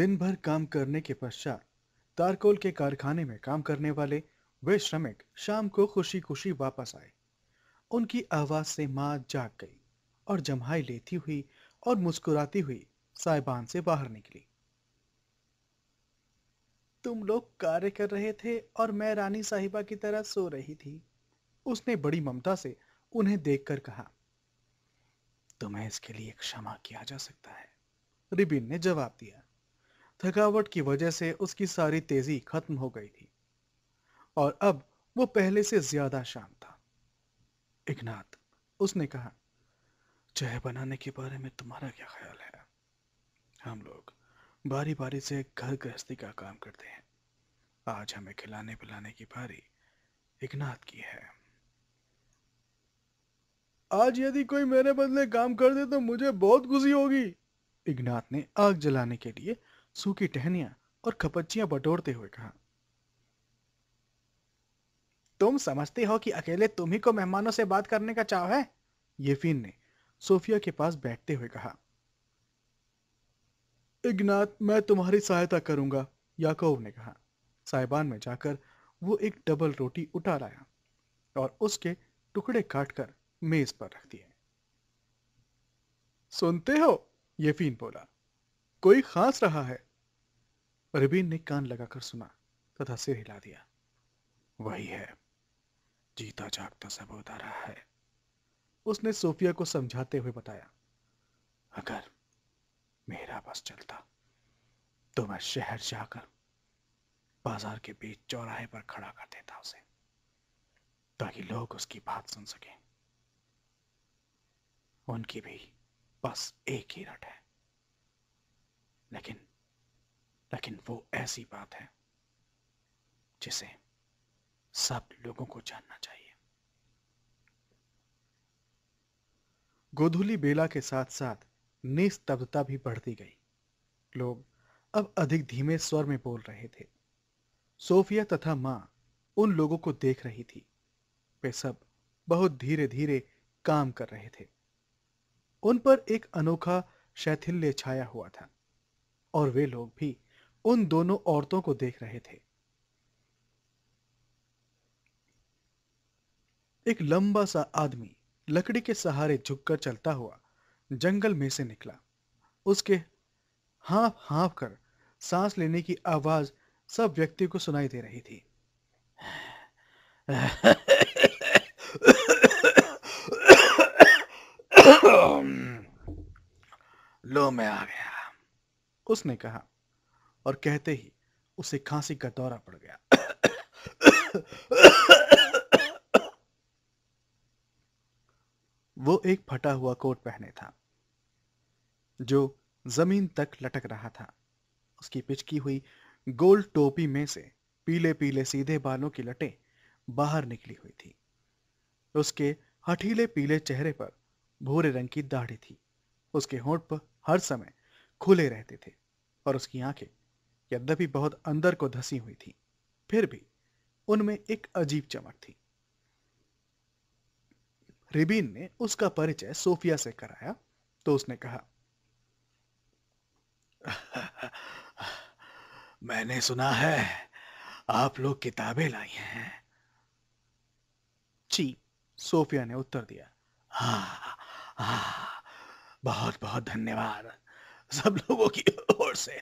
दिन भर काम करने के पश्चात तारकोल के कारखाने में काम करने वाले वे श्रमिक शाम को खुशी खुशी वापस आए उनकी आवाज से मां जाग गई और जम्हाई लेती हुई और मुस्कुराती हुई साहिबान से बाहर निकली तुम लोग कार्य कर रहे थे और मैं रानी साहिबा की तरह सो रही थी उसने बड़ी ममता से उन्हें देखकर कहा तुम्हें इसके लिए क्षमा किया जा सकता है रिबिन ने जवाब दिया थकावट की वजह से उसकी सारी तेजी खत्म हो गई थी और अब वो पहले से ज्यादा शांत था इग्नात उसने कहा चाय बनाने के बारे में तुम्हारा क्या ख्याल है हम लोग बारी बारी से घर गृहस्थी का काम करते हैं आज हमें खिलाने पिलाने की बारी इग्नात की है आज यदि कोई मेरे बदले काम कर दे तो मुझे बहुत खुशी होगी इग्नाथ ने आग जलाने के लिए सूखी टहनिया और खपच्चियां बटोरते हुए कहा तुम समझते हो कि अकेले तुम ही को मेहमानों से बात करने का चाव है येफिन ने सोफिया के पास बैठते हुए कहा इग्नात मैं तुम्हारी सहायता करूंगा याकोव ने कहा साहिबान में जाकर वो एक डबल रोटी उठा लाया और उसके टुकड़े काटकर मेज पर रख दिए सुनते हो येफिन बोला कोई खास रहा है रबीन ने कान लगाकर सुना तथा सिर हिला दिया वही है जीता जागता सब रहा है उसने सोफिया को समझाते हुए बताया अगर मेरा बस चलता तो मैं शहर जाकर बाजार के बीच चौराहे पर खड़ा कर देता उसे ताकि लोग उसकी बात सुन सकें उनकी भी बस एक ही रट है लेकिन लेकिन वो ऐसी बात है जिसे सब लोगों को जानना चाहिए गोधुली बेला के साथ साथ निस्तब्धता भी बढ़ती गई लोग अब अधिक धीमे स्वर में बोल रहे थे सोफिया तथा मां उन लोगों को देख रही थी वे सब बहुत धीरे धीरे काम कर रहे थे उन पर एक अनोखा शैथिल्य छाया हुआ था और वे लोग भी उन दोनों औरतों को देख रहे थे एक लंबा सा आदमी लकड़ी के सहारे झुककर चलता हुआ जंगल में से निकला उसके हाफ हाफ कर सांस लेने की आवाज सब व्यक्ति को सुनाई दे रही थी लो मैं आ गया उसने कहा और कहते ही उसे खांसी का दौरा पड़ गया वो एक फटा हुआ कोट पहने था जो जमीन तक लटक रहा था उसकी पिचकी हुई गोल टोपी में से पीले पीले सीधे बालों की लटे बाहर निकली हुई थी उसके हठीले पीले चेहरे पर भूरे रंग की दाढ़ी थी उसके होंठ पर हर समय खुले रहते थे और उसकी आंखें यद्यपि बहुत अंदर को धसी हुई थी फिर भी उनमें एक अजीब चमक थी रिबीन ने उसका परिचय सोफिया से कराया तो उसने कहा मैंने सुना है आप लोग किताबें लाई हैं जी सोफिया ने उत्तर दिया हा हाँ, बहुत बहुत धन्यवाद सब लोगों की ओर से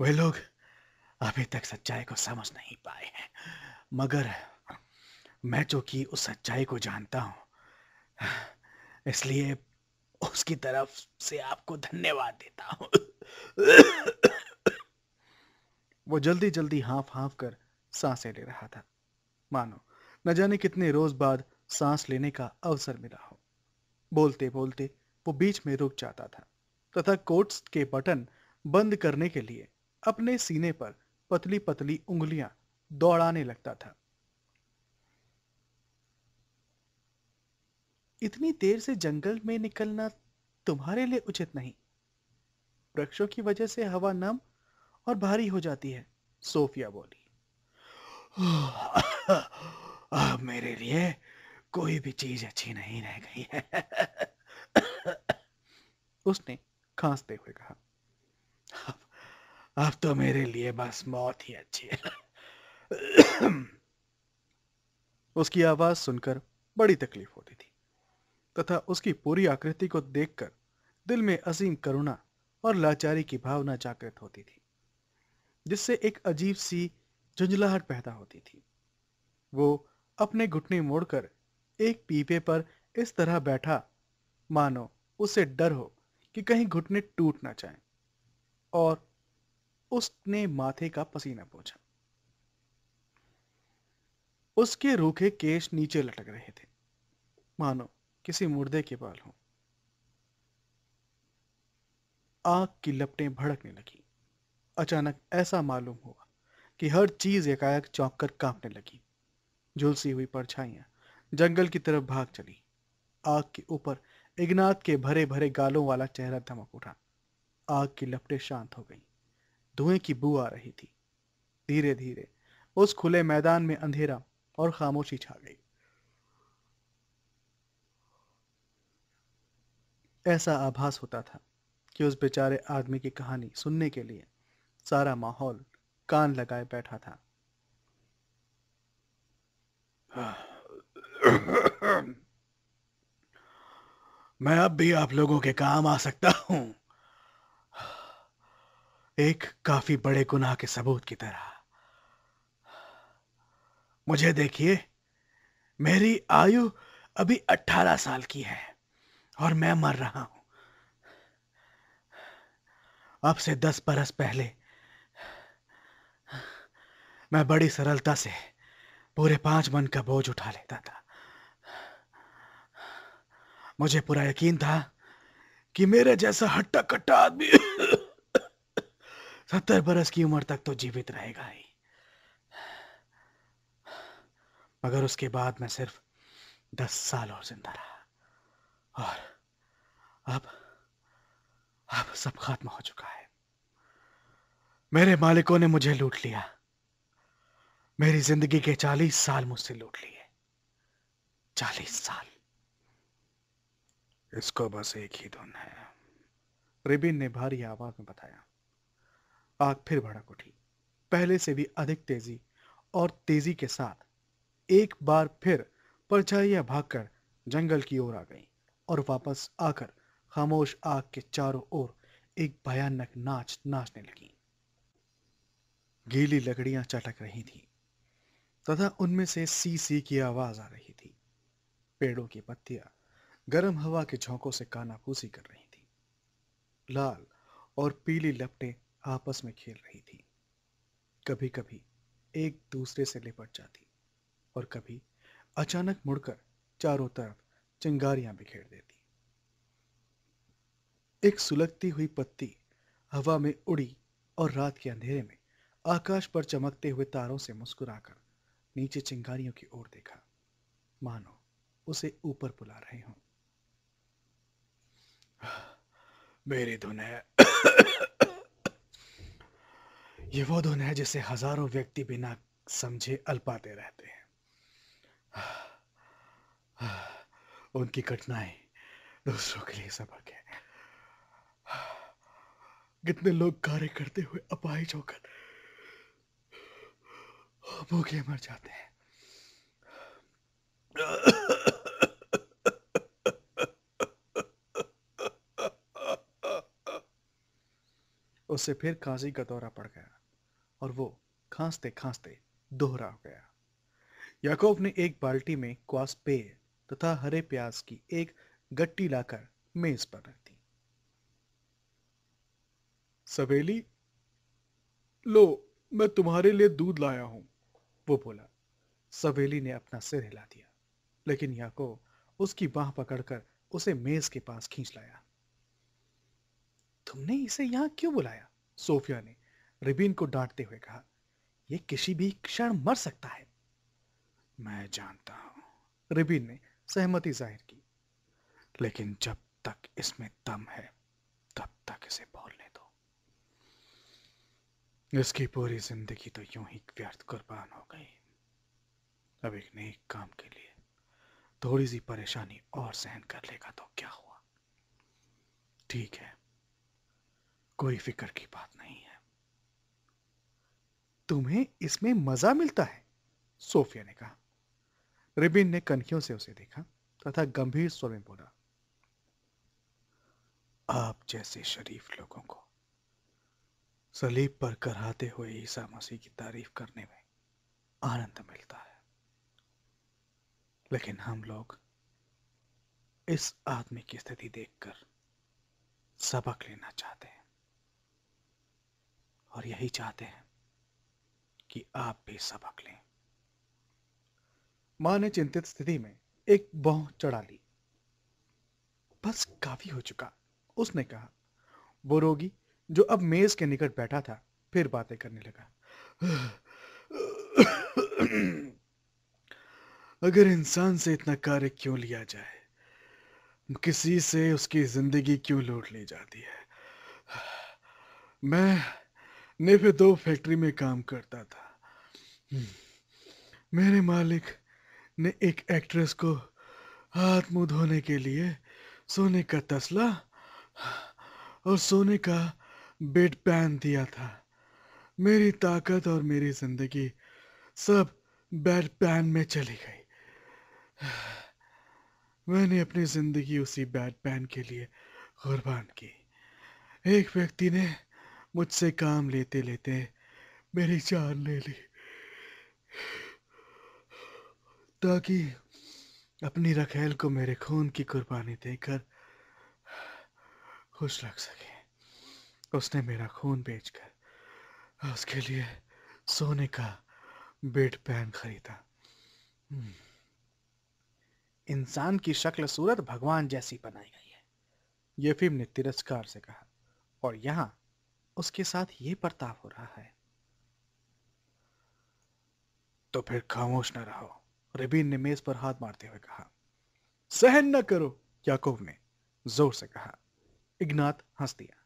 वे लोग अभी तक सच्चाई को समझ नहीं पाए हैं मगर मैं कि उस सच्चाई को जानता हूं इसलिए उसकी तरफ से आपको धन्यवाद देता हूं वो जल्दी जल्दी हाफ हाफ कर सांसें ले रहा था मानो न जाने कितने रोज बाद सांस लेने का अवसर मिला हो बोलते बोलते वो बीच में रुक जाता था तथा कोट्स के बटन बंद करने के लिए अपने सीने पर पतली पतली उंगलियां दौड़ाने लगता था इतनी देर से जंगल में निकलना तुम्हारे लिए उचित नहीं वृक्षों की वजह से हवा नम और भारी हो जाती है सोफिया बोली मेरे लिए कोई भी चीज अच्छी नहीं रह गई है उसने खांसते हुए कहा अब, अब तो मेरे लिए बस मौत ही अच्छी है उसकी आवाज सुनकर बड़ी तकलीफ होती थी तथा उसकी पूरी आकृति को देखकर दिल में असीम करुणा और लाचारी की भावना जागृत होती थी जिससे एक अजीब सी झुंझलाहट पैदा होती थी वो अपने घुटने मोड़कर एक पीपे पर इस तरह बैठा मानो उसे डर हो कि कहीं घुटने टूट ना जाए और उसने माथे का पसीना पोछा उसके रूखे केश नीचे लटक रहे थे मानो किसी मुर्दे के बाल हों आग की लपटें भड़कने लगी अचानक ऐसा मालूम हुआ कि हर चीज एकाएक चौंक कर कांपने लगी झुलसी हुई परछाइयां जंगल की तरफ भाग चली आग के ऊपर इग्नात के भरे भरे गालों वाला चेहरा धमक उठा आग की लपटें शांत हो गईं धुएं की बू आ रही थी धीरे धीरे उस खुले मैदान में अंधेरा और खामोशी छा गई ऐसा आभास होता था कि उस बेचारे आदमी की कहानी सुनने के लिए सारा माहौल कान लगाए बैठा था मैं अब भी आप लोगों के काम आ सकता हूं एक काफी बड़े गुनाह के सबूत की तरह मुझे देखिए मेरी आयु अभी अट्ठारह साल की है और मैं मर रहा हूं अब से दस बरस पहले मैं बड़ी सरलता से पूरे पांच मन का बोझ उठा लेता था मुझे पूरा यकीन था कि मेरे जैसा हट्टा कट्टा आदमी सत्तर बरस की उम्र तक तो जीवित रहेगा ही मगर उसके बाद मैं सिर्फ दस साल और जिंदा रहा और अब अब सब खत्म हो चुका है मेरे मालिकों ने मुझे लूट लिया मेरी जिंदगी के चालीस साल मुझसे लूट लिए चालीस साल इसको बस एक ही धुन है रिबिन ने भारी आवाज में बताया आग फिर भड़क उठी पहले से भी अधिक तेजी और तेजी के साथ एक बार फिर परछाइया भागकर जंगल की ओर आ गई और वापस आकर खामोश आग के चारों ओर एक भयानक नाच नाचने लगी गीली लकड़ियां चटक रही थी तथा उनमें से सी सी की आवाज आ रही थी पेड़ों की पत्तियां गर्म हवा के झोंकों से कानाफूसी कर रही थी लाल और पीली लपटें आपस में खेल रही थी कभी कभी एक दूसरे से लिपट जाती और कभी अचानक मुड़कर चारों तरफ चिंगारियां बिखेर देती एक सुलगती हुई पत्ती हवा में उड़ी और रात के अंधेरे में आकाश पर चमकते हुए तारों से मुस्कुराकर नीचे चिंगारियों की ओर देखा मानो उसे ऊपर बुला रहे हों मेरी धुन है ये वो धुन है जिसे हजारों व्यक्ति बिना समझे अल्पाते रहते हैं उनकी कठिनाई दूसरों के लिए सबक है कितने लोग कार्य करते हुए अपाहिज होकर भूखे मर जाते हैं उसे फिर खांसी का दौरा पड़ गया और वो खांसते खांसते दोहरा हो गया याकूब ने एक बाल्टी में क्वास पेय तथा हरे प्याज की एक गट्टी लाकर मेज पर रख दी सवेली लो मैं तुम्हारे लिए दूध लाया हूं वो बोला सवेली ने अपना सिर हिला दिया लेकिन याकूब उसकी बाह पकड़कर उसे मेज के पास खींच लाया तुमने इसे यहाँ क्यों बुलाया सोफिया ने रिबिन को डांटते हुए कहा यह किसी भी क्षण मर सकता है मैं जानता हूं रिबिन ने सहमति जाहिर की लेकिन जब तक इसमें दम है तब तक इसे बोलने दो इसकी पूरी जिंदगी तो यूं ही व्यर्थ कुर्बान हो गई अब एक नए काम के लिए थोड़ी सी परेशानी और सहन कर लेगा तो क्या हुआ ठीक है कोई फिक्र की बात नहीं है तुम्हें इसमें मजा मिलता है सोफिया ने कहा रिबिन ने कनखियों से उसे देखा तथा गंभीर स्वर में बोला आप जैसे शरीफ लोगों को सलीब पर कराते हुए ईसा मसीह की तारीफ करने में आनंद मिलता है लेकिन हम लोग इस आदमी की स्थिति देखकर सबक लेना चाहते हैं और यही चाहते हैं कि आप भी सबक लें मां ने चिंतित स्थिति में एक बौह चढ़ा ली बस काफी हो चुका उसने कहा वो रोगी जो अब मेज के निकट बैठा था फिर बातें करने लगा अगर इंसान से इतना कार्य क्यों लिया जाए किसी से उसकी जिंदगी क्यों लूट ली जाती है मैं फिर दो फैक्ट्री में काम करता था हम्म। मेरे मालिक ने एक एक्ट्रेस को हाथ मुंह धोने के लिए सोने का तसला और सोने का बेड पैन दिया था मेरी ताकत और मेरी जिंदगी सब बेड पैन में चली गई मैंने अपनी जिंदगी उसी बेड पैन के लिए कुर्बान की एक व्यक्ति ने मुझसे काम लेते लेते मेरी जान ले ली ताकि अपनी रखेल को मेरे खून की कुर्बानी देकर खुश रख सके उसने मेरा खून बेचकर उसके लिए सोने का बेड पैन खरीदा हम्म। इंसान की शक्ल सूरत भगवान जैसी बनाई गई है यफीम ने तिरस्कार से कहा और यहां उसके साथ ये बर्ताव हो रहा है तो फिर खामोश न रहो रबीन ने मेज पर हाथ मारते हुए कहा सहन न करो याकूब ने जोर से कहा इग्नात हंस दिया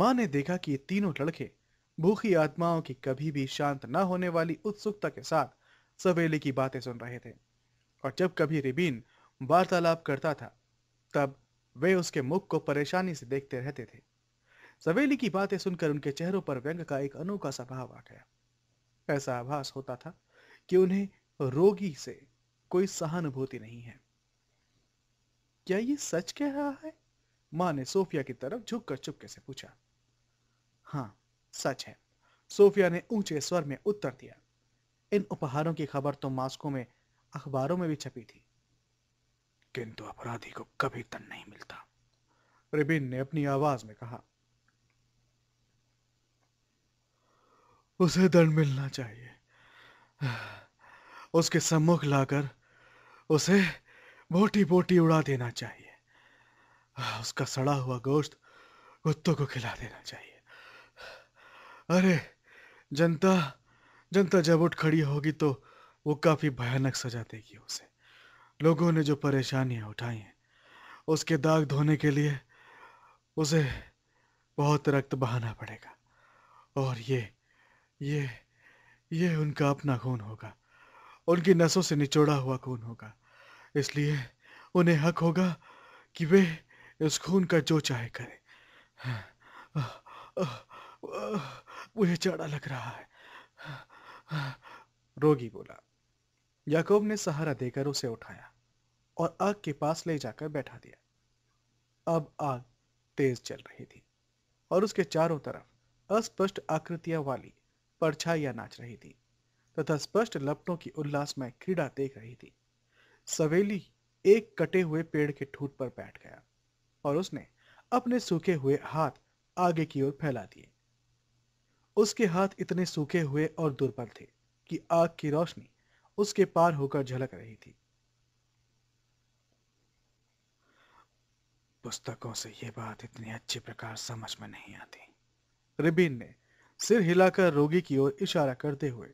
मां ने देखा कि ये तीनों लड़के भूखी आत्माओं की कभी भी शांत न होने वाली उत्सुकता के साथ सवेले की बातें सुन रहे थे और जब कभी रिबीन वार्तालाप करता था तब वे उसके मुख को परेशानी से देखते रहते थे सवेली की बातें सुनकर उनके चेहरों पर व्यंग का एक अनोखा सा भाव आ गया ऐसा आभास होता था कि उन्हें रोगी से कोई सहानुभूति नहीं है क्या ये सच कह रहा है मां ने सोफिया की तरफ झुककर चुपके से पूछा हाँ सच है सोफिया ने ऊंचे स्वर में उत्तर दिया इन उपहारों की खबर तो मास्को में अखबारों में भी छपी थी किंतु अपराधी को कभी तन नहीं मिलता रिबिन ने अपनी आवाज में कहा उसे दंड मिलना चाहिए उसके सम्मुख लाकर उसे बोटी बोटी उड़ा देना चाहिए उसका सड़ा हुआ गोश्त कुत्तों को खिला देना चाहिए अरे जनता जनता जब उठ खड़ी होगी तो वो काफ़ी भयानक सजा देगी उसे लोगों ने जो परेशानियां उठाई हैं उसके दाग धोने के लिए उसे बहुत रक्त बहाना पड़ेगा और ये ये ये उनका अपना खून होगा उनकी नसों से निचोड़ा हुआ खून होगा इसलिए उन्हें हक होगा कि वे इस खून का जो चाहे करें मुझे चढ़ा लग रहा है रोगी बोला याकूब ने सहारा देकर उसे उठाया और आग के पास ले जाकर बैठा दिया अब आग तेज चल रही थी और उसके चारों तरफ अस्पष्ट आकृतियां वाली परछाइया नाच रही थी तथा स्पष्ट लपटों की उल्लास में क्रीड़ा देख रही थी सवेली एक कटे हुए पेड़ के ठूट पर बैठ गया और उसने अपने सूखे हुए हाथ आगे की ओर फैला दिए उसके हाथ इतने सूखे हुए और दुर्बल थे कि आग की रोशनी उसके पार होकर झलक रही थी पुस्तकों से यह बात इतनी अच्छी प्रकार समझ में नहीं आती रिबीन ने सिर हिलाकर रोगी की ओर इशारा करते हुए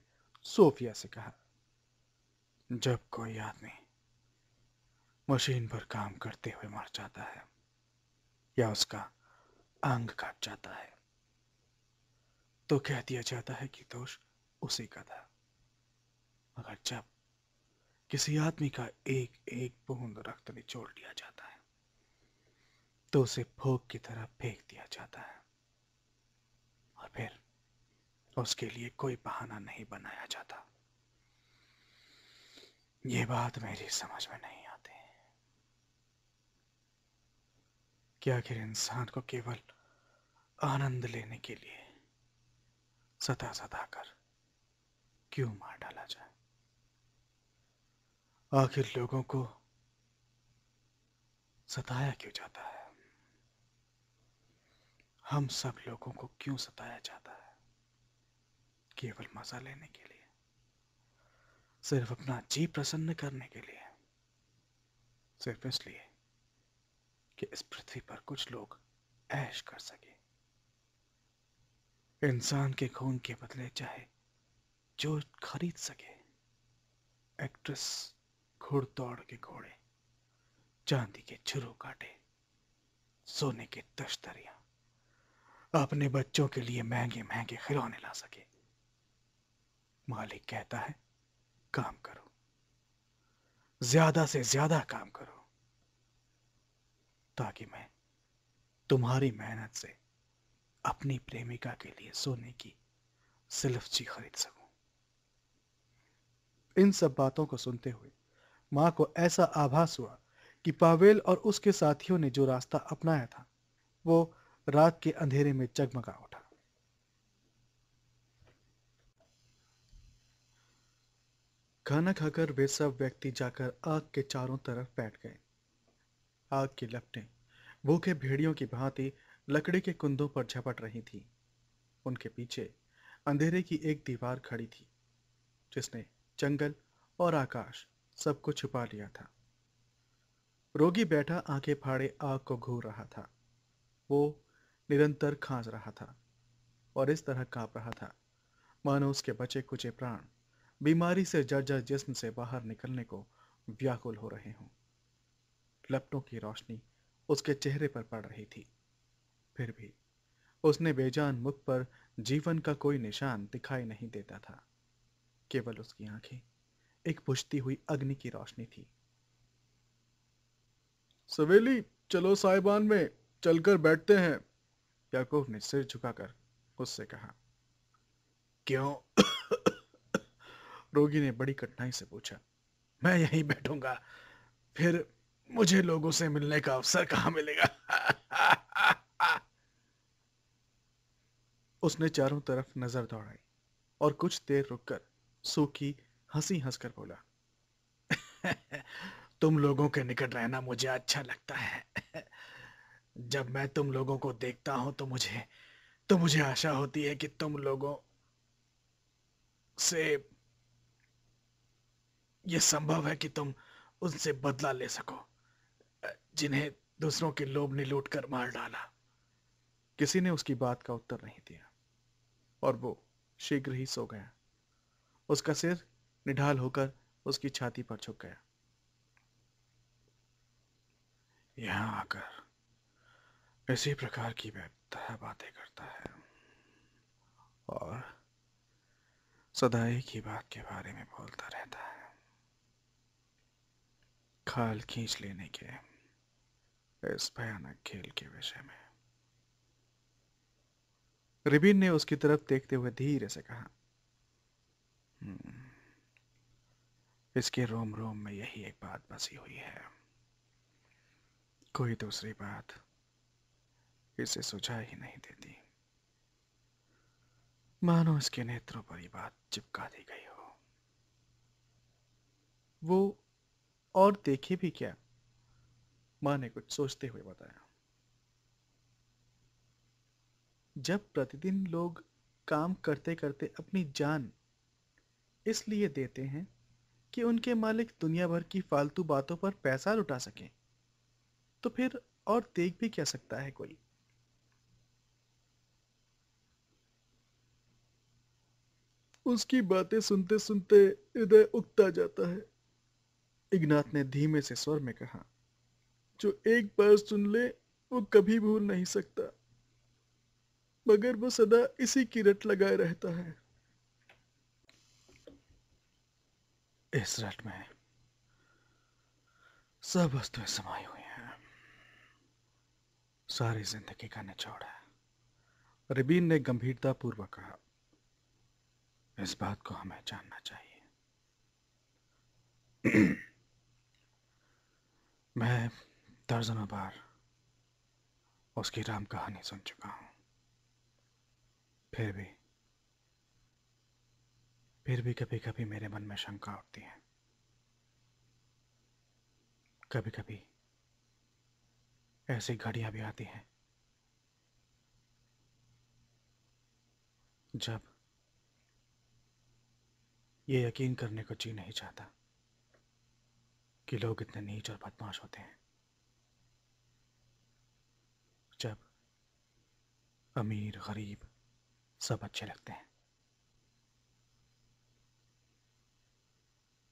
सोफिया से कहा जब कोई आदमी मशीन पर काम करते हुए मर जाता है या उसका अंग काट जाता है तो कह दिया जाता है कि दोष उसी का था मगर जब किसी आदमी का एक एक बूंद रक्त निचोड़ लिया जाता है तो उसे भोग की तरह फेंक दिया जाता है और फिर उसके लिए कोई बहाना नहीं बनाया जाता ये बात मेरी समझ में नहीं आती कि आखिर इंसान को केवल आनंद लेने के लिए सता सता कर क्यों मार डाला जाए आखिर लोगों को सताया क्यों जाता है हम सब लोगों को क्यों सताया जाता है केवल मजा लेने के लिए सिर्फ अपना जी प्रसन्न करने के लिए सिर्फ इसलिए कि इस पृथ्वी पर कुछ लोग ऐश कर सके इंसान के खून के बदले चाहे जो खरीद सके एक्ट्रेस घुड़ दौड़ के घोड़े चांदी के छुरो काटे सोने के तश्तरिया अपने बच्चों के लिए महंगे महंगे खिलौने ला सके मालिक कहता है काम करो ज्यादा से ज्यादा काम करो ताकि मैं तुम्हारी मेहनत से अपनी प्रेमिका के लिए सोने की सिलफची खरीद सकूं। इन सब बातों को सुनते हुए मां को ऐसा आभास हुआ कि पावेल और उसके साथियों ने जो रास्ता अपनाया था वो रात के अंधेरे में जगमगा उठा खाना खाकर वे सब व्यक्ति जाकर आग के चारों तरफ बैठ गए आग की लपटें भूखे भेड़ियों की भांति लकड़ी के कुंदों पर झपट रही थी उनके पीछे अंधेरे की एक दीवार खड़ी थी जिसने जंगल और आकाश सबको छुपा लिया था रोगी बैठा आंखें फाड़े आग को घूर रहा था वो निरंतर खांस रहा था और इस तरह कांप रहा था मानो उसके बचे कुचे प्राण बीमारी से जर्जर जिस्म से बाहर निकलने को व्याकुल हो रहे हों लपटों की रोशनी उसके चेहरे पर पड़ रही थी फिर भी उसने बेजान मुख पर जीवन का कोई निशान दिखाई नहीं देता था केवल उसकी आंखें एक बुझती हुई अग्नि की रोशनी थी सवेली चलो साहिबान में चलकर बैठते हैं याकूब ने सिर झुकाकर उससे कहा क्यों रोगी ने बड़ी कठिनाई से पूछा मैं यहीं बैठूंगा फिर मुझे लोगों से मिलने का अवसर कहां मिलेगा उसने चारों तरफ नजर दौड़ाई और कुछ देर रुककर सूखी हंसी हंसकर बोला तुम लोगों के निकट रहना मुझे अच्छा लगता है जब मैं तुम लोगों को देखता हूं तो मुझे तो मुझे आशा होती है कि तुम लोगों से ये संभव है कि तुम उनसे बदला ले सको जिन्हें दूसरों के लोभ ने लूट कर मार डाला किसी ने उसकी बात का उत्तर नहीं दिया और वो शीघ्र ही सो गया उसका सिर निढाल होकर उसकी छाती पर झुक गया यहां आकर इसी प्रकार की व्यर्थ बातें करता है और सदाई की बात के बारे में बोलता रहता है खाल खींच लेने के इस भयानक खेल के विषय में रिबिन ने उसकी तरफ देखते हुए धीरे से कहा हम्म, इसके रोम रोम में यही एक बात बसी हुई है कोई दूसरी बात इसे सुझा ही नहीं देती मानो इसके नेत्रों पर ये बात चिपका दी गई हो वो और देखे भी क्या माँ ने कुछ सोचते हुए बताया जब प्रतिदिन लोग काम करते करते अपनी जान इसलिए देते हैं कि उनके मालिक दुनिया भर की फालतू बातों पर पैसा लुटा सकें तो फिर और देख भी क्या सकता है कोई उसकी बातें सुनते सुनते हृदय उगता जाता है इग्नाथ ने धीमे से स्वर में कहा जो एक बार सुन ले वो कभी भूल नहीं सकता मगर वो सदा इसी की रट लगाए रहता है इस रट में सब वस्तुएं समाई हुई हैं सारी जिंदगी का निचोड़ है रिबीन ने गंभीरता पूर्वक कहा इस बात को हमें जानना चाहिए मैं दर्जनों बार उसकी राम कहानी सुन चुका हूँ फिर भी फिर भी कभी कभी मेरे मन में शंका उठती है कभी कभी ऐसी घड़ियां भी आती हैं जब ये यकीन करने को जी नहीं चाहता कि लोग इतने नीच और बदमाश होते हैं जब अमीर गरीब सब अच्छे लगते हैं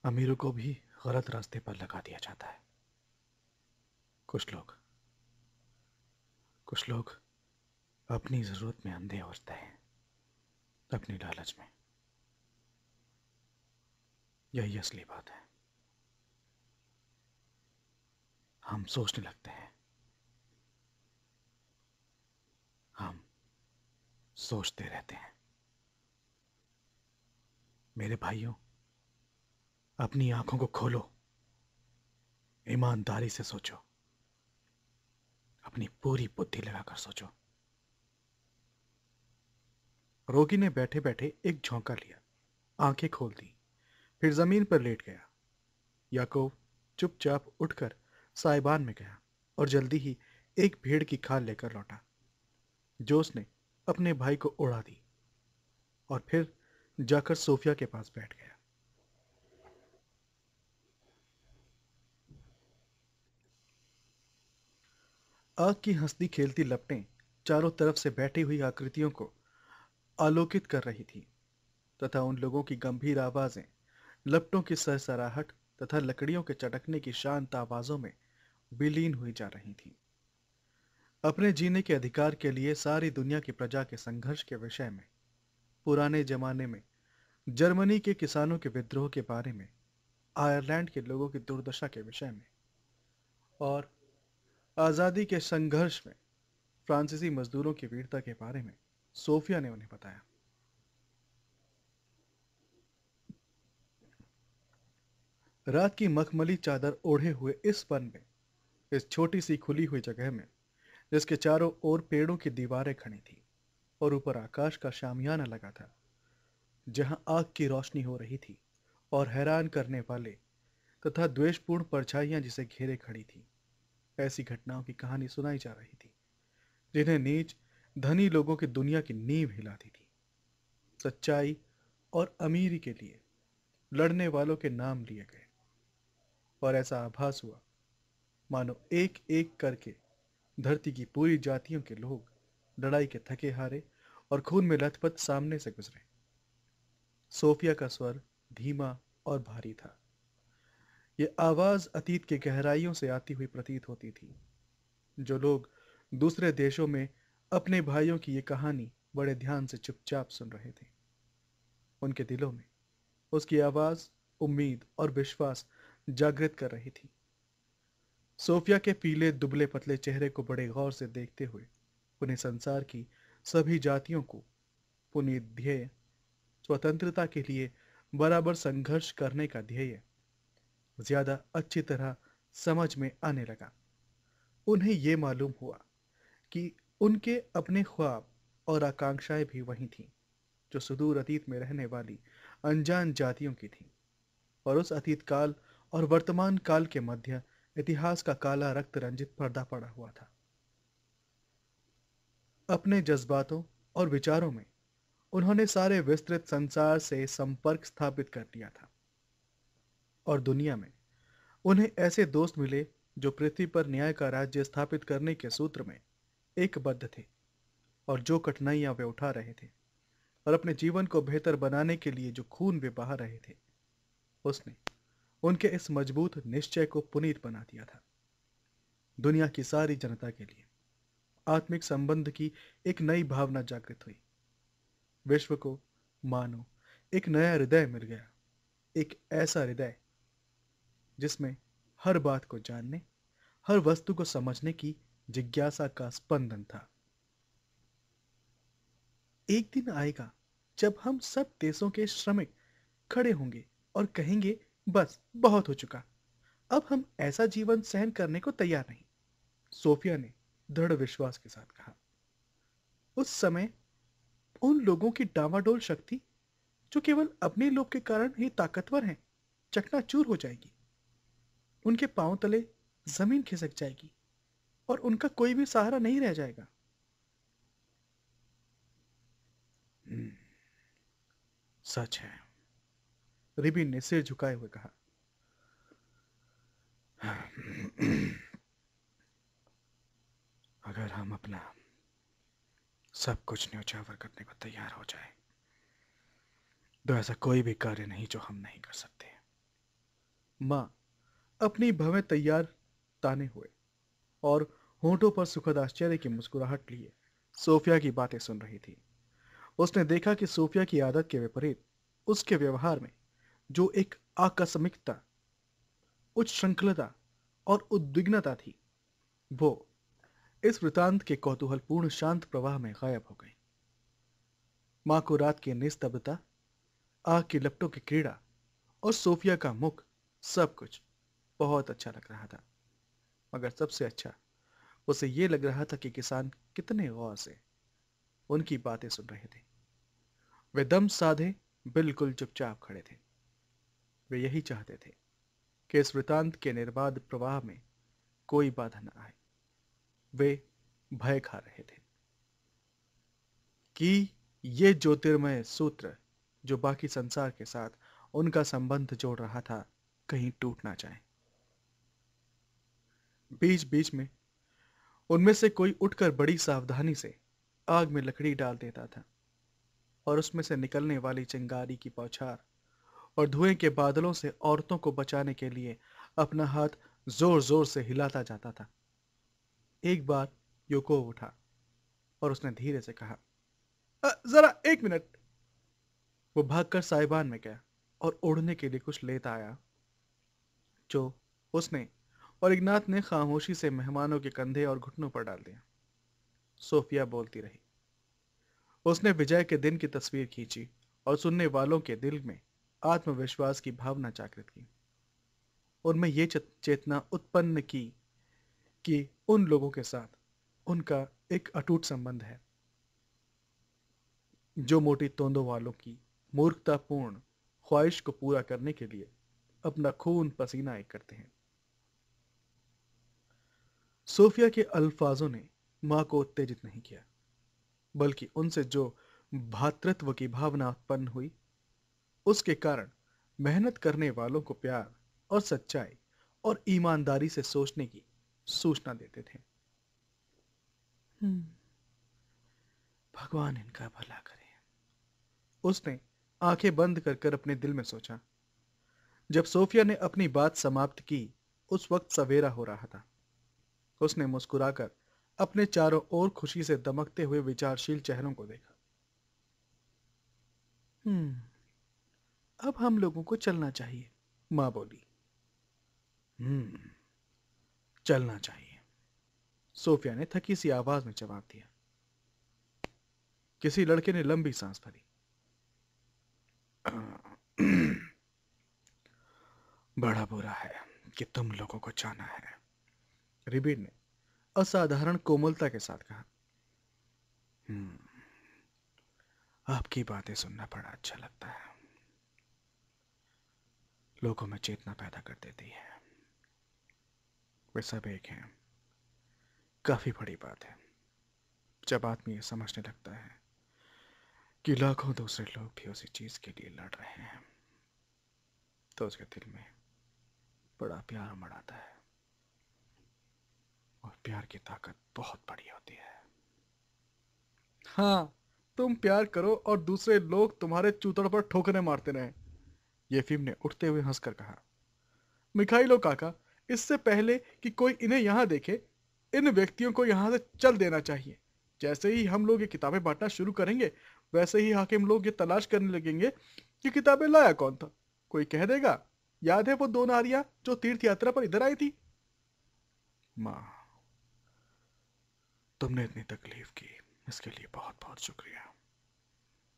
अमीरों को भी गलत रास्ते पर लगा दिया जाता है कुछ लोग कुछ लोग अपनी ज़रूरत में अंधे हो जाते हैं अपनी लालच में यही असली बात है हम सोचने लगते हैं हम सोचते रहते हैं मेरे भाइयों अपनी आंखों को खोलो ईमानदारी से सोचो अपनी पूरी बुद्धि लगाकर सोचो रोगी ने बैठे बैठे एक झोंका लिया आंखें खोल दी फिर जमीन पर लेट गया याकूब चुपचाप उठकर साहिबान में गया और जल्दी ही एक भेड़ की खाल लेकर लौटा जोस ने अपने भाई को उड़ा दी और फिर जाकर सोफिया के पास बैठ गया आग की हंसती खेलती लपटें चारों तरफ से बैठी हुई आकृतियों को आलोकित कर रही थी तथा उन लोगों की गंभीर आवाजें लपटों की सरसराहट तथा लकड़ियों के चटकने की शांत आवाजों में विलीन हुई जा रही थी अपने जीने के अधिकार के लिए सारी दुनिया की प्रजा के संघर्ष के विषय में पुराने जमाने में जर्मनी के किसानों के विद्रोह के बारे में आयरलैंड के लोगों की दुर्दशा के विषय में और आज़ादी के संघर्ष में फ्रांसीसी मजदूरों की वीरता के बारे में सोफिया ने उन्हें बताया रात की मखमली चादर ओढ़े हुए इस वन में इस छोटी सी खुली हुई जगह में जिसके चारों ओर पेड़ों की दीवारें खड़ी थी और ऊपर आकाश का शामियाना लगा था जहां आग की रोशनी हो रही थी और हैरान करने वाले तथा द्वेषपूर्ण परछाइयां जिसे घेरे खड़ी थी ऐसी घटनाओं की कहानी सुनाई जा रही थी जिन्हें नीच धनी लोगों की दुनिया की नींव हिलाती थी सच्चाई और अमीरी के लिए लड़ने वालों के नाम लिए गए और ऐसा आभास हुआ मानो एक एक करके धरती की पूरी जातियों के लोग लड़ाई के थके हारे और खून में लथपथ सामने से गुजरे सोफिया का स्वर धीमा और भारी था ये आवाज अतीत के गहराइयों से आती हुई प्रतीत होती थी जो लोग दूसरे देशों में अपने भाइयों की ये कहानी बड़े ध्यान से चुपचाप सुन रहे थे उनके दिलों में उसकी आवाज उम्मीद और विश्वास जागृत कर रही थी सोफिया के पीले दुबले पतले चेहरे को बड़े गौर से देखते हुए उन्हें संसार की सभी जातियों को पुण्य ध्येय स्वतंत्रता के लिए बराबर संघर्ष करने का ध्येय ज्यादा अच्छी तरह समझ में आने लगा उन्हें यह मालूम हुआ कि उनके अपने ख्वाब और आकांक्षाएं भी वही थीं जो सुदूर अतीत में रहने वाली अनजान जातियों की थीं और उस अतीत काल और वर्तमान काल के मध्य इतिहास का काला रक्त रंजित पर्दा पड़ा हुआ था अपने जज्बातों और विचारों में उन्होंने सारे विस्तृत संसार से संपर्क स्थापित कर दिया था और दुनिया में उन्हें ऐसे दोस्त मिले जो पृथ्वी पर न्याय का राज्य स्थापित करने के सूत्र में एकबद्ध थे और जो कठिनाइयां वे उठा रहे थे और अपने जीवन को बेहतर बनाने के लिए जो खून वे बहा रहे थे उसने उनके इस मजबूत निश्चय को पुनीत बना दिया था दुनिया की सारी जनता के लिए आत्मिक संबंध की एक नई भावना जागृत हुई विश्व को मानो एक नया हृदय मिल गया एक ऐसा हृदय जिसमें हर बात को जानने हर वस्तु को समझने की जिज्ञासा का स्पंदन था एक दिन आएगा जब हम सब देशों के श्रमिक खड़े होंगे और कहेंगे बस बहुत हो चुका अब हम ऐसा जीवन सहन करने को तैयार नहीं सोफिया ने दृढ़ विश्वास के साथ कहा उस समय उन लोगों की डावाडोल शक्ति जो केवल अपने लोग के कारण ही ताकतवर हैं चकनाचूर हो जाएगी उनके पांव तले जमीन खिसक जाएगी और उनका कोई भी सहारा नहीं रह जाएगा हम्म, सच है रिबिन ने सिर झुकाए हुए कहा अगर हम अपना सब कुछ न्योछावर करने को तैयार हो जाए तो ऐसा कोई भी कार्य नहीं जो हम नहीं कर सकते माँ अपनी भवें तैयार ताने हुए और होठों पर सुखद आश्चर्य की मुस्कुराहट लिए सोफिया की बातें सुन रही थी उसने देखा कि सोफिया की आदत के विपरीत उसके व्यवहार में जो एक आकस्मिकता उच्च श्रृंखलता और उद्विग्नता थी वो इस वृतांत के कौतूहलपूर्ण शांत प्रवाह में गायब हो गई माँ को रात की निस्तब्धता आग के लपटों की क्रीड़ा और सोफिया का मुख सब कुछ बहुत अच्छा लग रहा था मगर सबसे अच्छा उसे ये लग रहा था कि किसान कितने गौर से उनकी बातें सुन रहे थे वे दम साधे बिल्कुल चुपचाप खड़े थे वे यही चाहते थे कि इस वृतांत के निर्बाध प्रवाह में कोई बाधा न आए वे भय खा रहे थे कि ये ज्योतिर्मय सूत्र जो बाकी संसार के साथ उनका संबंध जोड़ रहा था कहीं टूट ना जाए बीच बीच में उनमें से कोई उठकर बड़ी सावधानी से आग में लकड़ी डाल देता था और उसमें से निकलने वाली चिंगारी की पौछार और धुएं के बादलों से औरतों को बचाने के लिए अपना हाथ जोर जोर से हिलाता जाता था एक बार योको उठा और उसने धीरे से कहा जरा एक मिनट वो भागकर साहिबान में गया और ओढ़ने के लिए कुछ लेता आया जो उसने और इग्नाथ ने खामोशी से मेहमानों के कंधे और घुटनों पर डाल दिया सोफिया बोलती रही उसने विजय के दिन की तस्वीर खींची और सुनने वालों के दिल में आत्मविश्वास की भावना जागृत की और मैं ये चेतना उत्पन्न की कि उन लोगों के साथ उनका एक अटूट संबंध है जो मोटी तोंदों वालों की मूर्खतापूर्ण ख्वाहिश को पूरा करने के लिए अपना खून पसीना एक करते हैं सोफिया के अल्फाजों ने मां को उत्तेजित नहीं किया बल्कि उनसे जो भातृत्व की भावना उत्पन्न हुई उसके कारण मेहनत करने वालों को प्यार और सच्चाई और ईमानदारी से सोचने की सूचना देते थे हम्म। भगवान इनका भला करे उसने आंखें बंद कर कर अपने दिल में सोचा जब सोफिया ने अपनी बात समाप्त की उस वक्त सवेरा हो रहा था उसने मुस्कुराकर अपने चारों ओर खुशी से दमकते हुए विचारशील चेहरों को देखा हम्म अब हम लोगों को चलना चाहिए माँ बोली हम्म चलना चाहिए सोफिया ने थकी सी आवाज में जवाब दिया किसी लड़के ने लंबी सांस भरी बड़ा बुरा है कि तुम लोगों को जाना है रिबीड ने असाधारण कोमलता के साथ कहा हम्म, आपकी बातें सुनना बड़ा अच्छा लगता है लोगों में चेतना पैदा कर देती है वे सब एक हैं काफ़ी बड़ी बात है जब आदमी ये समझने लगता है कि लाखों दूसरे लोग भी उसी चीज़ के लिए लड़ रहे हैं तो उसके दिल में बड़ा प्यार मड़ाता है और प्यार की ताकत बहुत बड़ी होती है हाँ तुम प्यार करो और दूसरे लोग तुम्हारे चूतड़ पर ठोकरें मारते रहें येफिम ने उठते हुए हंसकर कहा मिखाइलो काका इससे पहले कि कोई इन्हें यहाँ देखे इन व्यक्तियों को यहाँ से चल देना चाहिए जैसे ही हम लोग ये किताबें बांटना शुरू करेंगे वैसे ही हाकिम लोग ये तलाश करने लगेंगे कि किताबें लाया कौन था कोई कह देगा याद है वो दो नारियां जो तीर्थ यात्रा पर इधर आई थी माँ तुमने इतनी तकलीफ की इसके लिए बहुत बहुत शुक्रिया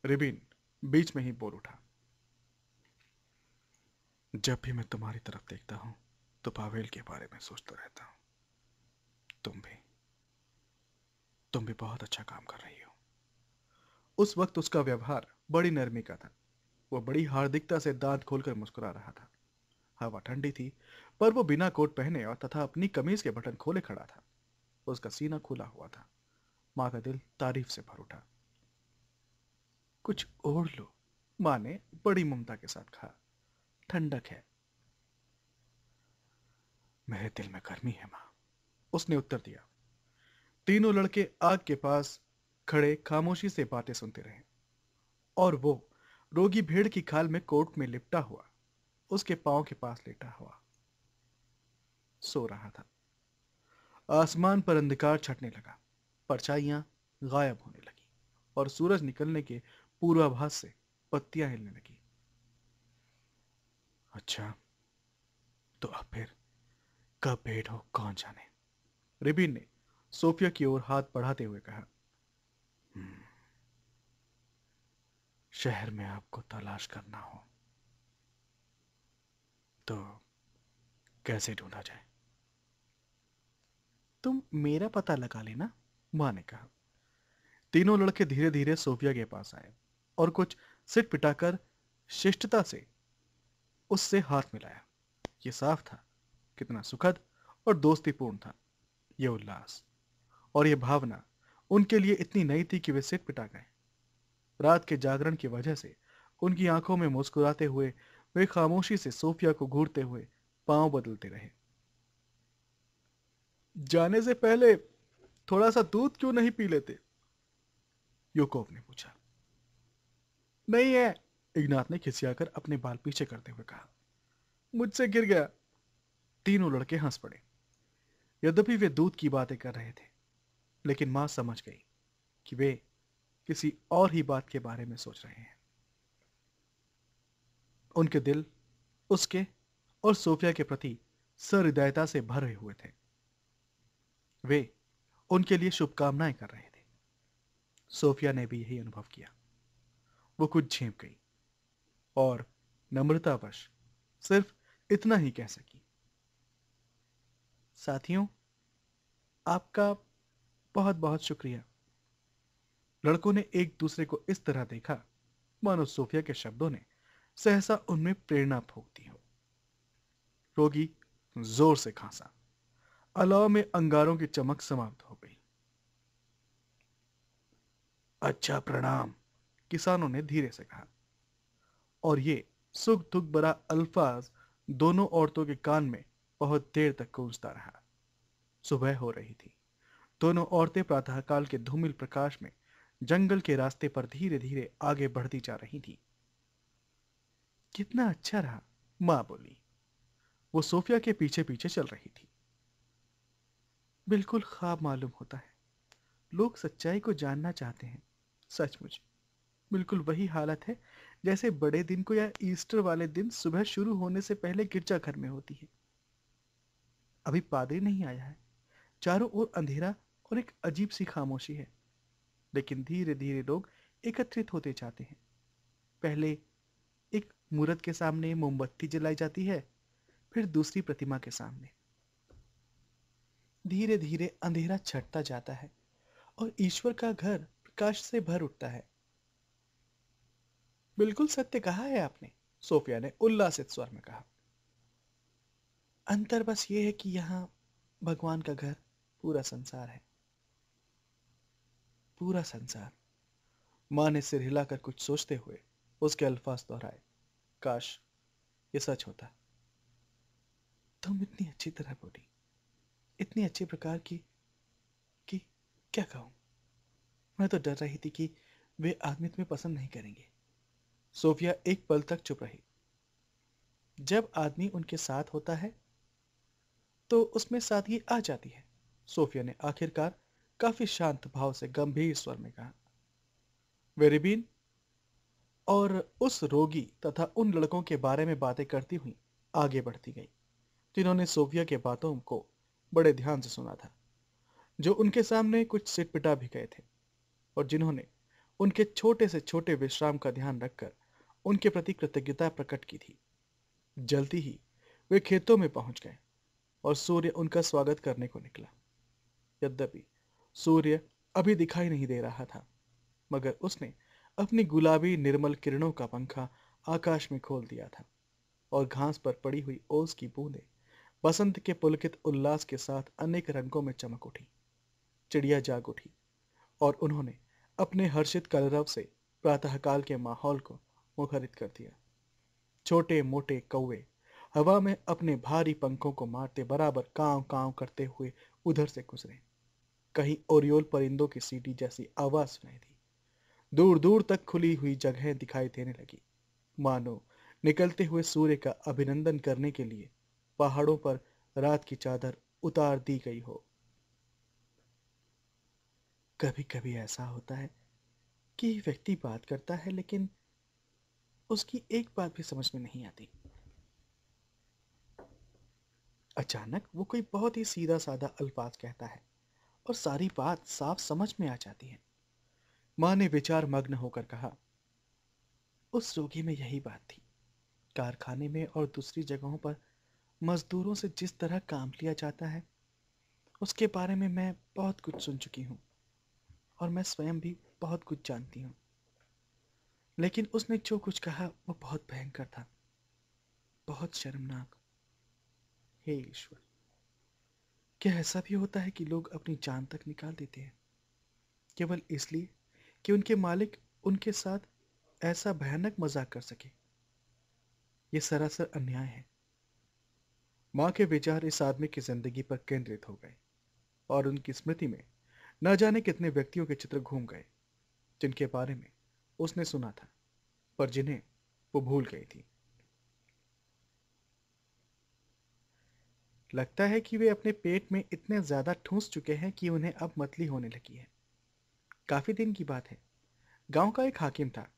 रिबिन बीच में ही बोल उठा जब भी मैं तुम्हारी तरफ देखता हूँ तो पावेल के बारे में सोचता रहता हूँ तुम भी तुम भी बहुत अच्छा काम कर रही हो उस वक्त उसका व्यवहार बड़ी नरमी का था वो बड़ी हार्दिकता से दांत खोलकर मुस्कुरा रहा था हवा ठंडी थी पर वो बिना कोट पहने और तथा अपनी कमीज के बटन खोले खड़ा था उसका सीना खुला हुआ था माँ का दिल तारीफ से भर उठा कुछ ओढ़ लो माँ ने बड़ी ममता के साथ कहा ठंडक है मेरे दिल में गर्मी है मां उसने उत्तर दिया तीनों लड़के आग के पास खड़े खामोशी से बातें सुनते रहे और वो रोगी भेड़ की खाल में कोट में लिपटा हुआ उसके पांव के पास लेटा हुआ सो रहा था आसमान पर अंधकार छटने लगा परछाइयां गायब होने लगी और सूरज निकलने के पूर्वाभास से पत्तियां हिलने लगी अच्छा तो अब फिर कब भेंट हो कौन जाने रिबिन ने सोफिया की ओर हाथ बढ़ाते हुए कहा हम्म, शहर में आपको तलाश करना हो तो कैसे ढूंढा जाए तुम मेरा पता लगा लेना मां ने कहा तीनों लड़के धीरे धीरे सोफिया के पास आए और कुछ सिट पिटाकर शिष्टता से उससे हाथ मिलाया ये साफ था कितना सुखद और दोस्तीपूर्ण था यह उल्लास और यह भावना उनके लिए इतनी नई थी कि वे सिर पिटा गए रात के जागरण की वजह से उनकी आंखों में मुस्कुराते हुए वे खामोशी से सोफिया को घूरते हुए पांव बदलते रहे जाने से पहले थोड़ा सा दूध क्यों नहीं पी लेते यूकोव ने पूछा नहीं है इग्नाथ ने खिसियाकर अपने बाल पीछे करते हुए कहा मुझसे गिर गया तीनों लड़के हंस पड़े यद्यपि वे दूध की बातें कर रहे थे लेकिन मां समझ गई कि वे किसी और ही बात के बारे में सोच रहे हैं उनके दिल उसके और सोफिया के प्रति सहृदयता से भरे हुए थे वे उनके लिए शुभकामनाएं कर रहे थे सोफिया ने भी यही अनुभव किया वो कुछ झेप गई और नम्रतावश सिर्फ इतना ही कह सकी साथियों आपका बहुत बहुत शुक्रिया लड़कों ने एक दूसरे को इस तरह देखा मानो सोफिया के शब्दों ने सहसा उनमें प्रेरणा फूक दी हो रोगी जोर से खांसा अलाव में अंगारों की चमक समाप्त हो गई अच्छा प्रणाम किसानों ने धीरे से कहा और ये सुख दुख भरा अल्फाज दोनों औरतों के कान में बहुत देर तक गूंजता रहा सुबह हो रही थी दोनों औरतें प्रातःकाल के धूमिल प्रकाश में जंगल के रास्ते पर धीरे धीरे आगे बढ़ती जा रही थी कितना अच्छा रहा मां बोली वो सोफिया के पीछे पीछे चल रही थी बिल्कुल खाब मालूम होता है लोग सच्चाई को जानना चाहते हैं सचमुच बिल्कुल वही हालत है जैसे बड़े दिन को या ईस्टर वाले दिन सुबह शुरू होने से पहले गिरजाघर में होती है अभी पादरी नहीं आया है चारों ओर अंधेरा और एक अजीब सी खामोशी है लेकिन धीरे धीरे लोग एकत्रित होते जाते हैं पहले एक मूर्त के सामने मोमबत्ती जलाई जाती है फिर दूसरी प्रतिमा के सामने धीरे धीरे अंधेरा छटता जाता है और ईश्वर का घर प्रकाश से भर उठता है बिल्कुल सत्य कहा है आपने सोफिया ने उल्लासित स्वर में कहा अंतर बस ये है कि यहां भगवान का घर पूरा संसार है पूरा संसार माँ ने सिर हिलाकर कुछ सोचते हुए उसके अल्फाज दोहराए काश ये सच होता तुम इतनी अच्छी तरह बोली इतनी अच्छे प्रकार की कि क्या कहूं मैं तो डर रही थी कि वे आदमी तुम्हें पसंद नहीं करेंगे सोफिया एक पल तक चुप रही जब आदमी उनके साथ होता है तो उसमें सादगी आ जाती है सोफिया ने आखिरकार काफी शांत भाव से गंभीर स्वर में कहा वेरिबीन और उस रोगी तथा उन लड़कों के बारे में बातें करती हुई आगे बढ़ती गई जिन्होंने सोफिया के बातों को बड़े ध्यान से सुना था जो उनके सामने कुछ सिटपिटा भी गए थे और जिन्होंने उनके छोटे से छोटे विश्राम का ध्यान रखकर उनके प्रति कृतज्ञता प्रकट की थी जल्दी ही वे खेतों में पहुंच गए और सूर्य उनका स्वागत करने को निकला यद्यपि सूर्य अभी दिखाई नहीं दे रहा था मगर उसने अपनी गुलाबी निर्मल किरणों का पंखा आकाश में खोल दिया था और घास पर पड़ी हुई ओस की बूंदें बसंत के पुलकित उल्लास के साथ अनेक रंगों में चमक उठी चिड़िया जाग उठी और उन्होंने अपने हर्षित कलरव से प्रातःकाल के माहौल को मुखरित कर दिया छोटे मोटे कौवे हवा में अपने भारी पंखों को मारते बराबर कांव कांव करते हुए उधर से गुजरे कहीं ओरियोल परिंदों की सीटी जैसी आवाज सुनाई दी दूर दूर तक खुली हुई जगह दिखाई देने लगी मानो निकलते हुए सूर्य का अभिनंदन करने के लिए पहाड़ों पर रात की चादर उतार दी गई हो कभी कभी ऐसा होता है कि व्यक्ति बात करता है लेकिन उसकी एक बात भी समझ में नहीं आती अचानक वो कोई बहुत ही सीधा साधा अल्फाज कहता है और सारी बात साफ समझ में आ जाती है माँ ने विचार मग्न होकर कहा उस रोगी में यही बात थी कारखाने में और दूसरी जगहों पर मजदूरों से जिस तरह काम लिया जाता है उसके बारे में मैं बहुत कुछ सुन चुकी हूँ और मैं स्वयं भी बहुत कुछ जानती हूँ लेकिन उसने जो कुछ कहा वो बहुत भयंकर था बहुत शर्मनाक हे ईश्वर क्या ऐसा भी होता है कि लोग अपनी जान तक निकाल देते हैं केवल इसलिए कि उनके मालिक उनके साथ ऐसा भयानक मजाक कर सके ये सरासर अन्याय है माँ के विचार इस आदमी की जिंदगी पर केंद्रित हो गए और उनकी स्मृति में न जाने कितने व्यक्तियों के चित्र घूम गए जिनके बारे में उसने सुना था पर जिन्हें वो भूल गई थी लगता है कि वे अपने पेट में इतने ज़्यादा ठूंस चुके हैं कि उन्हें अब मतली होने लगी है काफ़ी दिन की बात है गांव का एक हाकिम था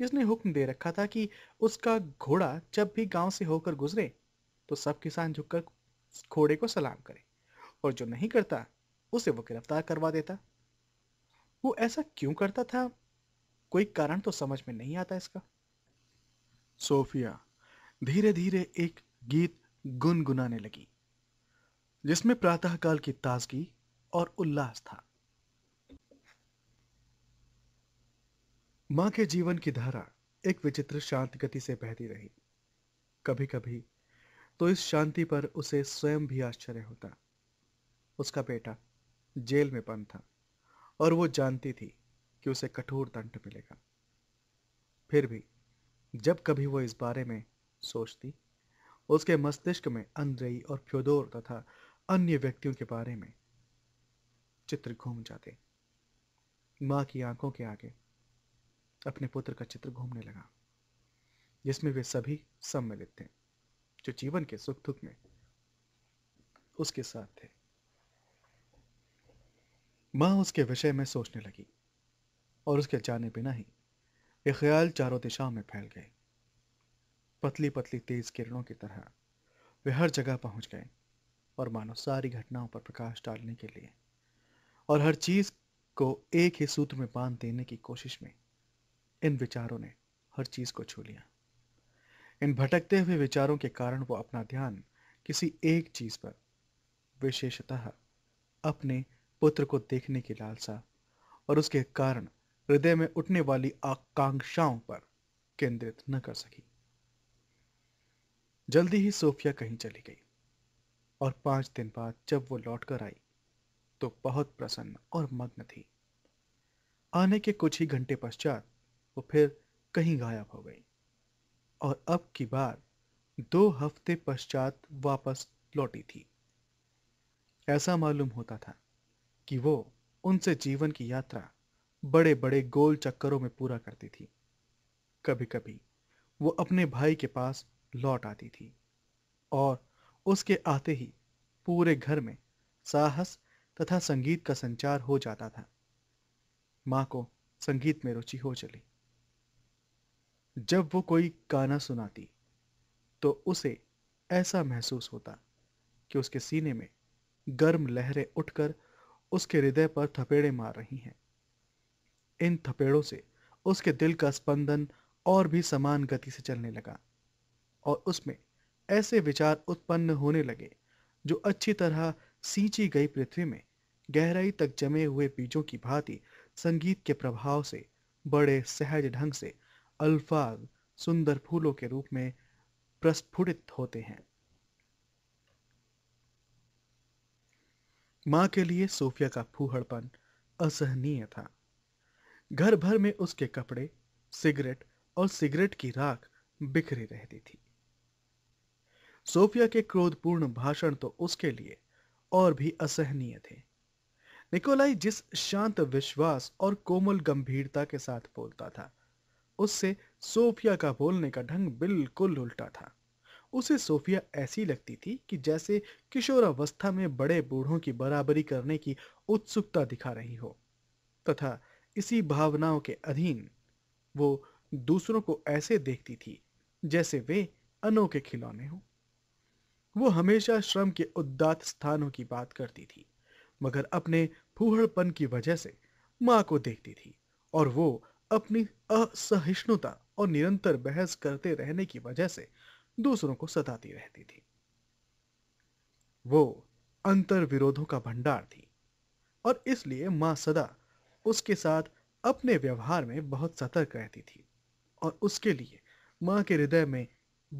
जिसने हुक्म दे रखा था कि उसका घोड़ा जब भी गांव से होकर गुजरे तो सब किसान झुककर घोड़े को सलाम करे और जो नहीं करता उसे वो गिरफ्तार करवा देता वो ऐसा क्यों करता था कोई कारण तो समझ में नहीं आता इसका सोफिया धीरे धीरे एक गीत गुनगुनाने लगी जिसमें प्रातःकाल की ताजगी और उल्लास था मां के जीवन की धारा एक विचित्र शांत गति से बहती रही कभी कभी तो इस शांति पर उसे स्वयं भी आश्चर्य होता उसका बेटा जेल में बंद था और वो जानती थी कि उसे कठोर दंड मिलेगा फिर भी जब कभी वो इस बारे में सोचती उसके मस्तिष्क में अंद्रेई और फ्योदोर तथा अन्य व्यक्तियों के बारे में चित्र घूम जाते मां की आंखों के आगे अपने पुत्र का चित्र घूमने लगा जिसमें वे सभी सम्मिलित थे जो जीवन के सुख दुख में उसके साथ थे मां उसके विषय में सोचने लगी और उसके जाने बिना ही ये ख्याल चारों दिशाओं में फैल गए पतली पतली तेज किरणों की तरह वे हर जगह पहुंच गए और मानो सारी घटनाओं पर प्रकाश डालने के लिए और हर चीज को एक ही सूत्र में बांध देने की कोशिश में इन विचारों ने हर चीज को छू लिया इन भटकते हुए विचारों के कारण वो अपना ध्यान किसी एक चीज पर विशेषतः अपने पुत्र को देखने की लालसा और उसके कारण हृदय में उठने वाली आकांक्षाओं पर केंद्रित न कर सकी जल्दी ही सोफिया कहीं चली गई और पांच दिन बाद जब वो लौट कर आई तो बहुत प्रसन्न और मग्न थी आने के कुछ ही घंटे पश्चात वो फिर कहीं गायब हो गई और अब की बार दो हफ्ते पश्चात वापस लौटी थी ऐसा मालूम होता था कि वो उनसे जीवन की यात्रा बड़े बड़े गोल चक्करों में पूरा करती थी कभी कभी वो अपने भाई के पास लौट आती थी और उसके आते ही पूरे घर में साहस तथा संगीत का संचार हो जाता था माँ को संगीत में रुचि हो चली जब वो कोई गाना सुनाती तो उसे ऐसा महसूस होता कि उसके सीने में गर्म लहरें उठकर उसके हृदय पर थपेड़े मार रही हैं इन थपेड़ों से उसके दिल का स्पंदन और भी समान गति से चलने लगा और उसमें ऐसे विचार उत्पन्न होने लगे जो अच्छी तरह सींची गई पृथ्वी में गहराई तक जमे हुए बीजों की भांति संगीत के प्रभाव से बड़े सहज ढंग से अल्फाज सुंदर फूलों के रूप में प्रस्फुटित होते हैं माँ के लिए सोफिया का फूहड़पन असहनीय था घर भर में उसके कपड़े सिगरेट और सिगरेट की राख बिखरी रहती थी सोफिया के क्रोधपूर्ण भाषण तो उसके लिए और भी असहनीय थे निकोलाई जिस शांत विश्वास और कोमल गंभीरता के साथ बोलता था उससे सोफिया का बोलने का ढंग बिल्कुल उल्टा था उसे सोफिया ऐसी लगती थी कि जैसे किशोरावस्था में बड़े बूढ़ों की बराबरी करने की उत्सुकता दिखा रही हो तथा इसी भावनाओं के अधीन वो दूसरों को ऐसे देखती थी जैसे वे अनोखे खिलौने हों वो हमेशा श्रम के उद्दात स्थानों की बात करती थी मगर अपने फूहड़पन की वजह से माँ को देखती थी और वो अपनी असहिष्णुता और निरंतर बहस करते रहने की वजह से दूसरों को सताती रहती थी वो अंतर विरोधों का भंडार थी और इसलिए मां सदा उसके साथ अपने व्यवहार में बहुत सतर्क रहती थी और उसके लिए माँ के हृदय में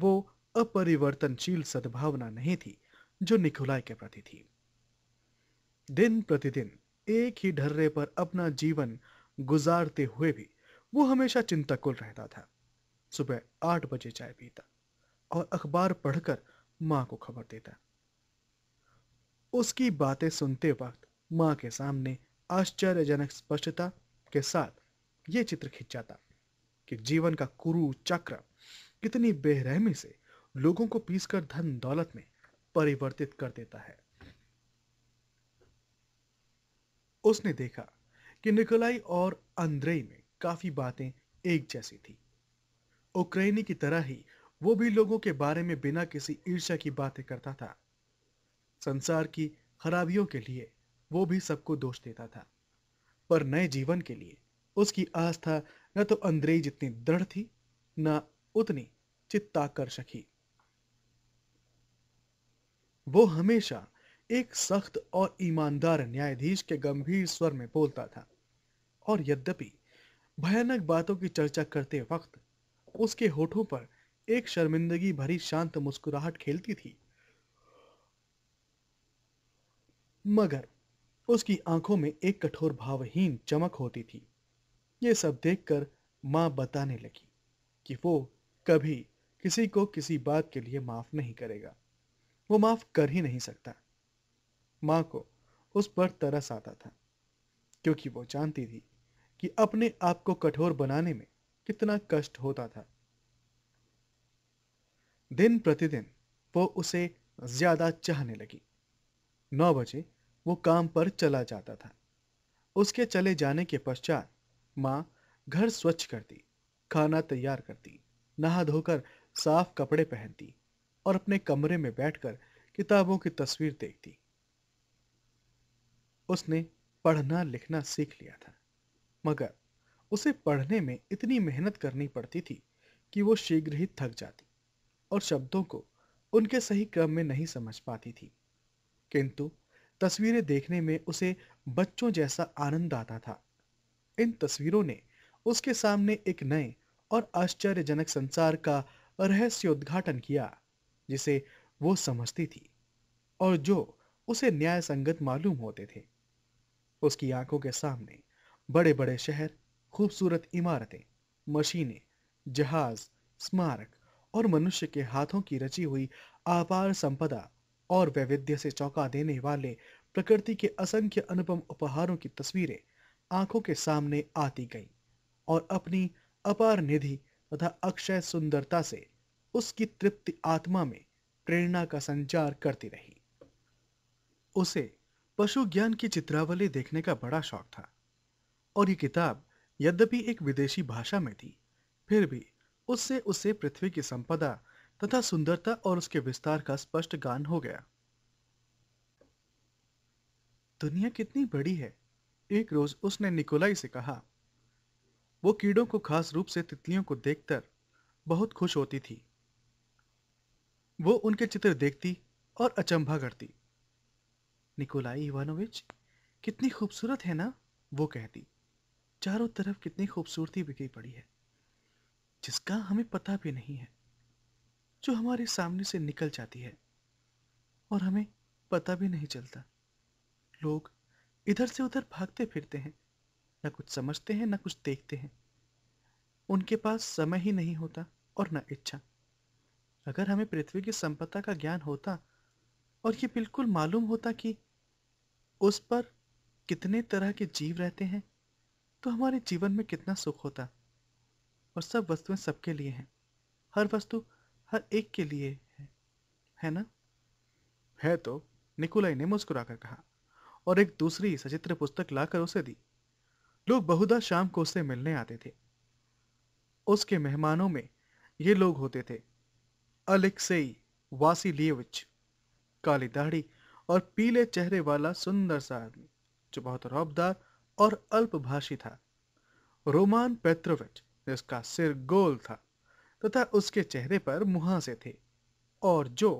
वो अपरिवर्तनशील सद्भावना नहीं थी जो निकोलाई के प्रति थी दिन प्रतिदिन एक ही ढर्रे पर अपना जीवन गुजारते हुए भी वो हमेशा चिंताकुल रहता था सुबह आठ बजे चाय पीता और अखबार पढ़कर माँ को खबर देता उसकी बातें सुनते वक्त माँ के सामने आश्चर्यजनक स्पष्टता के साथ ये चित्र खिंच जाता कि जीवन का कुरु चक्र कितनी बेरहमी से लोगों को पीसकर धन दौलत में परिवर्तित कर देता है उसने देखा कि निकोलाई और अंद्रेई में काफी बातें एक जैसी थी उक्रेनी की तरह ही वो भी लोगों के बारे में बिना किसी ईर्ष्या की बातें करता था संसार की खराबियों के लिए वो भी सबको दोष देता था पर नए जीवन के लिए उसकी आस्था न तो अंद्रेई जितनी दृढ़ थी न उतनी चित्ताकर्षक ही वो हमेशा एक सख्त और ईमानदार न्यायाधीश के गंभीर स्वर में बोलता था और यद्यपि भयानक बातों की चर्चा करते वक्त उसके होठों पर एक शर्मिंदगी भरी शांत मुस्कुराहट खेलती थी मगर उसकी आंखों में एक कठोर भावहीन चमक होती थी ये सब देखकर माँ बताने लगी कि वो कभी किसी को किसी बात के लिए माफ नहीं करेगा वो माफ कर ही नहीं सकता माँ को उस पर तरस आता था क्योंकि वो जानती थी कि अपने आप को कठोर बनाने में कितना कष्ट होता था दिन प्रतिदिन वो उसे ज्यादा चाहने लगी नौ बजे वो काम पर चला जाता था उसके चले जाने के पश्चात माँ घर स्वच्छ करती खाना तैयार करती नहा धोकर साफ कपड़े पहनती और अपने कमरे में बैठकर किताबों की तस्वीर देखती उसने पढ़ना लिखना सीख लिया था मगर उसे पढ़ने में इतनी मेहनत करनी पड़ती थी कि वो शीघ्र ही थक जाती और शब्दों को उनके सही क्रम में नहीं समझ पाती थी किंतु तस्वीरें देखने में उसे बच्चों जैसा आनंद आता था इन तस्वीरों ने उसके सामने एक नए और आश्चर्यजनक संसार का रहस्योद्घाटन किया जिसे वो समझती थी और जो उसे न्याय संगत मालूम होते थे उसकी आंखों के सामने बड़े बड़े शहर खूबसूरत इमारतें मशीनें जहाज स्मारक और मनुष्य के हाथों की रची हुई आपार संपदा और वैविध्य से चौंका देने वाले प्रकृति के असंख्य अनुपम उपहारों की तस्वीरें आंखों के सामने आती गई और अपनी अपार निधि तथा अक्षय सुंदरता से उसकी तृप्ति आत्मा में प्रेरणा का संचार करती रही उसे पशु ज्ञान की चित्रावली देखने का बड़ा शौक था और ये किताब यद्यपि एक विदेशी भाषा में थी फिर भी उससे उसे पृथ्वी की संपदा तथा सुंदरता और उसके विस्तार का स्पष्ट गान हो गया दुनिया कितनी बड़ी है एक रोज उसने निकोलाई से कहा वो कीड़ों को खास रूप से तितलियों को देखकर बहुत खुश होती थी वो उनके चित्र देखती और अचंभा करती निकोलाई इवानोविच कितनी खूबसूरत है ना वो कहती चारों तरफ कितनी खूबसूरती बिखरी पड़ी है जिसका हमें पता भी नहीं है जो हमारे सामने से निकल जाती है और हमें पता भी नहीं चलता लोग इधर से उधर भागते फिरते हैं न कुछ समझते हैं न कुछ देखते हैं उनके पास समय ही नहीं होता और न इच्छा अगर हमें पृथ्वी की संपदा का ज्ञान होता और ये बिल्कुल मालूम होता कि उस पर कितने तरह के जीव रहते हैं तो हमारे जीवन में कितना सुख होता और सब वस्तुएं सबके लिए हैं हर वस्तु हर एक के लिए है है ना है तो निकुलाई ने मुस्कुराकर कहा और एक दूसरी सचित्र पुस्तक लाकर उसे दी लोग बहुधा शाम को उससे मिलने आते थे उसके मेहमानों में ये लोग होते थे अलेक्सेई वासीलियविच काली दाढ़ी और पीले चेहरे वाला सुंदर सा आदमी जो बहुत रौबदार और अल्पभाषी था रोमान पेत्रोविच जिसका सिर गोल था तथा उसके चेहरे पर मुहासे थे और जो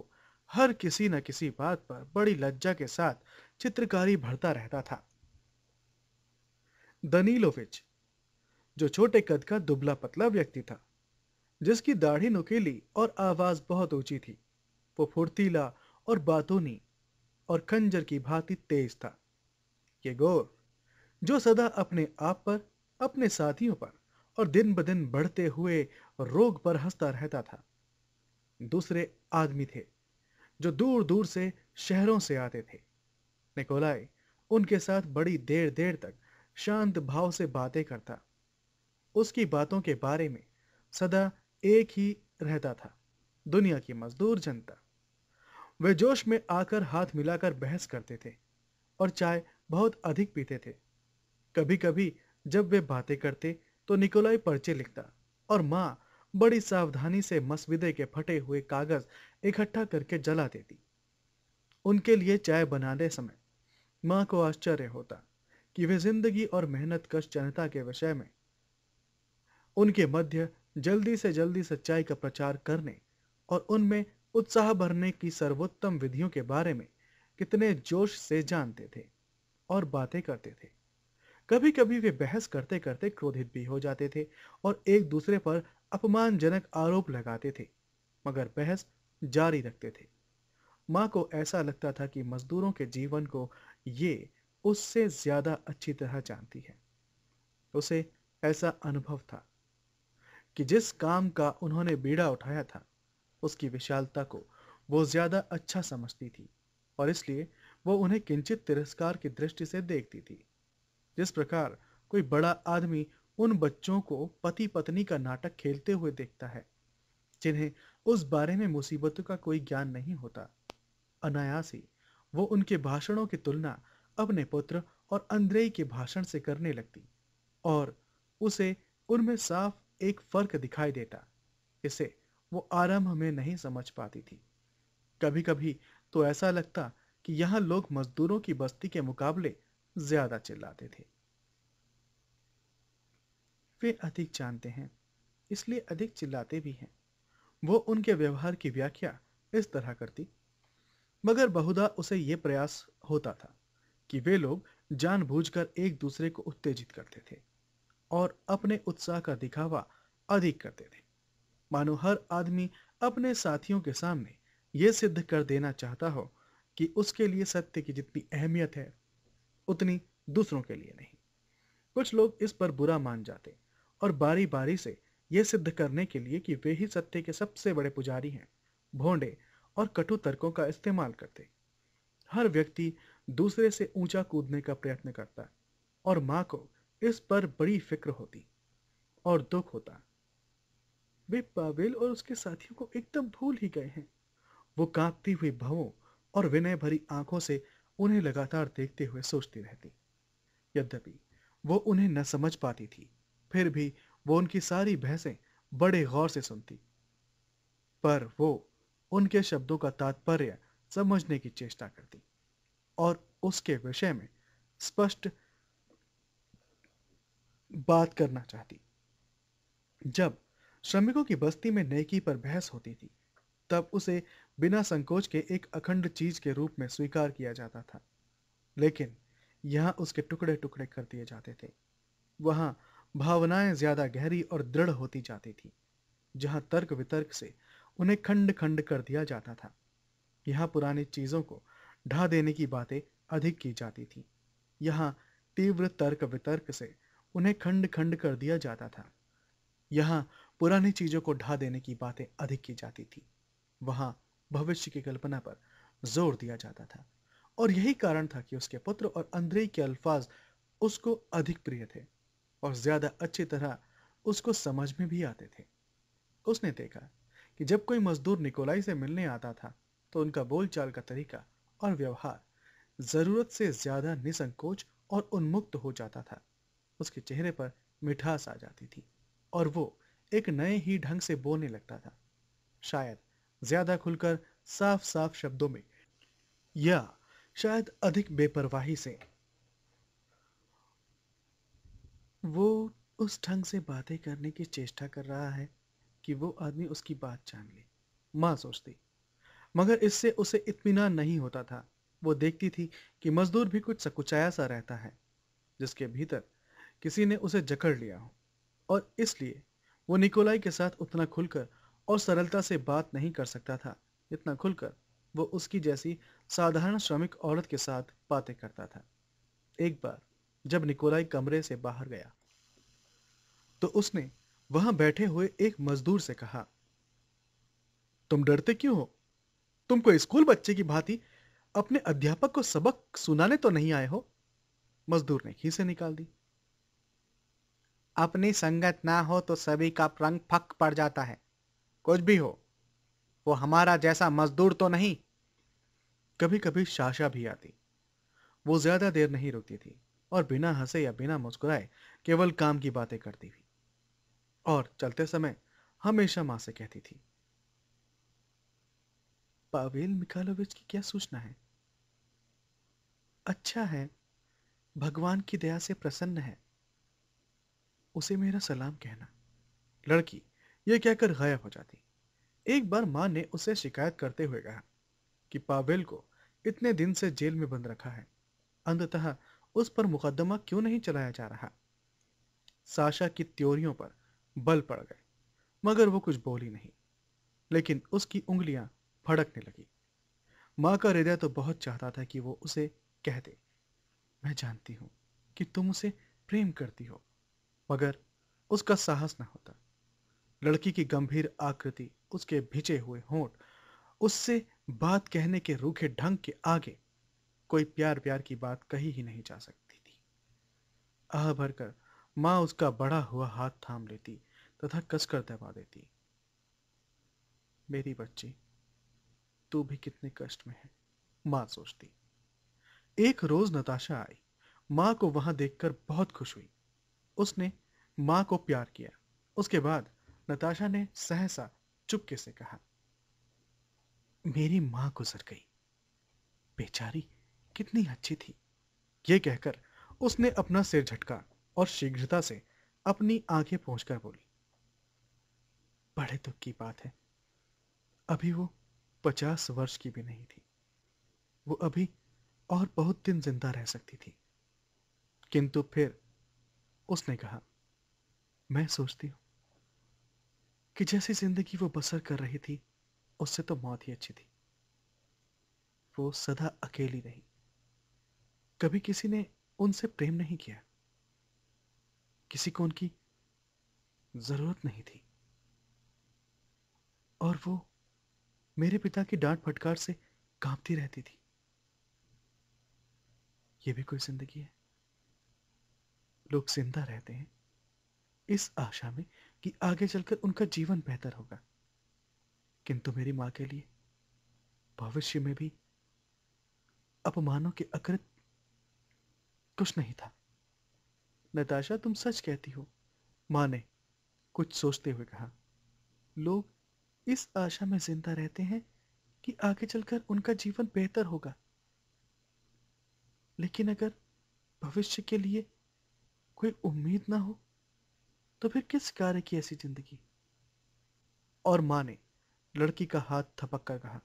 हर किसी न किसी बात पर बड़ी लज्जा के साथ चित्रकारी भरता रहता था दनीलोविच जो छोटे कद का दुबला पतला व्यक्ति था जिसकी दाढ़ी नुकीली और आवाज बहुत ऊंची थी वो फुर्तीला और बातोनी और खंजर की भांति तेज था ये गोर जो सदा अपने आप पर अपने साथियों पर और दिन ब दिन बढ़ते हुए रोग पर हंसता रहता था दूसरे आदमी थे जो दूर दूर से शहरों से आते थे निकोलाय उनके साथ बड़ी देर देर तक शांत भाव से बातें करता उसकी बातों के बारे में सदा एक ही रहता था दुनिया की मजदूर जनता वे जोश में आकर हाथ मिलाकर बहस करते थे और चाय बहुत अधिक पीते थे कभी कभी जब वे बातें करते तो निकोलाई पर्चे लिखता और माँ बड़ी सावधानी से मसविदे के फटे हुए कागज इकट्ठा करके जला देती उनके लिए चाय बनाने समय माँ को आश्चर्य होता कि वे जिंदगी और मेहनत कश जनता के विषय में उनके मध्य जल्दी से जल्दी सच्चाई का प्रचार करने और उनमें उत्साह भरने की सर्वोत्तम विधियों के बारे में कितने जोश से जानते थे और बातें करते थे कभी कभी वे बहस करते करते क्रोधित भी हो जाते थे और एक दूसरे पर अपमानजनक आरोप लगाते थे मगर बहस जारी रखते थे माँ को ऐसा लगता था कि मजदूरों के जीवन को ये उससे ज्यादा अच्छी तरह जानती है उसे ऐसा अनुभव था कि जिस काम का उन्होंने बीड़ा उठाया था उसकी विशालता को वो ज्यादा अच्छा समझती थी और इसलिए वो उन्हें किंचित तिरस्कार की दृष्टि से देखती थी जिस प्रकार कोई बड़ा आदमी उन बच्चों को पति पत्नी का नाटक खेलते हुए देखता है जिन्हें उस बारे में मुसीबतों का कोई ज्ञान नहीं होता अनायास ही वो उनके भाषणों की तुलना अपने पुत्र और अंद्रेई के भाषण से करने लगती और उसे उनमें साफ एक फर्क दिखाई देता इसे वो आरंभ में नहीं समझ पाती थी कभी कभी तो ऐसा लगता कि यहाँ लोग मजदूरों की बस्ती के मुकाबले ज्यादा चिल्लाते थे वे अधिक जानते हैं इसलिए अधिक चिल्लाते भी हैं वो उनके व्यवहार की व्याख्या इस तरह करती मगर बहुधा उसे यह प्रयास होता था कि वे लोग जानबूझकर एक दूसरे को उत्तेजित करते थे और अपने उत्साह का दिखावा अधिक करते थे मानो हर आदमी अपने साथियों के सामने ये सिद्ध कर देना चाहता हो कि उसके लिए सत्य की जितनी अहमियत है उतनी दूसरों के लिए नहीं कुछ लोग इस पर बुरा मान जाते और बारी बारी से यह सिद्ध करने के लिए कि वे ही सत्य के सबसे बड़े पुजारी हैं भोंडे और कटु तर्कों का इस्तेमाल करते हर व्यक्ति दूसरे से ऊंचा कूदने का प्रयत्न करता और माँ को इस पर बड़ी फिक्र होती और दुख होता वे पावेल और उसके साथियों को एकदम भूल ही गए हैं वो कांपती हुई भवों और विनय भरी आंखों से उन्हें लगातार देखते हुए सोचती रहती यद्यपि वो उन्हें न समझ पाती थी फिर भी वो उनकी सारी बहसें बड़े गौर से सुनती पर वो उनके शब्दों का तात्पर्य समझने की चेष्टा करती और उसके विषय में स्पष्ट बात करना चाहती जब श्रमिकों की बस्ती में नेकी पर बहस होती थी तब उसे बिना संकोच के एक अखंड चीज के रूप में स्वीकार किया जाता था लेकिन यहाँ उसके टुकड़े टुकड़े कर दिए जाते थे वहाँ भावनाएं ज्यादा गहरी और दृढ़ होती जाती थी जहाँ तर्क वितर्क से उन्हें खंड खंड कर दिया जाता था यहाँ पुरानी चीज़ों को ढा देने की बातें अधिक की जाती थी यहाँ तीव्र तर्क वितर्क से उन्हें खंड खंड कर दिया जाता था यहाँ पुरानी चीज़ों को ढा देने की बातें अधिक की जाती थी वहाँ भविष्य की कल्पना पर जोर दिया जाता था और यही कारण था कि उसके पुत्र और अंद्रे के अल्फाज उसको अधिक प्रिय थे और ज्यादा अच्छी तरह उसको समझ में भी आते थे उसने देखा कि जब कोई मजदूर निकोलाई से मिलने आता था तो उनका बोलचाल का तरीका और व्यवहार जरूरत से ज्यादा निसंकोच और उन्मुक्त हो जाता था उसके चेहरे पर मिठास आ जाती थी और वो एक नए ही ढंग से बोलने लगता था शायद ज्यादा खुलकर साफ साफ शब्दों में या शायद अधिक बेपरवाही से वो उस ढंग से बातें करने की चेष्टा कर रहा है कि वो आदमी उसकी बात जान ले माँ सोचती मगर इससे उसे इतमान नहीं होता था वो देखती थी कि मजदूर भी कुछ सकुचाया सा रहता है जिसके भीतर किसी ने उसे जकड़ लिया हो और इसलिए वो निकोलाई के साथ उतना खुलकर और सरलता से बात नहीं कर सकता था इतना खुलकर वो उसकी जैसी साधारण श्रमिक औरत के साथ बातें करता था एक बार जब निकोलाई कमरे से बाहर गया तो उसने वहां बैठे हुए एक मजदूर से कहा तुम डरते क्यों हो तुमको स्कूल बच्चे की भांति अपने अध्यापक को सबक सुनाने तो नहीं आए हो मजदूर ने खीसे निकाल दी अपनी संगत ना हो तो सभी का रंग फक पड़ जाता है कुछ भी हो वो हमारा जैसा मजदूर तो नहीं कभी कभी शाशा भी आती वो ज्यादा देर नहीं रुकती थी और बिना हंसे या बिना मुस्कुराए केवल काम की बातें करती थी और चलते समय हमेशा मां से कहती थी पावेल मिकालोविच की क्या सूचना है अच्छा है भगवान की दया से प्रसन्न है उसे मेरा सलाम कहना लड़की यह कहकर गायब हो जाती एक बार माँ ने उसे शिकायत करते हुए कहा कि पावेल को इतने दिन से जेल में बंद रखा है अंततः उस पर मुकदमा क्यों नहीं चलाया जा रहा साशा की त्योरियों पर बल पड़ गए मगर वो कुछ बोली नहीं लेकिन उसकी उंगलियां फड़कने लगी माँ का हृदय तो बहुत चाहता था कि वो उसे कह दे मैं जानती हूं कि तुम उसे प्रेम करती हो मगर उसका साहस ना होता लड़की की गंभीर आकृति उसके भिचे हुए होंठ उससे बात कहने के रूखे ढंग के आगे कोई प्यार प्यार की बात कही ही नहीं जा सकती थी आह भरकर माँ उसका बड़ा हुआ हाथ थाम लेती तथा कसकर दबा देती मेरी बच्ची तू भी कितने कष्ट में है माँ सोचती एक रोज नताशा आई माँ को वहां देखकर बहुत खुश हुई उसने माँ को प्यार किया उसके बाद नताशा ने सहसा चुपके से कहा मेरी मां गुजर गई बेचारी कितनी अच्छी थी ये कहकर उसने अपना सिर झटका और शीघ्रता से अपनी आंखें पहुंचकर बोली बड़े दुख की बात है अभी वो पचास वर्ष की भी नहीं थी वो अभी और बहुत दिन जिंदा रह सकती थी किंतु फिर उसने कहा मैं सोचती हूं कि जैसी जिंदगी वो बसर कर रही थी उससे तो मौत ही अच्छी थी वो सदा अकेली रही कभी किसी ने उनसे प्रेम नहीं किया किसी को उनकी जरूरत नहीं थी और वो मेरे पिता की डांट फटकार से कांपती रहती थी ये भी कोई जिंदगी है लोग जिंदा रहते हैं इस आशा में कि आगे चलकर उनका जीवन बेहतर होगा किंतु मेरी मां के लिए भविष्य में भी अपमानों के अकृत कुछ नहीं था नताशा तुम सच कहती हो मां ने कुछ सोचते हुए कहा लोग इस आशा में जिंदा रहते हैं कि आगे चलकर उनका जीवन बेहतर होगा लेकिन अगर भविष्य के लिए कोई उम्मीद ना हो तो फिर किस कार्य की ऐसी जिंदगी और मां ने लड़की का हाथ थपक कर कहा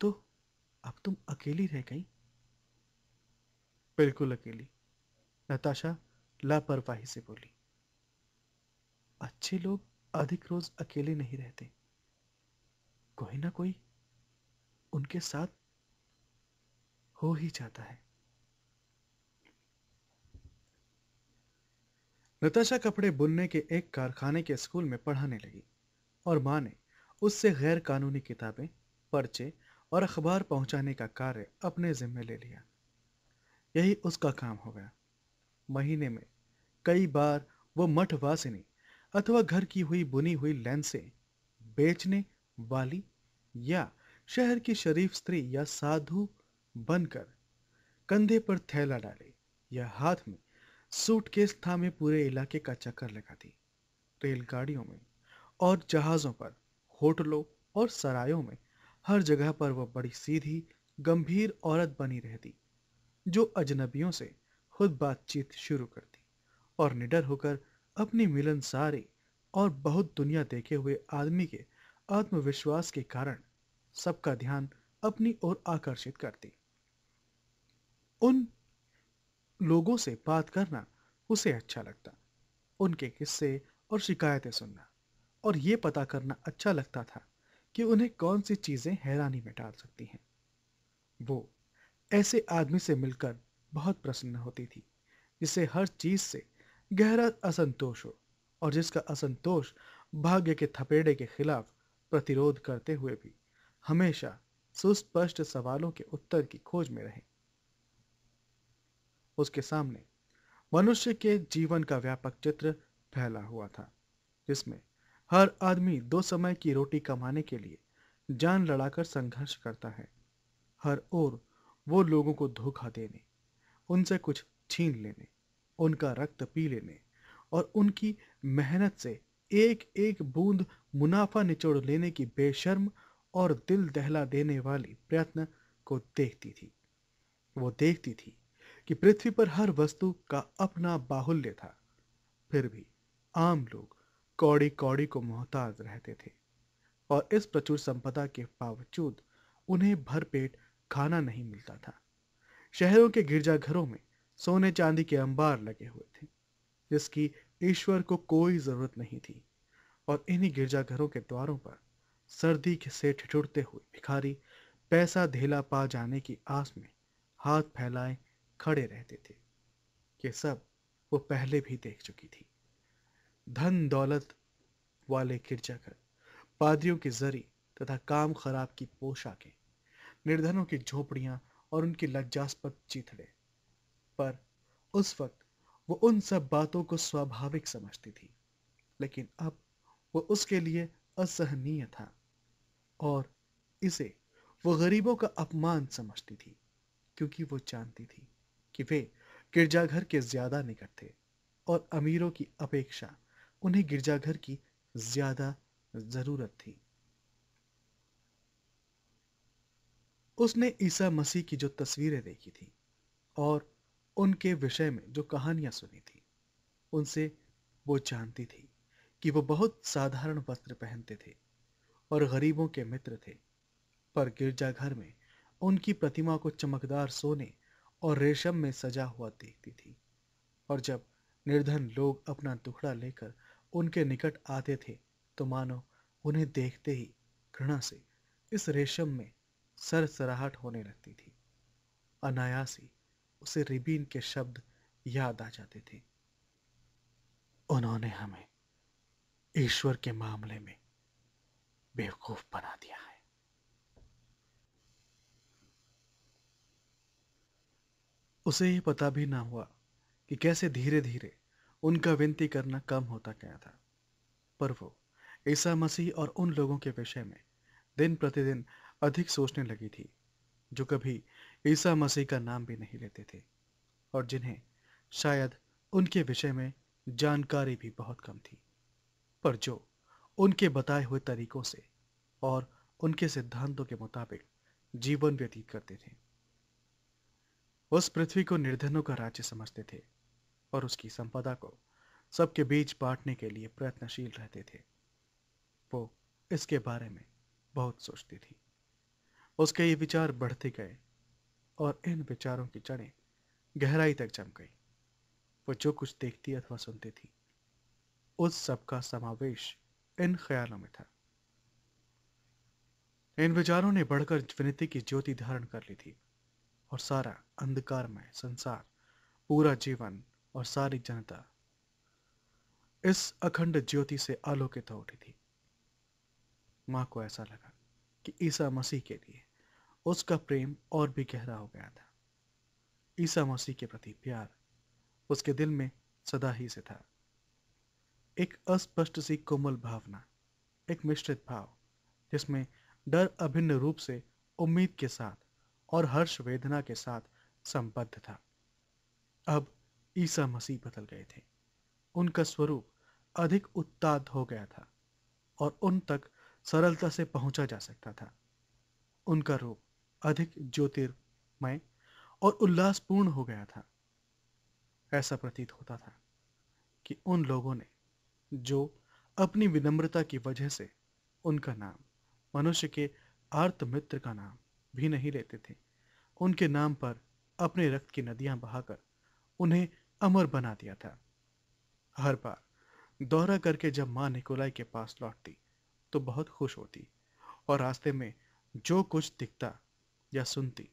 तो अब तुम अकेली रह गई बिल्कुल अकेली नताशा लापरवाही से बोली अच्छे लोग अधिक रोज अकेले नहीं रहते कोई ना कोई उनके साथ हो ही जाता है नताशा कपड़े बुनने के एक कारखाने के स्कूल में पढ़ाने लगी और माँ ने उससे गैर कानूनी किताबें पर्चे और अखबार पहुंचाने का कार्य अपने जिम्मे ले लिया यही उसका काम हो गया महीने में कई बार वो मठवासिनी अथवा घर की हुई बुनी हुई लेंसें बेचने वाली या शहर की शरीफ स्त्री या साधु बनकर कंधे पर थैला डाले या हाथ में सूटकेस थामे पूरे इलाके का चक्कर लगा दी रेलगाड़ियों में और जहाज़ों पर होटलों और सरायों में हर जगह पर वह बड़ी सीधी गंभीर औरत बनी रहती जो अजनबियों से खुद बातचीत शुरू करती और निडर होकर अपनी मिलन सारे और बहुत दुनिया देखे हुए आदमी के आत्मविश्वास के कारण सबका ध्यान अपनी ओर आकर्षित करती उन लोगों से बात करना उसे अच्छा लगता उनके किस्से और शिकायतें सुनना और ये पता करना अच्छा लगता था कि उन्हें कौन सी चीज़ें हैरानी में डाल सकती हैं वो ऐसे आदमी से मिलकर बहुत प्रसन्न होती थी जिसे हर चीज़ से गहरा असंतोष हो और जिसका असंतोष भाग्य के थपेड़े के खिलाफ प्रतिरोध करते हुए भी हमेशा सुस्पष्ट सवालों के उत्तर की खोज में रहें उसके सामने मनुष्य के जीवन का व्यापक चित्र फैला हुआ था जिसमें हर आदमी दो समय की रोटी कमाने के लिए जान लड़ाकर संघर्ष करता है हर ओर वो लोगों को धोखा देने उनसे कुछ छीन लेने उनका रक्त पी लेने और उनकी मेहनत से एक एक बूंद मुनाफा निचोड़ लेने की बेशर्म और दिल दहला देने वाली प्रयत्न को देखती थी वो देखती थी कि पृथ्वी पर हर वस्तु का अपना बाहुल्य था फिर भी आम लोग कौड़ी कौड़ी को मोहताज रहते थे और इस प्रचुर संपदा के बावजूद उन्हें भरपेट खाना नहीं मिलता था शहरों के गिरजाघरों में सोने चांदी के अंबार लगे हुए थे जिसकी ईश्वर को कोई जरूरत नहीं थी और इन्हीं गिरजाघरों के द्वारों पर सर्दी से ठिठुरते हुए भिखारी पैसा धेला पा जाने की आस में हाथ फैलाए खड़े रहते थे ये सब वो पहले भी देख चुकी थी धन दौलत वाले गिरजाघर पादरियों के जरी तथा काम खराब की पोशाकें निर्धनों की झोपड़ियां और उनकी लज्जास्पद चिथड़े पर उस वक्त वो उन सब बातों को स्वाभाविक समझती थी लेकिन अब वो उसके लिए असहनीय था और इसे वो गरीबों का अपमान समझती थी क्योंकि वो जानती थी कि वे गिरजाघर के ज्यादा निकट थे और अमीरों की अपेक्षा उन्हें गिरजाघर की ज्यादा जरूरत थी उसने ईसा मसीह की जो तस्वीरें देखी थी और उनके विषय में जो कहानियां सुनी थी उनसे वो जानती थी कि वो बहुत साधारण वस्त्र पहनते थे और गरीबों के मित्र थे पर गिरजाघर में उनकी प्रतिमा को चमकदार सोने और रेशम में सजा हुआ देखती थी और जब निर्धन लोग अपना टुकड़ा लेकर उनके निकट आते थे तो मानो उन्हें देखते ही घृणा से इस रेशम में सर सराहट होने लगती थी अनायास ही उसे रिबीन के शब्द याद आ जाते थे उन्होंने हमें ईश्वर के मामले में बेवकूफ बना दिया उसे ये पता भी ना हुआ कि कैसे धीरे धीरे उनका विनती करना कम होता गया था पर वो ईसा मसीह और उन लोगों के विषय में दिन प्रतिदिन अधिक सोचने लगी थी जो कभी ईसा मसीह का नाम भी नहीं लेते थे और जिन्हें शायद उनके विषय में जानकारी भी बहुत कम थी पर जो उनके बताए हुए तरीकों से और उनके सिद्धांतों के मुताबिक जीवन व्यतीत करते थे उस पृथ्वी को निर्धनों का राज्य समझते थे और उसकी संपदा को सबके बीच बांटने के लिए प्रयत्नशील रहते थे वो इसके बारे में बहुत सोचती थी उसके ये विचार बढ़ते गए और इन विचारों की जड़ें गहराई तक जम गई वो जो कुछ देखती अथवा सुनती थी उस सब का समावेश इन ख्यालों में था इन विचारों ने बढ़कर विनती की ज्योति धारण कर ली थी और सारा अंधकारमय संसार पूरा जीवन और सारी जनता इस अखंड ज्योति से आलोकित हो उठी थी मां को ऐसा लगा कि ईसा मसीह के लिए उसका प्रेम और भी गहरा हो गया था ईसा मसीह के प्रति प्यार उसके दिल में सदा ही से था एक अस्पष्ट सी कोमल भावना एक मिश्रित भाव जिसमें डर अभिन्न रूप से उम्मीद के साथ और हर्ष वेदना के साथ संबद्ध था अब ईसा मसीह बदल गए थे उनका स्वरूप अधिक उत्ताद हो गया था और उन तक सरलता से पहुंचा जा सकता था उनका रूप अधिक ज्योतिर्मय और उल्लासपूर्ण हो गया था ऐसा प्रतीत होता था कि उन लोगों ने जो अपनी विनम्रता की वजह से उनका नाम मनुष्य के आर्त मित्र का नाम भी नहीं लेते थे उनके नाम पर अपने रक्त की नदियां बहाकर उन्हें अमर बना दिया था हर बार दौरा करके जब माँ निकोलाई के पास लौटती तो बहुत खुश होती और रास्ते में जो कुछ दिखता या सुनती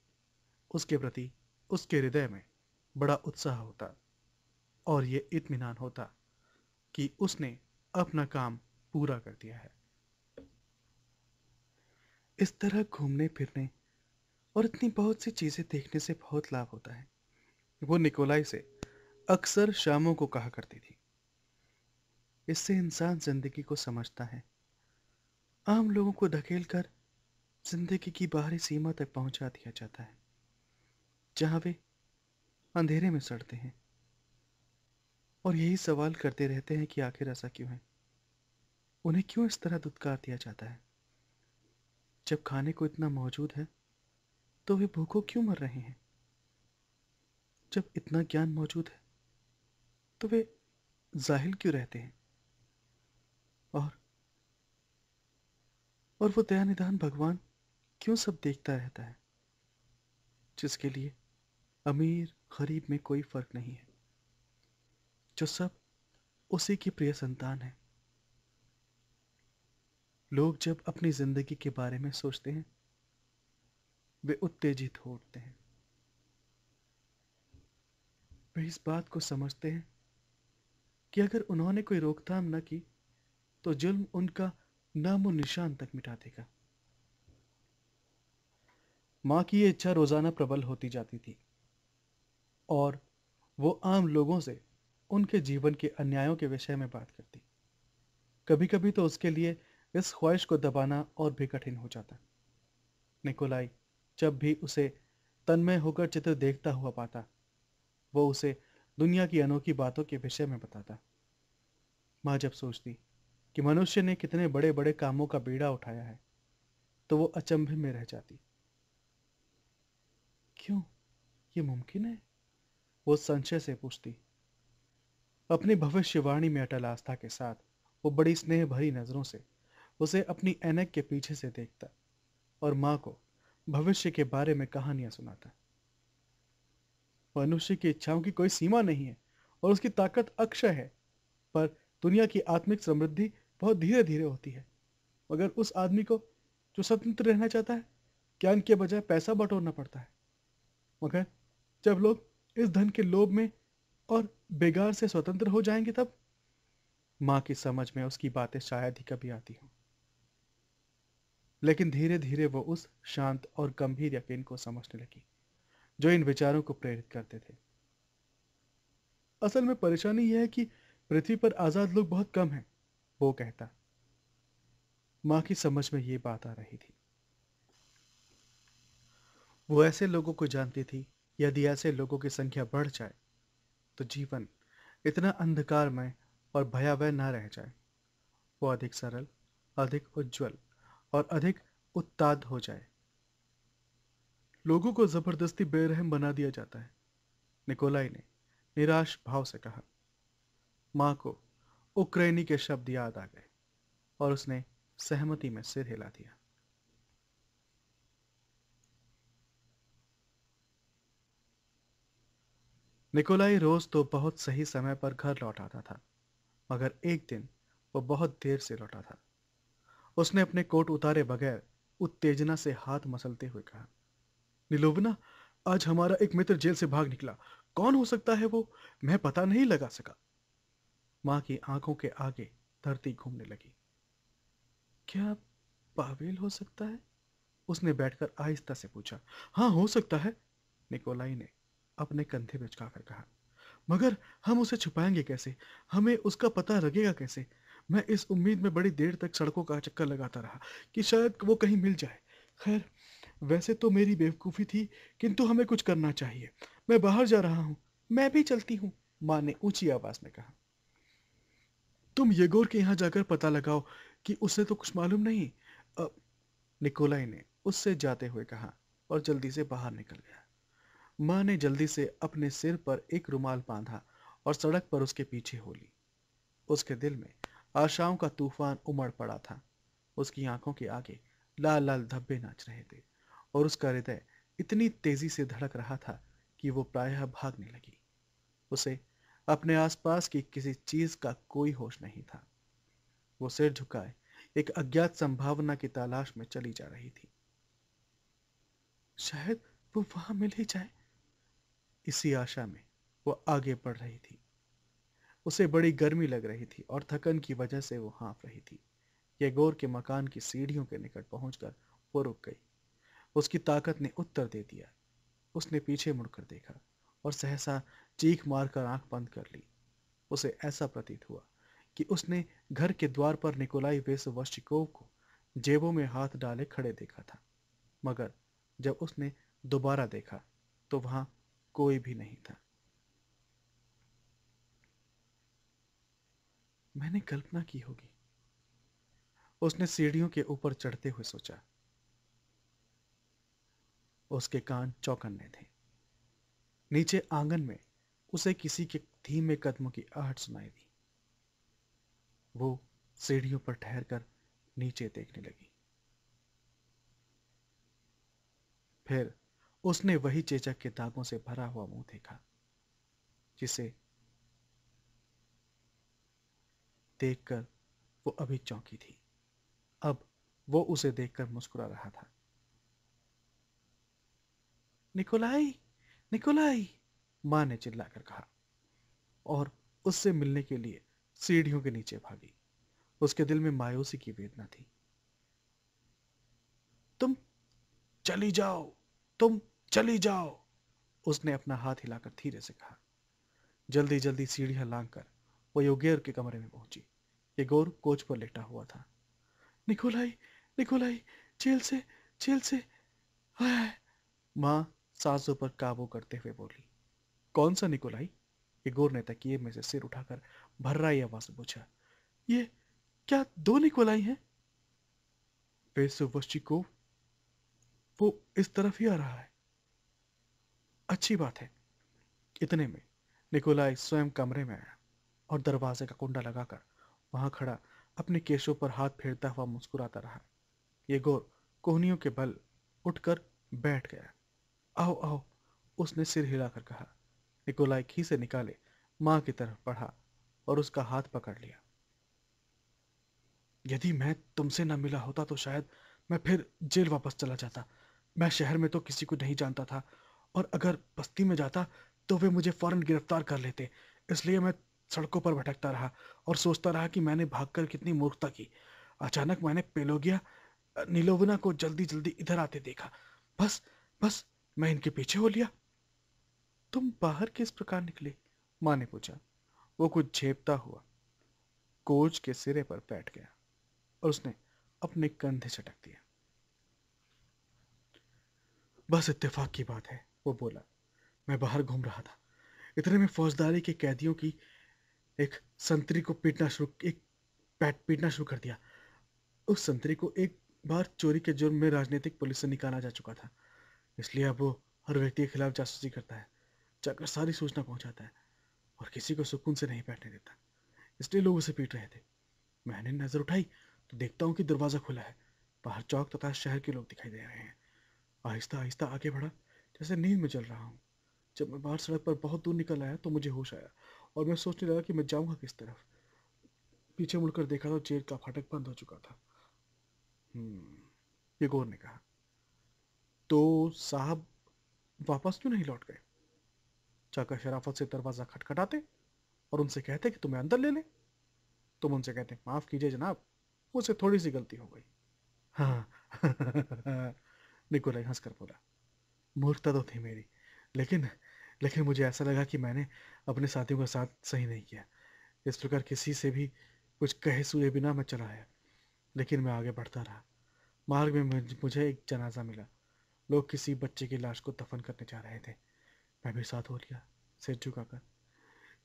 उसके प्रति उसके हृदय में बड़ा उत्साह होता और ये इतमान होता कि उसने अपना काम पूरा कर दिया है इस तरह घूमने फिरने और इतनी बहुत सी चीज़ें देखने से बहुत लाभ होता है वो निकोलाई से अक्सर शामों को कहा करती थी इससे इंसान जिंदगी को समझता है आम लोगों को धकेल कर जिंदगी की बाहरी सीमा तक पहुंचा दिया जाता है जहां वे अंधेरे में सड़ते हैं और यही सवाल करते रहते हैं कि आखिर ऐसा क्यों है उन्हें क्यों इस तरह दुत्कार दिया जाता है जब खाने को इतना मौजूद है तो वे भूखों क्यों मर रहे हैं जब इतना ज्ञान मौजूद है तो वे जाहिल क्यों रहते हैं और और वो दया निदान भगवान क्यों सब देखता रहता है जिसके लिए अमीर गरीब में कोई फर्क नहीं है जो सब उसी की प्रिय संतान है लोग जब अपनी ज़िंदगी के बारे में सोचते हैं वे उत्तेजित हो उठते हैं वे इस बात को समझते हैं कि अगर उन्होंने कोई रोकथाम न की तो जुल्म उनका नामो निशान तक मिटा देगा माँ की यह इच्छा रोज़ाना प्रबल होती जाती थी और वो आम लोगों से उनके जीवन के अन्यायों के विषय में बात करती कभी कभी तो उसके लिए इस ख्वाहिश को दबाना और भी कठिन हो जाता निकोलाई जब भी उसे तन्मय होकर चित्र देखता हुआ पाता वो उसे दुनिया की अनोखी बातों के विषय में बताता माँ जब सोचती कि मनुष्य ने कितने बड़े बड़े कामों का बीड़ा उठाया है तो वो अचंभे में रह जाती क्यों ये मुमकिन है वो संशय से पूछती अपनी भविष्यवाणी में अटल आस्था के साथ वो बड़ी स्नेह भरी नज़रों से उसे अपनी एनक के पीछे से देखता और माँ को भविष्य के बारे में कहानियां सुनाता है मनुष्य की इच्छाओं की कोई सीमा नहीं है और उसकी ताकत अक्षय है पर दुनिया की आत्मिक समृद्धि बहुत धीरे धीरे होती है मगर उस आदमी को जो स्वतंत्र रहना चाहता है ज्ञान के बजाय पैसा बटोरना पड़ता है मगर जब लोग इस धन के लोभ में और बेगार से स्वतंत्र हो जाएंगे तब माँ की समझ में उसकी बातें शायद ही कभी आती हूँ लेकिन धीरे धीरे वो उस शांत और गंभीर यकीन को समझने लगी जो इन विचारों को प्रेरित करते थे असल में परेशानी यह है कि पृथ्वी पर आज़ाद लोग बहुत कम हैं वो कहता मां की समझ में ये बात आ रही थी वो ऐसे लोगों को जानती थी यदि ऐसे लोगों की संख्या बढ़ जाए तो जीवन इतना अंधकारमय और भयावह न रह जाए वो अधिक सरल अधिक उज्जवल और अधिक उत्ताद हो जाए लोगों को जबरदस्ती बेरहम बना दिया जाता है निकोलाई ने निराश भाव से कहा मां को उक्रेनी के शब्द याद आ गए और उसने सहमति में सिर हिला दिया निकोलाई रोज तो बहुत सही समय पर घर लौट आता था मगर एक दिन वो बहुत देर से लौटा था उसने अपने कोट उतारे बगैर उत्तेजना से हाथ मसलते हुए कहा निलोबना आज हमारा एक मित्र जेल से भाग निकला कौन हो सकता है वो मैं पता नहीं लगा सका मां की आंखों के आगे धरती घूमने लगी क्या पावेल हो सकता है उसने बैठकर आहिस्ता से पूछा हाँ हो सकता है निकोलाई ने अपने कंधे बिचका कहा मगर हम उसे छुपाएंगे कैसे हमें उसका पता लगेगा कैसे मैं इस उम्मीद में बड़ी देर तक सड़कों का चक्कर लगाता रहा कि शायद वो कहीं मिल जाए खैर वैसे तो मेरी बेवकूफ़ी थी किंतु हमें कुछ करना चाहिए मैं बाहर जा रहा हूँ मैं भी चलती हूँ माँ ने ऊंची आवाज़ में कहा तुम येगोर के यहाँ जाकर पता लगाओ कि उसे तो कुछ मालूम नहीं अ, निकोलाई ने उससे जाते हुए कहा और जल्दी से बाहर निकल गया माँ ने जल्दी से अपने सिर पर एक रुमाल बांधा और सड़क पर उसके पीछे हो ली उसके दिल में आशाओं का तूफान उमड़ पड़ा था उसकी आंखों के आगे लाल लाल धब्बे नाच रहे थे और उसका हृदय इतनी तेजी से धड़क रहा था कि वो प्रायः भागने लगी उसे अपने आसपास की किसी चीज का कोई होश नहीं था वो सिर झुकाए एक अज्ञात संभावना की तलाश में चली जा रही थी शायद वो वहां मिल ही जाए इसी आशा में वो आगे बढ़ रही थी उसे बड़ी गर्मी लग रही थी और थकन की वजह से वो हाँफ रही थी गोर के मकान की सीढ़ियों के निकट पहुंचकर वो रुक गई उसकी ताकत ने उत्तर दे दिया उसने पीछे मुड़कर देखा और सहसा चीख मारकर आंख बंद कर ली उसे ऐसा प्रतीत हुआ कि उसने घर के द्वार पर निकोलाई वेसवशिकोव को जेबों में हाथ डाले खड़े देखा था मगर जब उसने दोबारा देखा तो वहाँ कोई भी नहीं था मैंने कल्पना की होगी उसने सीढ़ियों के ऊपर चढ़ते हुए सोचा उसके कान चौकन्ने थे नीचे आंगन में उसे किसी के धीमे कदमों की आहट सुनाई दी वो सीढ़ियों पर ठहरकर नीचे देखने लगी फिर उसने वही चेचक के दागों से भरा हुआ मुंह देखा जिसे देखकर वो अभी चौंकी थी अब वो उसे देखकर मुस्कुरा रहा था निकोलाई निकोलाई मां ने चिल्लाकर कहा और उससे मिलने के लिए सीढ़ियों के नीचे भागी उसके दिल में मायूसी की वेदना थी तुम चली जाओ तुम चली जाओ उसने अपना हाथ हिलाकर धीरे से कहा जल्दी जल्दी सीढ़ियां लांघकर वो योगेर के कमरे में पहुंची येगोर कोच पर लेटा हुआ था निकोलाई निकोलाई जेल से जेल से माँ सांसों पर काबू करते हुए बोली कौन सा निकोलाई येगोर ने तकिए में से सिर उठाकर भर्राई आवाज पूछा ये क्या दो निकोलाई हैं को वो इस तरफ ही आ रहा है अच्छी बात है इतने में निकोलाई स्वयं कमरे में आया और दरवाजे का कुंडा लगाकर वहां खड़ा अपने केशों पर हाथ फेरता हुआ मुस्कुराता रहा ये गोर कोहनियों के बल उठकर बैठ गया आओ आओ उसने सिर हिलाकर कहा निकोलाई खी से निकाले मां की तरफ पढ़ा और उसका हाथ पकड़ लिया यदि मैं तुमसे न मिला होता तो शायद मैं फिर जेल वापस चला जाता मैं शहर में तो किसी को नहीं जानता था और अगर बस्ती में जाता तो वे मुझे फौरन गिरफ्तार कर लेते इसलिए मैं सड़कों पर भटकता रहा और सोचता रहा कि मैंने भागकर कितनी मूर्खता की अचानक मैंने पेलोगिया नीलोवना को जल्दी जल्दी इधर आते देखा बस बस मैं इनके पीछे हो लिया तुम बाहर किस प्रकार निकले माँ ने पूछा वो कुछ झेपता हुआ कोच के सिरे पर बैठ गया और उसने अपने कंधे चटक दिया बस इत्तेफाक की बात है वो बोला मैं बाहर घूम रहा था इतने में फौजदारी के कैदियों की एक संतरी को पीटना शुरू एक पैट पीटना शुरू कर दिया उस संतरी को एक बार चोरी के जुर्म में राजनीतिक पुलिस से निकाला जा चुका था इसलिए अब वो हर व्यक्ति के खिलाफ जासूसी करता है जाकर सारी सूचना पहुंचाता है और किसी को सुकून से नहीं बैठने देता इसलिए लोग उसे पीट रहे थे मैंने नज़र उठाई तो देखता हूँ कि दरवाज़ा खुला है बाहर चौक तथा शहर के लोग दिखाई दे रहे हैं आहिस्ता आहिस्ता आगे बढ़ा जैसे नींद में चल रहा हूँ जब मैं बाहर सड़क पर बहुत दूर निकल आया तो मुझे होश आया और मैं सोचने लगा कि मैं जाऊँगा किस तरफ पीछे मुड़कर देखा तो जेल का फाटक बंद हो चुका था हम्म, गौर ने कहा तो साहब वापस क्यों नहीं लौट गए चाकर शराफत से दरवाज़ा खटखटाते और उनसे कहते कि तुम्हें अंदर ले लें तुम उनसे कहते माफ़ कीजिए जनाब मुझसे थोड़ी सी गलती हो गई हाँ निकोलाई हंसकर बोला मूर्खता तो थी मेरी लेकिन लेकिन मुझे ऐसा लगा कि मैंने अपने साथियों का साथ सही नहीं किया इस प्रकार किसी से भी कुछ कहे सुए बिना मैं चला आया लेकिन मैं आगे बढ़ता रहा मार्ग में मुझे एक जनाजा मिला लोग किसी बच्चे की लाश को दफन करने जा रहे थे मैं भी साथ हो लिया सिर झुकाकर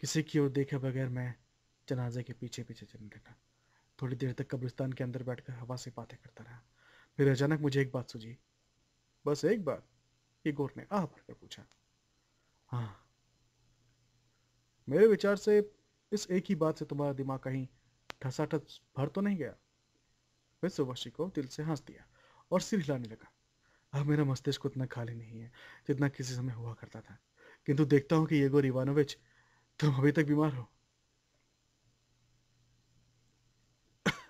किसी की ओर देखे बगैर मैं जनाजे के पीछे पीछे चलने लगा थोड़ी देर तक कब्रिस्तान के अंदर बैठकर हवा से बातें करता रहा फिर अचानक मुझे एक बात सूझी बस एक बात ये गोर ने आ भरकर पूछा हाँ मेरे विचार से इस एक ही बात से तुम्हारा दिमाग कहीं ठसाठस भर तो नहीं गया फिर सुभाषी को दिल से हंस दिया और सिर हिलाने लगा अब मेरा मस्तिष्क उतना खाली नहीं है जितना किसी समय हुआ करता था किंतु देखता हूं कि ये गोर इवानोविच तुम अभी तक बीमार हो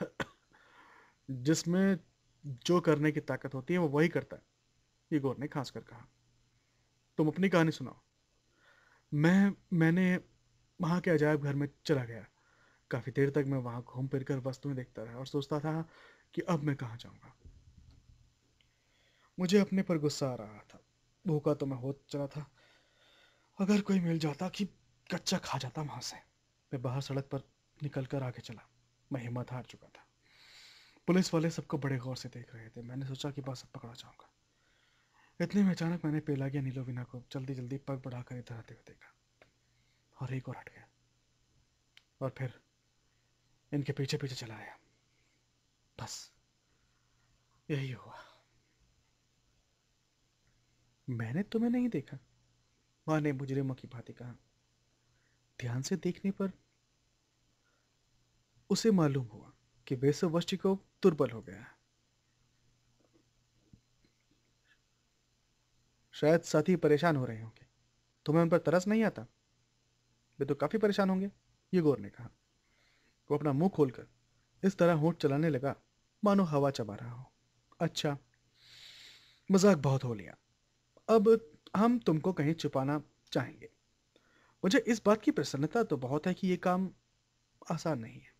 जिसमें जो करने की ताकत होती है वो वही करता है येगोर ने कर कहा तुम अपनी कहानी सुनाओ मैं मैंने वहाँ के अजायब घर में चला गया काफ़ी देर तक मैं वहाँ घूम फिर कर वस्तुएं देखता रहा और सोचता था कि अब मैं कहाँ जाऊँगा मुझे अपने पर गुस्सा आ रहा था भूखा तो मैं हो चला था अगर कोई मिल जाता कि कच्चा खा जाता वहाँ से मैं बाहर सड़क पर निकल कर आगे चला मैं हिम्मत हार चुका था पुलिस वाले सबको बड़े गौर से देख रहे थे मैंने सोचा कि बस अब पकड़ा जाऊँगा इतने में अचानक मैंने पेला नीलो नीलोविना को जल्दी जल्दी पग बढ़ाकर इधर आते हुए देखा और एक और हट गया और फिर इनके पीछे पीछे चला आया बस यही हुआ मैंने तुम्हें नहीं देखा माँ ने मुजरिमों की बातें कहा ध्यान से देखने पर उसे मालूम हुआ कि वैसे वेसव को दुर्बल हो गया है शायद ही परेशान हो रहे होंगे तुम्हें उन पर तरस नहीं आता वे तो काफ़ी परेशान होंगे ये गौर ने कहा वो अपना मुंह खोलकर इस तरह होंठ चलाने लगा मानो हवा चबा रहा हो अच्छा मजाक बहुत हो लिया अब हम तुमको कहीं छुपाना चाहेंगे मुझे इस बात की प्रसन्नता तो बहुत है कि ये काम आसान नहीं है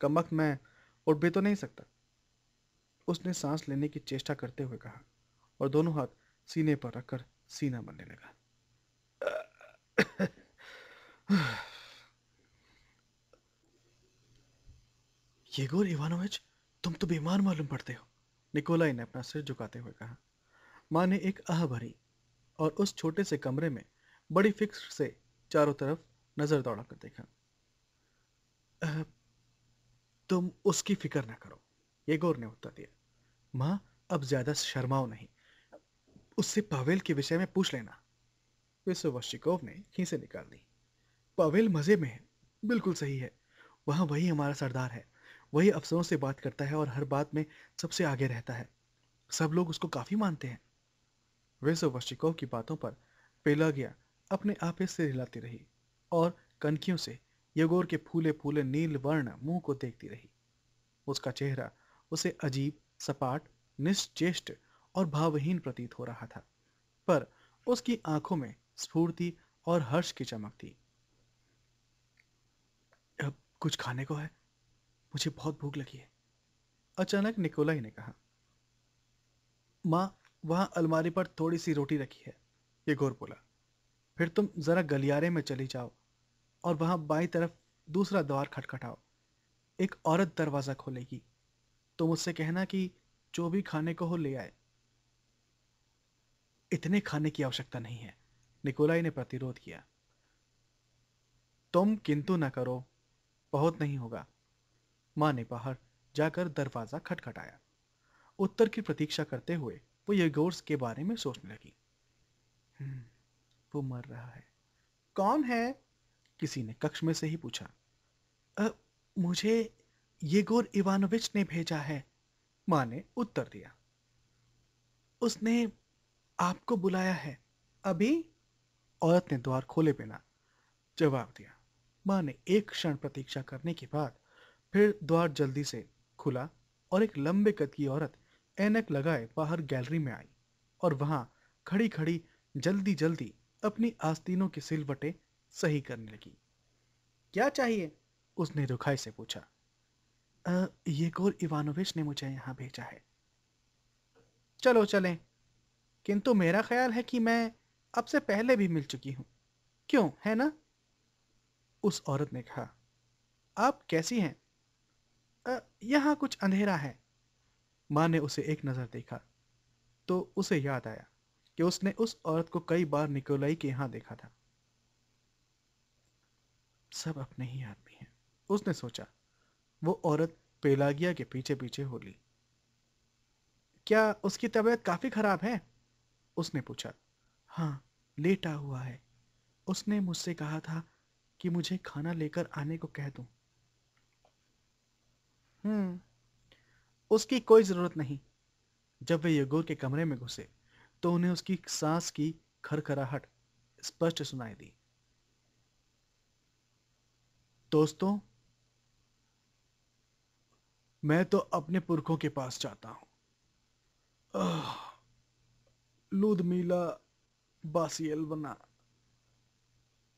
कम वक्त मैं उठ भी तो नहीं सकता उसने सांस लेने की चेष्टा करते हुए कहा और दोनों हाथ सीने पर रखकर सीना बनने लगा येगोर इवानोविच तुम तो बीमार मालूम पड़ते हो निकोलाई ने अपना सिर झुकाते हुए कहा माँ ने एक आह भरी और उस छोटे से कमरे में बड़ी फिक्र से चारों तरफ नज़र दौड़ा कर देखा आ, तुम उसकी फिक्र ना करो येगोर ने उत्तर दिया माँ अब ज़्यादा शर्माओ नहीं उससे पावेल के विषय में पूछ लेना विश्ववशिकोव ने खींचे निकाल दी पावेल मज़े में है बिल्कुल सही है वहाँ वही हमारा सरदार है वही अफसरों से बात करता है और हर बात में सबसे आगे रहता है सब लोग उसको काफ़ी मानते हैं विश्ववशिकोव की बातों पर पेला गया अपने आप से हिलाती रही और कनखियों से यगोर के फूले फूले नील वर्ण मुंह को देखती रही उसका चेहरा उसे अजीब सपाट निश्चेष्ट और भावहीन प्रतीत हो रहा था पर उसकी आंखों में स्फूर्ति और हर्ष की चमक थी अब कुछ खाने को है मुझे बहुत भूख लगी है अचानक निकोलाई ने कहा माँ वहां अलमारी पर थोड़ी सी रोटी रखी है ये गोर बोला फिर तुम जरा गलियारे में चली जाओ और वहां बाई तरफ दूसरा द्वार खटखटाओ एक औरत दरवाज़ा खोलेगी तुम उससे कहना कि जो भी खाने को हो ले आए इतने खाने की आवश्यकता नहीं है निकोलाई ने प्रतिरोध किया तुम किंतु न करो बहुत नहीं होगा मां ने बाहर जाकर दरवाज़ा खटखटाया उत्तर की प्रतीक्षा करते हुए वो येगोर्स के बारे में सोचने लगी हम्म, वो मर रहा है कौन है किसी ने कक्ष में से ही पूछा आ, मुझे येगोर इवानोविच ने भेजा है मां ने उत्तर दिया उसने आपको बुलाया है अभी औरत ने द्वार खोले बिना जवाब दिया माँ ने एक क्षण प्रतीक्षा करने के बाद फिर द्वार जल्दी से खुला और एक लंबे कद की औरत एनक लगाए बाहर गैलरी में आई और वहां खड़ी खड़ी जल्दी जल्दी अपनी आस्तीनों के सिलवटे सही करने लगी क्या चाहिए उसने रुखाई से पूछा ये गोर इवानोविच ने मुझे यहाँ भेजा है चलो चलें किंतु मेरा ख्याल है कि मैं अब से पहले भी मिल चुकी हूं क्यों है ना उस औरत ने कहा आप कैसी हैं यहां कुछ अंधेरा है मां ने उसे एक नज़र देखा तो उसे याद आया कि उसने उस औरत को कई बार निकोलाई के यहां देखा था सब अपने ही आदमी हैं उसने सोचा वो औरत पेलागिया के पीछे पीछे होली क्या उसकी तबीयत काफ़ी ख़राब है उसने पूछा हाँ लेटा हुआ है उसने मुझसे कहा था कि मुझे खाना लेकर आने को कह दू हम्म उसकी कोई ज़रूरत नहीं जब वे यगोर के कमरे में घुसे तो उन्हें उसकी सांस की खरखराहट स्पष्ट सुनाई दी दोस्तों मैं तो अपने पुरखों के पास जाता हूँ लूदमीला बासियलवना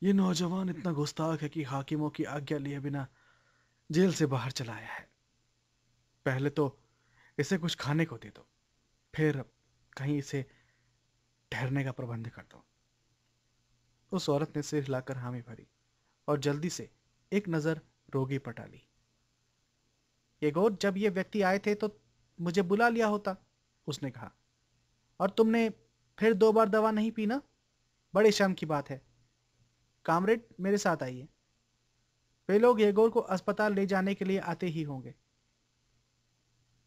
ये नौजवान इतना गुस्ताख है कि हाकिमों की आज्ञा लिए बिना जेल से बाहर आया है पहले तो इसे कुछ खाने को दे दो फिर कहीं इसे ठहरने का प्रबंध कर दो उस औरत ने सिर हिलाकर हामी भरी और जल्दी से एक नज़र रोगी पटा ली ये एगोर जब ये व्यक्ति आए थे तो मुझे बुला लिया होता उसने कहा और तुमने फिर दो बार दवा नहीं पीना बड़े शर्म की बात है कामरेड मेरे साथ आइए वे लोग येगोर को अस्पताल ले जाने के लिए आते ही होंगे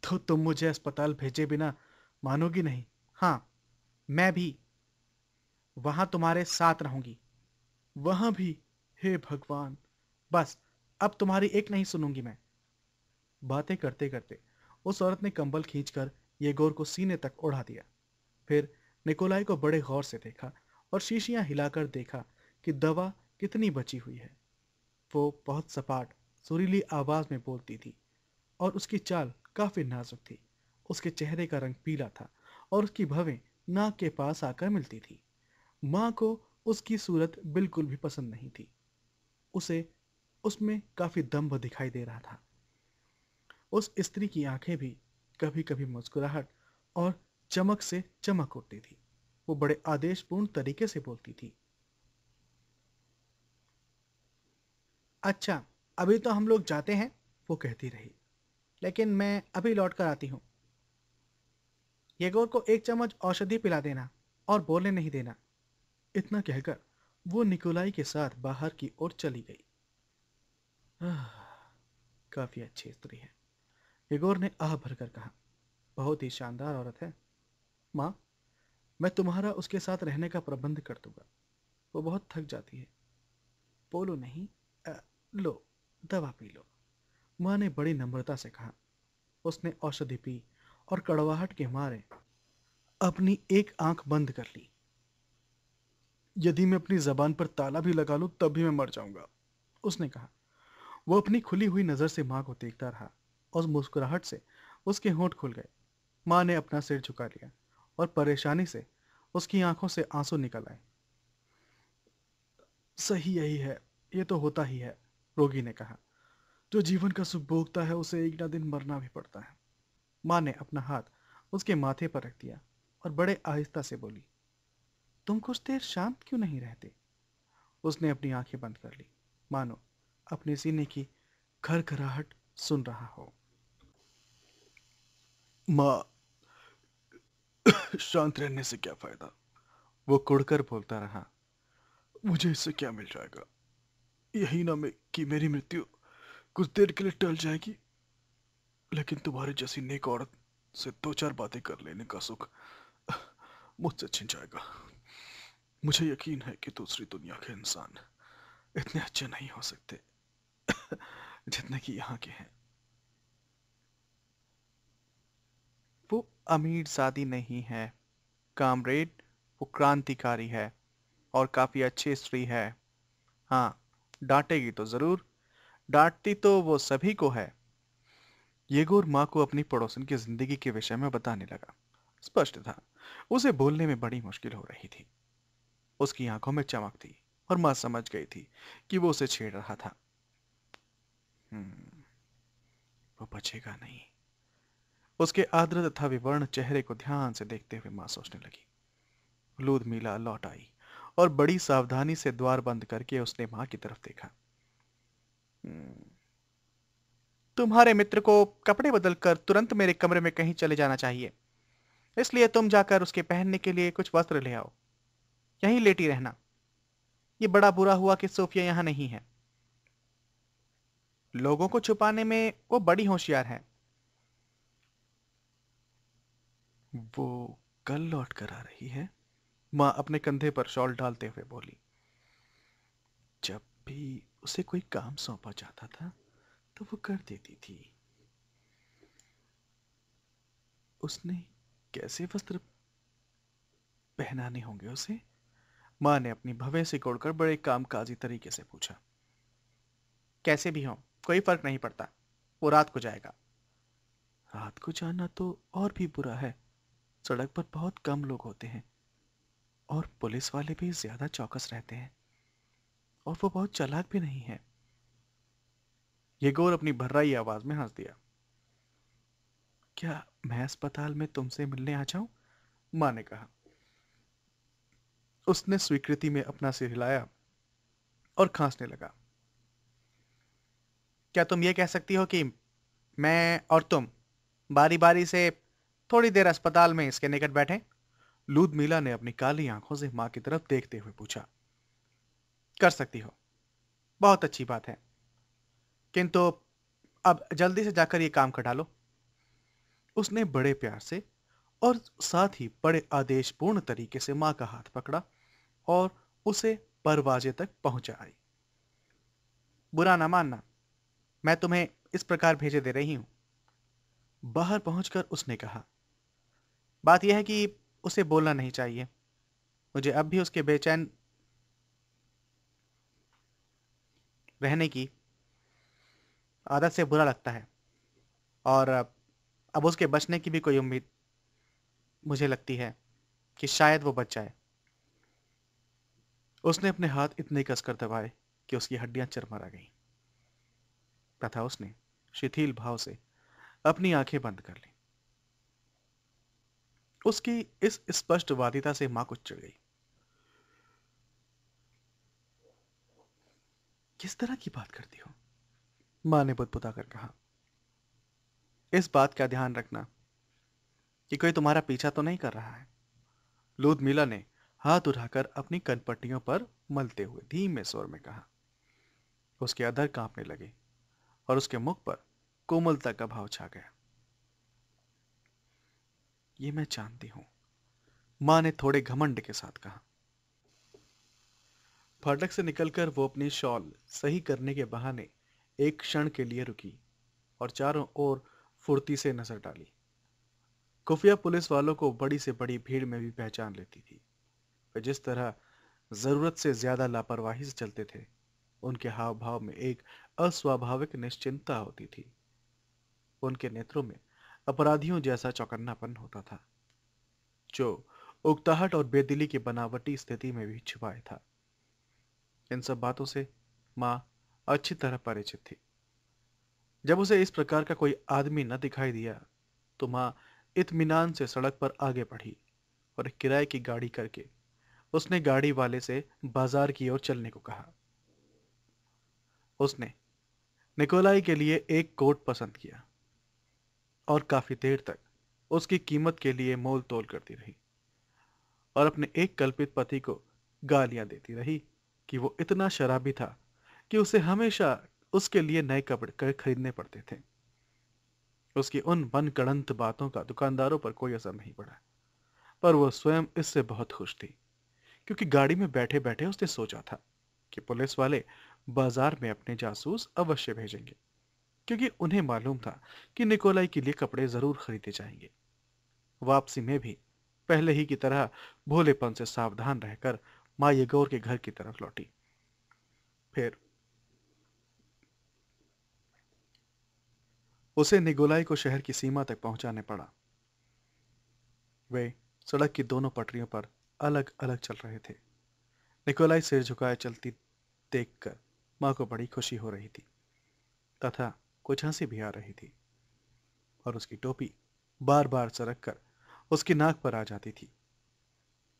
तो तुम मुझे अस्पताल भेजे बिना मानोगी नहीं हाँ मैं भी वहां तुम्हारे साथ रहूंगी वहां भी हे भगवान बस अब तुम्हारी एक नहीं सुनूंगी मैं बातें करते करते उस औरत ने कंबल खींचकर येगोर को सीने तक ओढ़ा दिया फिर निकोलाई को बड़े गौर से देखा और शीशियां हिलाकर देखा कि दवा कितनी बची हुई है वो बहुत सपाट सुरीली आवाज में बोलती थी और उसकी चाल काफी नाजुक थी उसके चेहरे का रंग पीला था और उसकी भवें नाक के पास आकर मिलती थी माँ को उसकी सूरत बिल्कुल भी पसंद नहीं थी उसे उसमें काफी दम्भ दिखाई दे रहा था उस स्त्री की आंखें भी कभी कभी मुस्कुराहट और चमक से चमक होती थी वो बड़े आदेशपूर्ण तरीके से बोलती थी अच्छा अभी तो हम लोग जाते हैं वो कहती रही लेकिन मैं अभी लौट कर आती हूं येगोर को एक चम्मच औषधि पिला देना और बोलने नहीं देना इतना कहकर वो निकोलाई के साथ बाहर की ओर चली गई काफ़ी अच्छी स्त्री है येगोर ने आह भरकर कहा बहुत ही शानदार औरत है माँ मैं तुम्हारा उसके साथ रहने का प्रबंध कर दूंगा वो बहुत थक जाती है बोलो नहीं आ, लो दवा पी लो माँ ने बड़ी नम्रता से कहा उसने औषधि पी और कड़वाहट के मारे अपनी एक आंख बंद कर ली यदि मैं अपनी जबान पर ताला भी लगा लूं तब भी मैं मर जाऊंगा उसने कहा वो अपनी खुली हुई नज़र से माँ को देखता रहा और मुस्कुराहट से उसके होंठ खुल गए माँ ने अपना सिर झुका लिया और परेशानी से उसकी आंखों से आंसू निकल आए सही यही है ये तो होता ही है रोगी ने कहा जो जीवन का सुख भोगता है उसे एक ना दिन मरना भी पड़ता है माँ ने अपना हाथ उसके माथे पर रख दिया और बड़े आहिस्ता से बोली तुम कुछ देर शांत क्यों नहीं रहते उसने अपनी आंखें बंद कर ली मानो अपने सीने की खरखराहट सुन रहा हो माँ शांत रहने से क्या फायदा वो कुड़कर बोलता रहा मुझे इससे क्या मिल जाएगा यही ना मैं कि मेरी मृत्यु कुछ देर के लिए टल जाएगी लेकिन तुम्हारे जैसी नेक औरत से दो चार बातें कर लेने का सुख मुझसे छिन जाएगा मुझे यकीन है कि दूसरी दुनिया के इंसान इतने अच्छे नहीं हो सकते जितने कि यहाँ के हैं अमीर सादी नहीं है कामरेड वो क्रांतिकारी है और काफ़ी अच्छी स्त्री है हाँ डांटेगी तो ज़रूर डांटती तो वो सभी को है येगोर माँ को अपनी पड़ोसन की जिंदगी के विषय में बताने लगा स्पष्ट था उसे बोलने में बड़ी मुश्किल हो रही थी उसकी आंखों में चमक थी और माँ समझ गई थी कि वो उसे छेड़ रहा था हम्म, वो बचेगा नहीं उसके आद्र तथा विवर्ण चेहरे को ध्यान से देखते हुए मां सोचने लगी लूद मीला लौट आई और बड़ी सावधानी से द्वार बंद करके उसने मां की तरफ देखा हम्म, तुम्हारे मित्र को कपड़े बदलकर तुरंत मेरे कमरे में कहीं चले जाना चाहिए इसलिए तुम जाकर उसके पहनने के लिए कुछ वस्त्र ले आओ यहीं लेटी रहना ये बड़ा बुरा हुआ कि सोफिया यहां नहीं है लोगों को छुपाने में वो बड़ी होशियार है वो कल लौट कर आ रही है माँ अपने कंधे पर शॉल डालते हुए बोली जब भी उसे कोई काम सौंपा जाता था तो वो कर देती थी उसने कैसे वस्त्र पहनाने होंगे उसे माँ ने अपनी भवे से कोड़कर बड़े कामकाजी तरीके से पूछा कैसे भी हो कोई फर्क नहीं पड़ता वो रात को जाएगा रात को जाना तो और भी बुरा है सड़क पर बहुत कम लोग होते हैं और पुलिस वाले भी ज़्यादा चौकस रहते हैं और वो बहुत चालाक भी नहीं है येगोर अपनी भर्राई आवाज़ में हंस दिया क्या मैं अस्पताल में तुमसे मिलने आ जाऊं मां ने कहा उसने स्वीकृति में अपना सिर हिलाया और खांसने लगा क्या तुम ये कह सकती हो कि मैं और तुम बारी बारी से थोड़ी देर अस्पताल में इसके निकट बैठे लूद ने अपनी काली आंखों से मां की तरफ देखते हुए पूछा कर सकती हो बहुत अच्छी बात है किंतु अब जल्दी से जाकर यह काम कटा लो उसने बड़े प्यार से और साथ ही बड़े आदेशपूर्ण तरीके से मां का हाथ पकड़ा और उसे परवाजे तक पहुंचा आई बुरा ना मानना मैं तुम्हें इस प्रकार भेजे दे रही हूं बाहर पहुंचकर उसने कहा बात यह है कि उसे बोलना नहीं चाहिए मुझे अब भी उसके बेचैन रहने की आदत से बुरा लगता है और अब उसके बचने की भी कोई उम्मीद मुझे लगती है कि शायद वो बच जाए उसने अपने हाथ इतने कसकर दबाए कि उसकी हड्डियां चरमरा गईं तथा उसने शिथिल भाव से अपनी आंखें बंद कर ली उसकी इस स्पष्ट वादिता से मां कुछ चढ़ गई किस तरह की बात करती हो मां ने बुदबुदा कर कहा इस बात का ध्यान रखना कि कोई तुम्हारा पीछा तो नहीं कर रहा है लूदमिला ने हाथ उठाकर अपनी कनपट्टियों पर मलते हुए धीमे स्वर में कहा उसके अधर कांपने लगे और उसके मुख पर कोमलता का भाव छा गया ये मैं जानती हूं मां ने थोड़े घमंड के साथ कहा फाटक से निकलकर वो अपनी शॉल सही करने के बहाने एक क्षण के लिए रुकी और चारों ओर फुर्ती से नजर डाली खुफिया पुलिस वालों को बड़ी से बड़ी भीड़ में भी पहचान लेती थी वे जिस तरह जरूरत से ज्यादा लापरवाही से चलते थे उनके हाव भाव में एक अस्वाभाविक निश्चिंता होती थी उनके नेत्रों में अपराधियों जैसा चौकन्नापन होता था जो उकताहट और बेदिली की बनावटी स्थिति में भी छिपाए था इन सब बातों से मां अच्छी तरह परिचित थी जब उसे इस प्रकार का कोई आदमी न दिखाई दिया तो मां इतमान से सड़क पर आगे बढ़ी और किराए की गाड़ी करके उसने गाड़ी वाले से बाजार की ओर चलने को कहा उसने निकोलाई के लिए एक कोट पसंद किया और काफ़ी देर तक उसकी कीमत के लिए मोल तोल करती रही और अपने एक कल्पित पति को गालियां देती रही कि वो इतना शराबी था कि उसे हमेशा उसके लिए नए कपड़े खरीदने पड़ते थे उसकी उन मनगढ़ंत बातों का दुकानदारों पर कोई असर नहीं पड़ा पर वह स्वयं इससे बहुत खुश थी क्योंकि गाड़ी में बैठे बैठे उसने सोचा था कि पुलिस वाले बाजार में अपने जासूस अवश्य भेजेंगे क्योंकि उन्हें मालूम था कि निकोलाई के लिए कपड़े जरूर खरीदे जाएंगे वापसी में भी पहले ही की तरह भोलेपन से सावधान रहकर माँ ये के घर की तरफ लौटी फिर उसे निगोलाई को शहर की सीमा तक पहुंचाने पड़ा वे सड़क की दोनों पटरियों पर अलग अलग चल रहे थे निकोलाई सिर झुकाए चलती देखकर मां को बड़ी खुशी हो रही थी तथा कुछ हंसी भी आ रही थी और उसकी टोपी बार बार सरक कर उसकी नाक पर आ जाती थी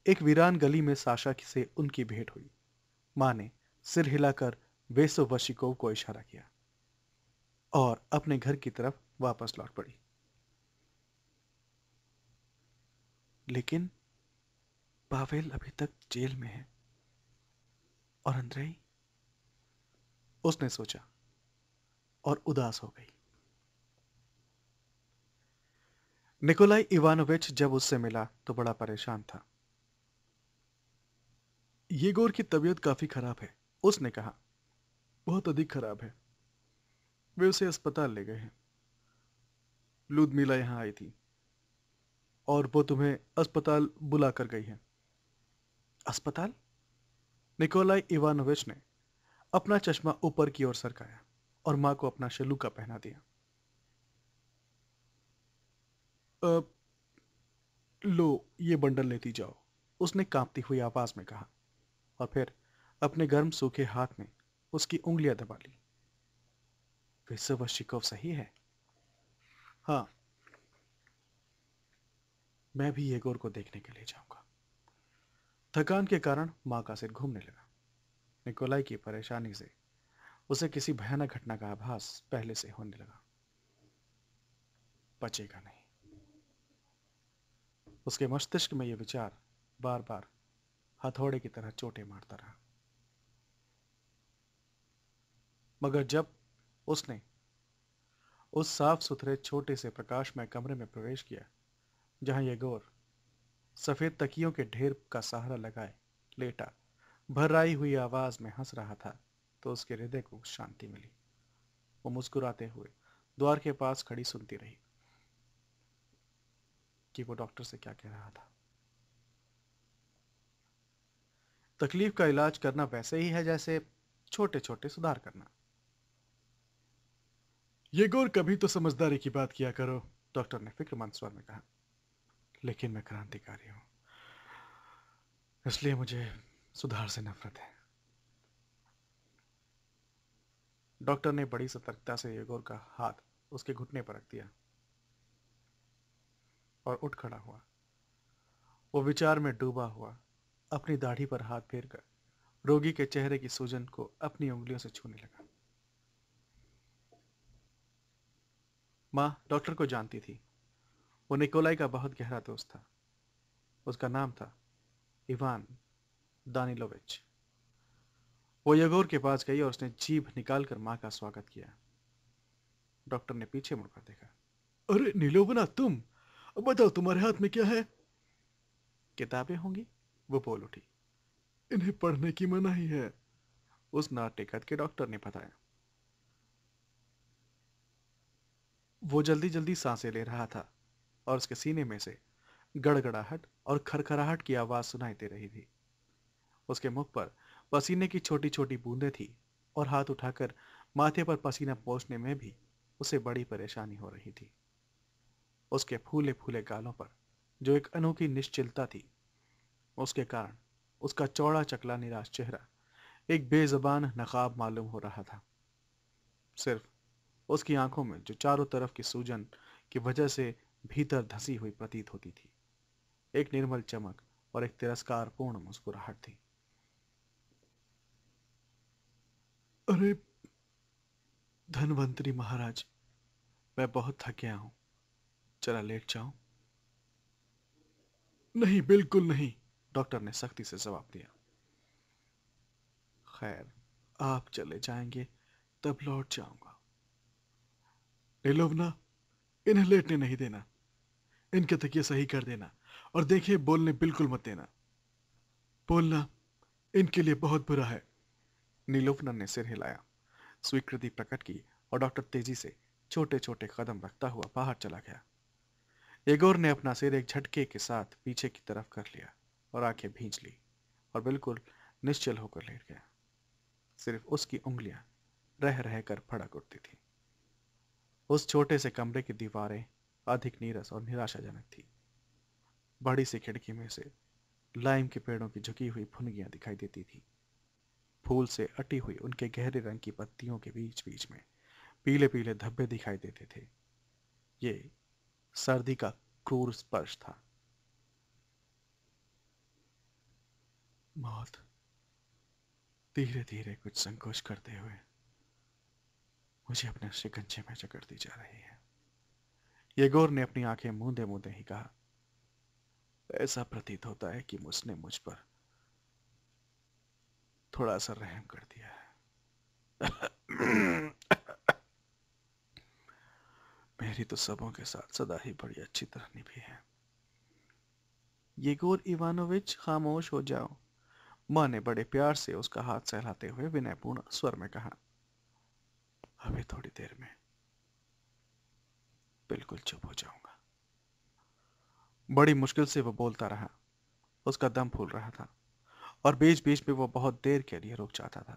एक वीरान गली में साशा से उनकी भेंट हुई मां ने सिर हिलाकर वेसो वशिकोव को इशारा किया और अपने घर की तरफ वापस लौट पड़ी लेकिन पावेल अभी तक जेल में है और अंद्रेई उसने सोचा और उदास हो गई निकोलाई इवानोविच जब उससे मिला तो बड़ा परेशान था ये गोर की तबीयत काफी खराब है उसने कहा बहुत अधिक खराब है वे उसे अस्पताल ले गए हैं लूदमीला यहां आई थी और वो तुम्हें अस्पताल बुला कर गई है अस्पताल निकोलाई इवानोविच ने अपना चश्मा ऊपर की ओर सरकाया और माँ को अपना शलूका पहना दिया आ, लो ये बंडल लेती जाओ उसने कांपती हुई आवाज़ में कहा और फिर अपने गर्म सूखे हाथ में उसकी उंगलियां दबा ली विश्वशिकोव सही है हाँ मैं भी येगोर को देखने के लिए जाऊंगा थकान के कारण मां का सिर घूमने लगा निकोलाई की परेशानी से उसे किसी भयानक घटना का आभास पहले से होने लगा बचेगा नहीं उसके मस्तिष्क में यह विचार बार बार हथौड़े की तरह चोटें मारता रहा मगर जब उसने उस साफ सुथरे छोटे से प्रकाश में कमरे में प्रवेश किया जहां यह गोर सफेद तकियों के ढेर का सहारा लगाए लेटा भर्राई हुई आवाज में हंस रहा था तो उसके हृदय को शांति मिली वो मुस्कुराते हुए द्वार के पास खड़ी सुनती रही कि वो डॉक्टर से क्या कह रहा था तकलीफ का इलाज करना वैसे ही है जैसे छोटे छोटे सुधार करना ये गौर कभी तो समझदारी की बात किया करो डॉक्टर ने फिक्र स्वर में कहा लेकिन मैं क्रांतिकारी हूं इसलिए मुझे सुधार से नफरत है डॉक्टर ने बड़ी सतर्कता से येगोर का हाथ उसके घुटने पर रख दिया और उठ खड़ा हुआ वो विचार में डूबा हुआ अपनी दाढ़ी पर हाथ फेर कर रोगी के चेहरे की सूजन को अपनी उंगलियों से छूने लगा मां डॉक्टर को जानती थी वो निकोलाई का बहुत गहरा दोस्त था उसका नाम था इवान दानिलोविच वो यगोर के पास गई और उसने जीभ निकालकर माँ का स्वागत किया डॉक्टर ने पीछे मुड़कर देखा अरे बना तुम बताओ तुम्हारे हाथ में क्या है किताबें होंगी वो बोल उठी इन्हें पढ़ने की मनाही है उस नाटिकत के डॉक्टर ने बताया वो जल्दी जल्दी सांसें ले रहा था और उसके सीने में से गड़गड़ाहट और खरखराहट की आवाज सुनाई दे रही थी उसके मुख पर पसीने की छोटी छोटी बूंदें थी और हाथ उठाकर माथे पर पसीना पहुंचने में भी उसे बड़ी परेशानी हो रही थी उसके फूले फूले गालों पर जो एक अनोखी निश्चिलता थी उसके कारण उसका चौड़ा चकला निराश चेहरा एक बेजबान नकाब मालूम हो रहा था सिर्फ उसकी आंखों में जो चारों तरफ की सूजन की वजह से भीतर धसी हुई प्रतीत होती थी एक निर्मल चमक और एक तिरस्कारपूर्ण मुस्कुराहट थी अरे धनवंतरी महाराज मैं बहुत थक गया हूं चला लेट जाऊं नहीं बिल्कुल नहीं डॉक्टर ने सख्ती से जवाब दिया खैर आप चले जाएंगे तब लौट जाऊंगा निलोवना इन्हें लेटने नहीं देना इनके तकिए सही कर देना और देखिए बोलने बिल्कुल मत देना बोलना इनके लिए बहुत बुरा है नीलोपनर ने सिर हिलाया स्वीकृति प्रकट की और डॉक्टर तेजी से छोटे छोटे कदम रखता हुआ बाहर चला गया एगोर ने अपना सिर एक झटके के साथ पीछे की तरफ कर लिया और आंखें भींच ली और बिल्कुल निश्चल होकर लेट गया सिर्फ उसकी उंगलियां रह रह कर फड़क उठती थी उस छोटे से कमरे की दीवारें अधिक नीरस और निराशाजनक थी बड़ी सी खिड़की में से लाइम के पेड़ों की झुकी हुई फुनगियां दिखाई देती थी फूल से अटी हुई उनके गहरे रंग की पत्तियों के बीच बीच में पीले पीले धब्बे दिखाई देते थे ये सर्दी का क्रूर स्पर्श था मौत धीरे धीरे कुछ संकोच करते हुए मुझे अपने शिकंजे में जकड़ती जा रही है येगोर ने अपनी आंखें मूंदे मूंदे ही कहा ऐसा प्रतीत होता है कि उसने मुझ पर थोड़ा सा रहम कर दिया मेरी तो सबों के साथ सदा ही बड़ी अच्छी तरह निभी है येगोर इवानोविच खामोश हो जाओ माँ ने बड़े प्यार से उसका हाथ सहलाते हुए विनयपूर्ण स्वर में कहा अभी थोड़ी देर में बिल्कुल चुप हो जाऊंगा बड़ी मुश्किल से वह बोलता रहा उसका दम फूल रहा था और बीच बीच में वो बहुत देर के लिए रुक जाता था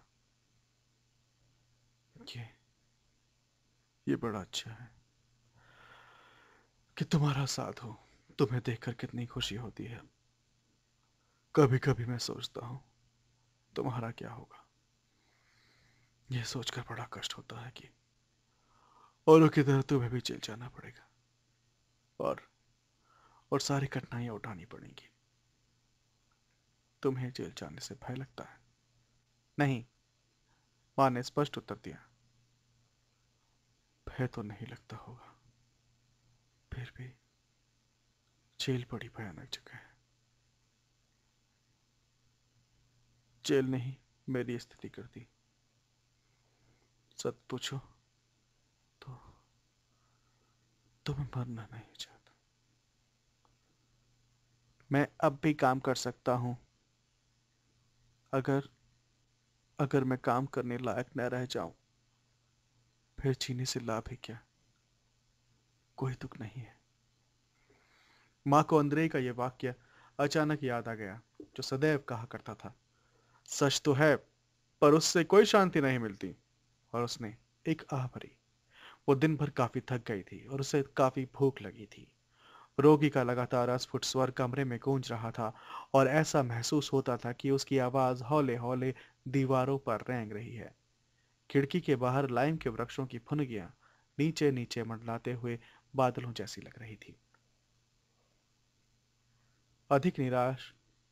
ये ये बड़ा अच्छा है कि तुम्हारा साथ हो तुम्हें देखकर कितनी खुशी होती है कभी कभी मैं सोचता हूं तुम्हारा क्या होगा यह सोचकर बड़ा कष्ट होता है कि औरों की तरह तुम्हें भी चल जाना पड़ेगा और और सारी कठिनाइयां उठानी पड़ेंगी तुम्हें जेल जाने से भय लगता है नहीं मां ने स्पष्ट उत्तर दिया भय तो नहीं लगता होगा फिर भी जेल बड़ी भयानक जगह है जेल नहीं मेरी स्थिति कर दी सच पूछो तो तुम्हें मरना नहीं चाहता मैं अब भी काम कर सकता हूं अगर अगर मैं काम करने लायक न रह जाऊं फिर जीने से लाभ है क्या कोई दुख नहीं है माँ को अंद्रे का यह वाक्य अचानक याद आ गया जो सदैव कहा करता था सच तो है पर उससे कोई शांति नहीं मिलती और उसने एक आह भरी वो दिन भर काफी थक गई थी और उसे काफी भूख लगी थी रोगी का लगातार अस्फुट स्वर कमरे में गूंज रहा था और ऐसा महसूस होता था कि उसकी आवाज हौले हौले दीवारों पर रेंग रही है खिड़की के बाहर लाइम के वृक्षों की फुनगियां नीचे नीचे मंडलाते हुए बादलों जैसी लग रही थी अधिक निराश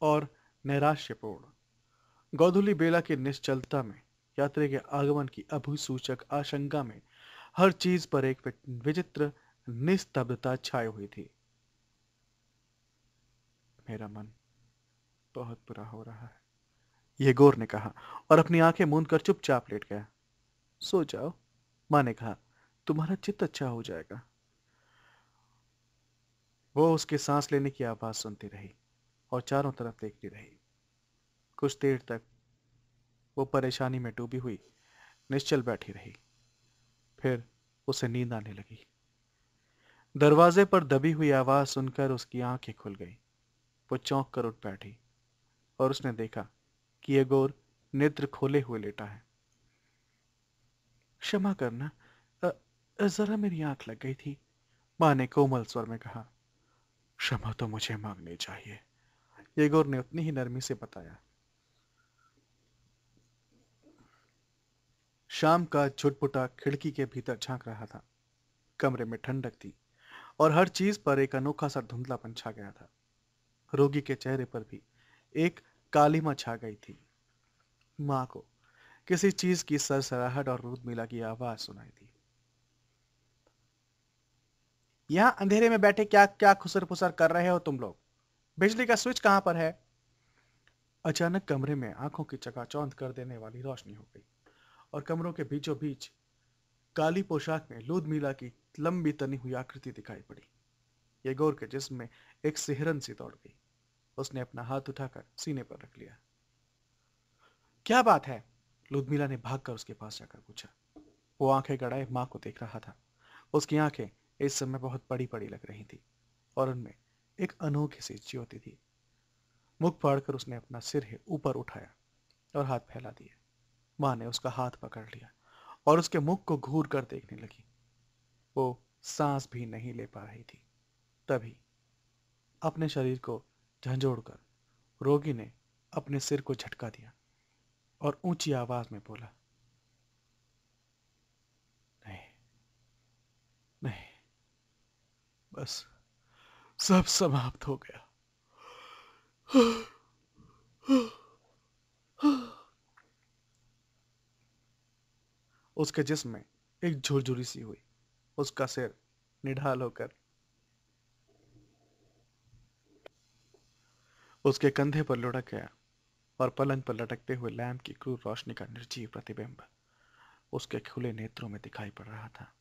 और नैराश्यपूर्ण गौधुली बेला की निश्चलता में यात्री के आगमन की अभिसूचक आशंका में हर चीज पर एक विचित्र निस्तब्धता छाई हुई थी मेरा मन बहुत बुरा हो रहा है गोर ने कहा और अपनी आंखें मूंद कर चुपचाप लेट गया सो जाओ माँ ने कहा तुम्हारा चित्त अच्छा हो जाएगा वो उसके सांस लेने की आवाज सुनती रही और चारों तरफ देखती रही कुछ देर तक वो परेशानी में डूबी हुई निश्चल बैठी रही फिर उसे नींद आने लगी दरवाजे पर दबी हुई आवाज सुनकर उसकी आंखें खुल गई वो चौंक कर उठ बैठी और उसने देखा कि एगोर नेत्र खोले हुए लेटा है क्षमा करना जरा मेरी आंख लग गई थी मां ने कोमल स्वर में कहा क्षमा तो मुझे मांगनी चाहिए येगोर ने उतनी ही नरमी से बताया शाम का छुटपुटा खिड़की के भीतर झांक रहा था कमरे में ठंडक थी और हर चीज पर एक अनोखा सा धुंधलापन छा गया था रोगी के चेहरे पर भी एक कालीमा छा गई थी माँ को किसी चीज की सरसराहट और रूद मिला की आवाज सुनाई दी यहां अंधेरे में बैठे क्या क्या खुसर फुसर कर रहे हो तुम लोग बिजली का स्विच कहां पर है अचानक कमरे में आंखों की चकाचौंध कर देने वाली रोशनी हो गई और कमरों के बीचों बीच काली पोशाक में लूदमीला की लंबी तनी हुई आकृति दिखाई पड़ी ये गौर के जिसम में एक सिहरन सी दौड़ गई उसने अपना हाथ उठाकर सीने पर रख लिया क्या बात है लुधमिला ने भागकर उसके पास जाकर पूछा वो आंखें गड़ाए माँ को देख रहा था उसकी आंखें इस समय बहुत बड़ी बड़ी लग रही थी और उनमें एक अनोखी सी ज्योति थी मुख फाड़कर उसने अपना सिर है ऊपर उठाया और हाथ फैला दिया माँ ने उसका हाथ पकड़ लिया और उसके मुख को घूर कर देखने लगी वो सांस भी नहीं ले पा रही थी तभी अपने शरीर को झंझोड़कर रोगी ने अपने सिर को झटका दिया और ऊंची आवाज में बोला नहीं नहीं बस सब समाप्त हो गया उसके जिस्म में एक झुरझुरी सी हुई उसका सिर निढाल होकर उसके कंधे पर लुढ़क गया और पलंग पर लटकते हुए लैम्प की क्रूर रोशनी का निर्जीव प्रतिबिंब उसके खुले नेत्रों में दिखाई पड़ रहा था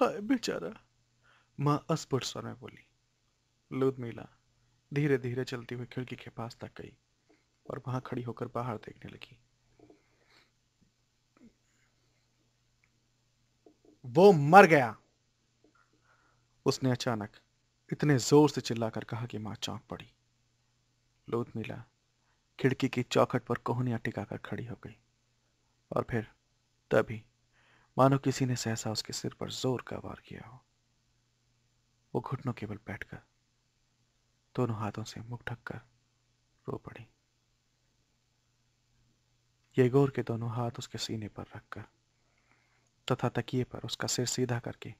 हाय बेचारा मां अस्फुट स्वर में बोली लूदमीला धीरे धीरे चलती हुई खिड़की के पास तक गई और वहां खड़ी होकर बाहर देखने लगी वो मर गया उसने अचानक इतने जोर से चिल्लाकर कहा कि मां चौंक पड़ी मिला खिड़की की चौखट पर कोहनियाँ टिकाकर खड़ी हो गई और फिर तभी मानो किसी ने सहसा उसके सिर पर जोर का वार किया हो वो घुटनों के बल बैठकर दोनों हाथों से मुख कर रो पड़ी येगोर के दोनों हाथ उसके सीने पर रखकर तथा तकिए पर उसका सिर सीधा करके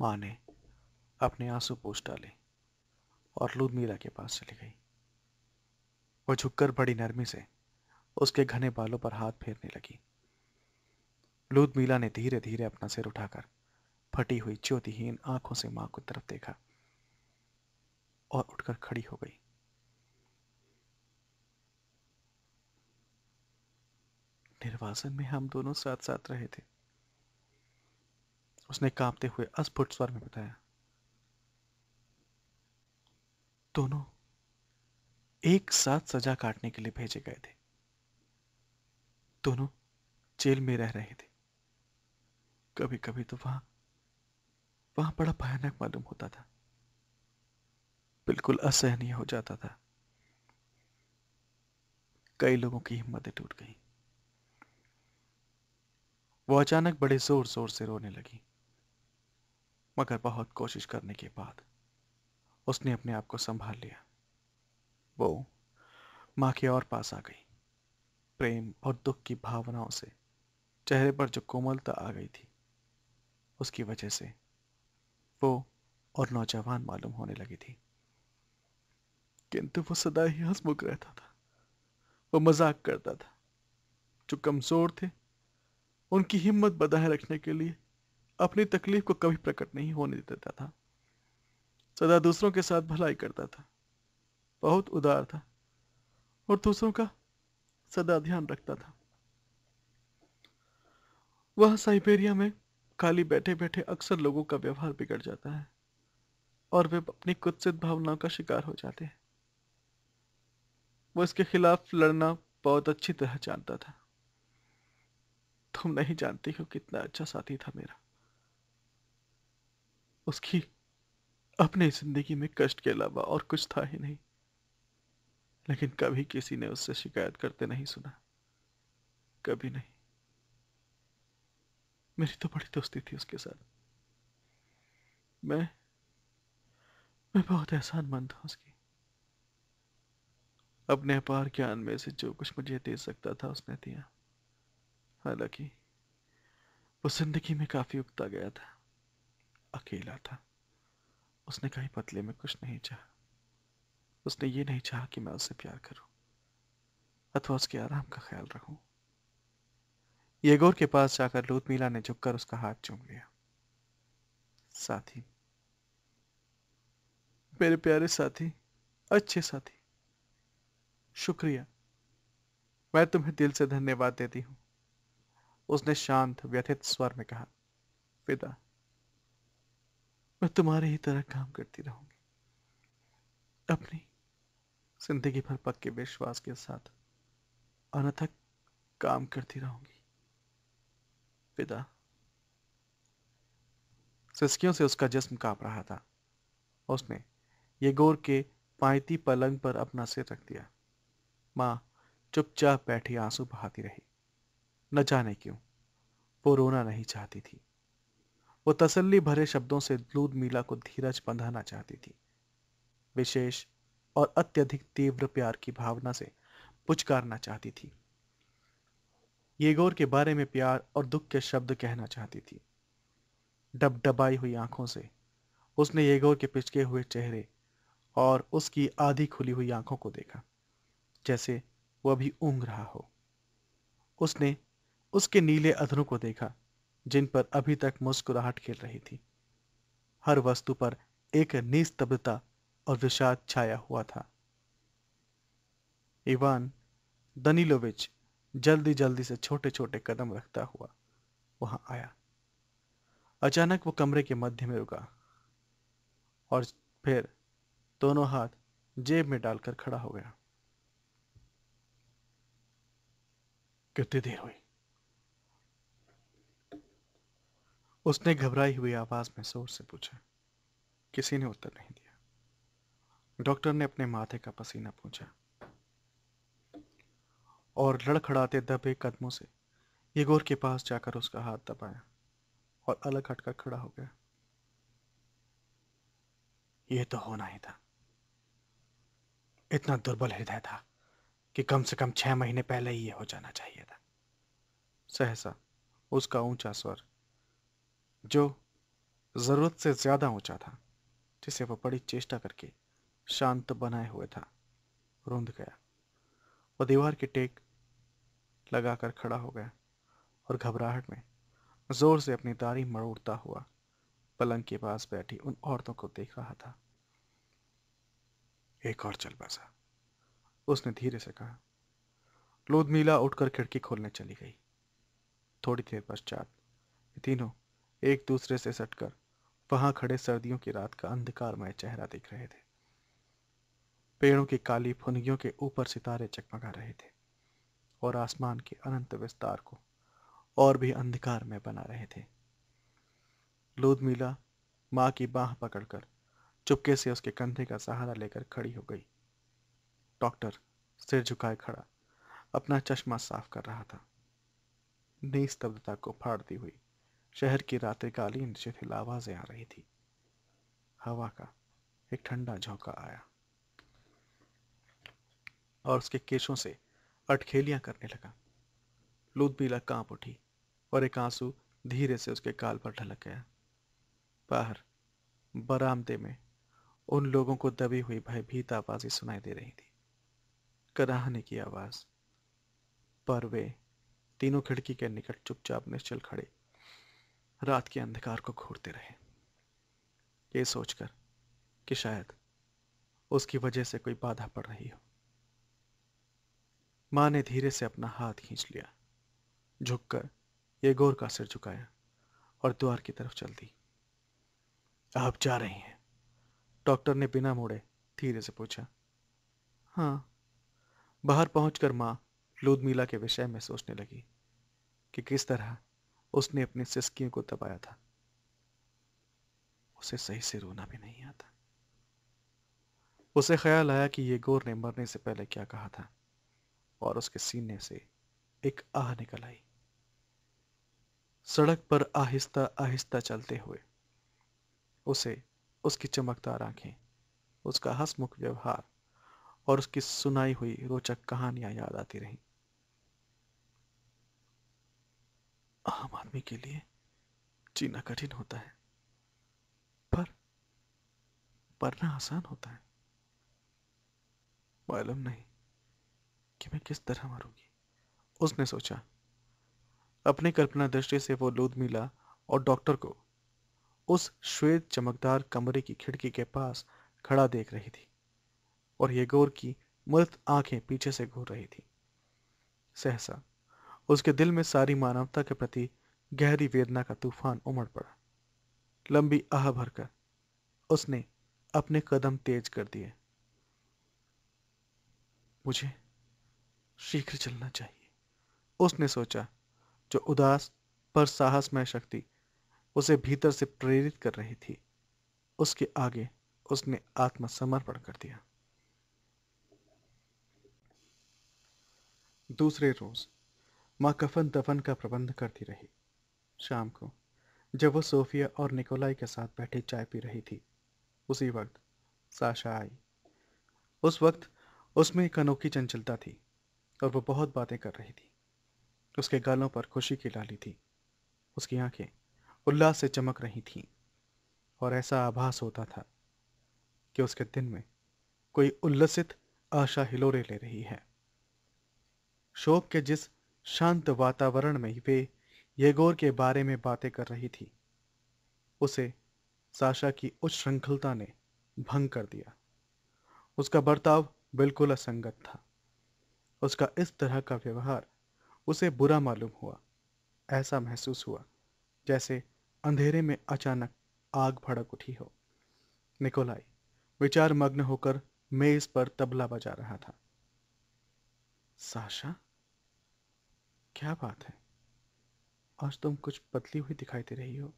माँ ने अपने आंसू पोछ डाले और लूदमीला के पास चली गई वह झुककर बड़ी नरमी से उसके घने बालों पर हाथ फेरने लगी लूद मीला ने धीरे धीरे अपना सिर उठाकर फटी हुई ज्योतिहीन आंखों से मां की तरफ देखा और उठकर खड़ी हो गई निर्वासन में हम दोनों साथ साथ रहे थे उसने कांपते हुए अस्फुट स्वर में बताया दोनों एक साथ सजा काटने के लिए भेजे गए थे दोनों जेल में रह रहे थे कभी कभी तो वहां वहां बड़ा भयानक मालूम होता था बिल्कुल असहनीय हो जाता था कई लोगों की हिम्मतें टूट गई वो अचानक बड़े जोर जोर से रोने लगी मगर बहुत कोशिश करने के बाद उसने अपने आप को संभाल लिया वो माँ के और पास आ गई प्रेम और दुख की भावनाओं से चेहरे पर जो कोमलता आ गई थी उसकी वजह से वो और नौजवान मालूम होने लगी थी किंतु वो सदा ही हंसमुख रहता था वो मजाक करता था जो कमज़ोर थे उनकी हिम्मत बदाए रखने के लिए अपनी तकलीफ को कभी प्रकट नहीं होने देता था सदा दूसरों के साथ भलाई करता था बहुत उदार था और दूसरों का सदा ध्यान रखता था वह साइबेरिया में खाली बैठे बैठे अक्सर लोगों का व्यवहार बिगड़ जाता है और वे अपनी कुत्सित भावनाओं का शिकार हो जाते हैं वो इसके खिलाफ लड़ना बहुत अच्छी तरह जानता था तुम नहीं जानती हो कितना अच्छा साथी था मेरा उसकी अपनी जिंदगी में कष्ट के अलावा और कुछ था ही नहीं लेकिन कभी किसी ने उससे शिकायत करते नहीं सुना कभी नहीं मेरी तो बड़ी दोस्ती थी उसके साथ मैं मैं बहुत मंद था उसकी अपने अपार ज्ञान में से जो कुछ मुझे दे सकता था उसने दिया हालांकि वो जिंदगी में काफी उगता गया था अकेला था उसने कहीं पतले में कुछ नहीं चाहा उसने ये नहीं चाहा कि मैं उससे प्यार करूं अथवा उसके आराम का ख्याल रखूं येगोर के पास जाकर लूत मीला ने झुककर उसका हाथ चूम लिया साथी मेरे प्यारे साथी अच्छे साथी शुक्रिया मैं तुम्हें दिल से धन्यवाद देती हूं उसने शांत व्यथित स्वर में कहा पिता मैं तुम्हारे ही तरह काम करती रहूंगी अपनी जिंदगी भर पक्के विश्वास के साथ अनथक काम करती रहूंगी विदा सिस्कियों से उसका जिस्म कांप रहा था उसने गोर के पायती पलंग पर अपना सिर रख दिया माँ चुपचाप बैठी आंसू बहाती रही न जाने क्यों वो रोना नहीं चाहती थी वो तसल्ली भरे शब्दों से दूध मीला को धीरज बंधाना चाहती थी विशेष और अत्यधिक तीव्र प्यार की भावना से पुचकारना चाहती थी येगोर के बारे में प्यार और दुख के शब्द कहना चाहती थी डब डबाई हुई आंखों से उसने येगोर के पिचके हुए चेहरे और उसकी आधी खुली हुई आंखों को देखा जैसे वह भी ऊंग रहा हो उसने उसके नीले अधरों को देखा जिन पर अभी तक मुस्कुराहट खेल रही थी हर वस्तु पर एक निस्तब्धता और विषाद छाया हुआ था इवान दनिलोविच जल्दी जल्दी से छोटे छोटे कदम रखता हुआ वहां आया अचानक वो कमरे के मध्य में रुका और फिर दोनों हाथ जेब में डालकर खड़ा हो गया कितनी देर हुई उसने घबराई हुई आवाज में शोर से पूछा किसी ने उत्तर नहीं दिया डॉक्टर ने अपने माथे का पसीना पूछा और लड़खड़ाते दबे कदमों से येगोर के पास जाकर उसका हाथ दबाया और अलग हटकर खड़ा हो गया यह तो होना ही था इतना दुर्बल हृदय था कि कम से कम छह महीने पहले ही यह हो जाना चाहिए था सहसा उसका ऊंचा स्वर जो जरूरत से ज्यादा ऊंचा था जिसे वह बड़ी चेष्टा करके शांत बनाए हुए था रुंध गया वह दीवार की टेक लगाकर खड़ा हो गया और घबराहट में जोर से अपनी दाढ़ी मरोड़ता हुआ पलंग के पास बैठी उन औरतों को देख रहा था एक और चल बसा उसने धीरे से कहा लोधमीला उठकर खिड़की खोलने चली गई थोड़ी देर पश्चात तीनों एक दूसरे से सटकर वहां खड़े सर्दियों की रात का अंधकारमय चेहरा देख रहे थे पेड़ों की काली फुनगियों के ऊपर सितारे चकमका रहे थे और आसमान के अनंत विस्तार को और भी अंधकार में बना रहे थे लूदमीला माँ की बाह पकड़कर चुपके से उसके कंधे का सहारा लेकर खड़ी हो गई डॉक्टर सिर झुकाए खड़ा अपना चश्मा साफ कर रहा था निस्तब्धता को फाड़ती हुई शहर की रात्रिकालीन कालीन शिथिल आवाजें आ रही थी हवा का एक ठंडा झोंका आया और उसके केशों से अटखेलियां करने लगा लूदबीला कांप उठी और एक आंसू धीरे से उसके काल पर ढलक गया बाहर बरामदे में उन लोगों को दबी हुई भयभीत आवाजें सुनाई दे रही थी कराहने की आवाज पर वे तीनों खिड़की के निकट चुपचाप निश्चल खड़े रात के अंधकार को घूरते रहे ये सोचकर कि शायद उसकी वजह से कोई बाधा पड़ रही हो माँ ने धीरे से अपना हाथ खींच लिया झुककर ये गोर का सिर झुकाया और द्वार की तरफ चल दी आप जा रही हैं डॉक्टर ने बिना मोड़े धीरे से पूछा हाँ बाहर पहुंचकर माँ लूदमीला के विषय में सोचने लगी कि किस तरह उसने अपनी सिस्कियों को दबाया था उसे सही से रोना भी नहीं आता उसे ख्याल आया कि ये गोर ने मरने से पहले क्या कहा था और उसके सीने से एक आह निकल आई सड़क पर आहिस्ता आहिस्ता चलते हुए उसे उसकी चमकदार आंखें उसका हसमुख व्यवहार और उसकी सुनाई हुई रोचक कहानियां याद आती रहीं आम आदमी के लिए जीना कठिन होता है पर मरना आसान होता है मालूम नहीं कि मैं किस तरह मारूंगी उसने सोचा अपने कल्पना दृष्टि से वो लूद मिला और डॉक्टर को उस श्वेत चमकदार कमरे की खिड़की के पास खड़ा देख रही थी और गोर की मृत आंखें पीछे से घूर रही थी सहसा उसके दिल में सारी मानवता के प्रति गहरी वेदना का तूफान उमड़ पड़ा लंबी आह भरकर उसने अपने कदम तेज कर दिए मुझे शीघ्र चलना चाहिए उसने सोचा जो उदास पर साहसमय शक्ति उसे भीतर से प्रेरित कर रही थी उसके आगे उसने आत्मसमर्पण कर दिया दूसरे रोज माँ कफन दफन का प्रबंध करती रही शाम को जब वो सोफिया और निकोलाई के साथ बैठे चाय पी रही थी उसी वक्त साशा आई उस वक्त उसमें एक अनोखी चंचलता थी और वो बहुत बातें कर रही थी उसके गालों पर खुशी की लाली थी उसकी आंखें उल्लास से चमक रही थीं और ऐसा आभास होता था कि उसके दिन में कोई उल्लसित आशा हिलोरे ले रही है शोक के जिस शांत वातावरण में वे येगोर के बारे में बातें कर रही थी उसे साशा की उच्च श्रृंखलता ने भंग कर दिया उसका बर्ताव बिल्कुल असंगत था उसका इस तरह का व्यवहार उसे बुरा मालूम हुआ ऐसा महसूस हुआ जैसे अंधेरे में अचानक आग भड़क उठी हो निकोलाई विचार मग्न होकर मेज पर तबला बजा रहा था साशा क्या बात है आज तुम कुछ पतली हुई दिखाई दे रही हो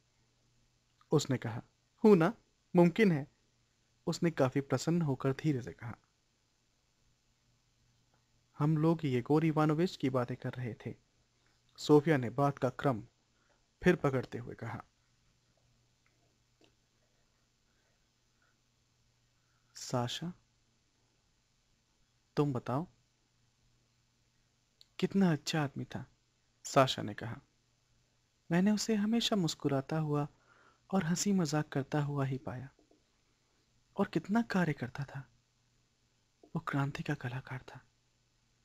उसने कहा हूं ना मुमकिन है उसने काफी प्रसन्न होकर धीरे से कहा हम लोग गोरी इवानोविच की बातें कर रहे थे सोफिया ने बात का क्रम फिर पकड़ते हुए कहा साशा तुम बताओ कितना अच्छा आदमी था साशा ने कहा मैंने उसे हमेशा मुस्कुराता हुआ और हंसी मजाक करता हुआ ही पाया और कितना कार्य करता था वो क्रांति का कलाकार था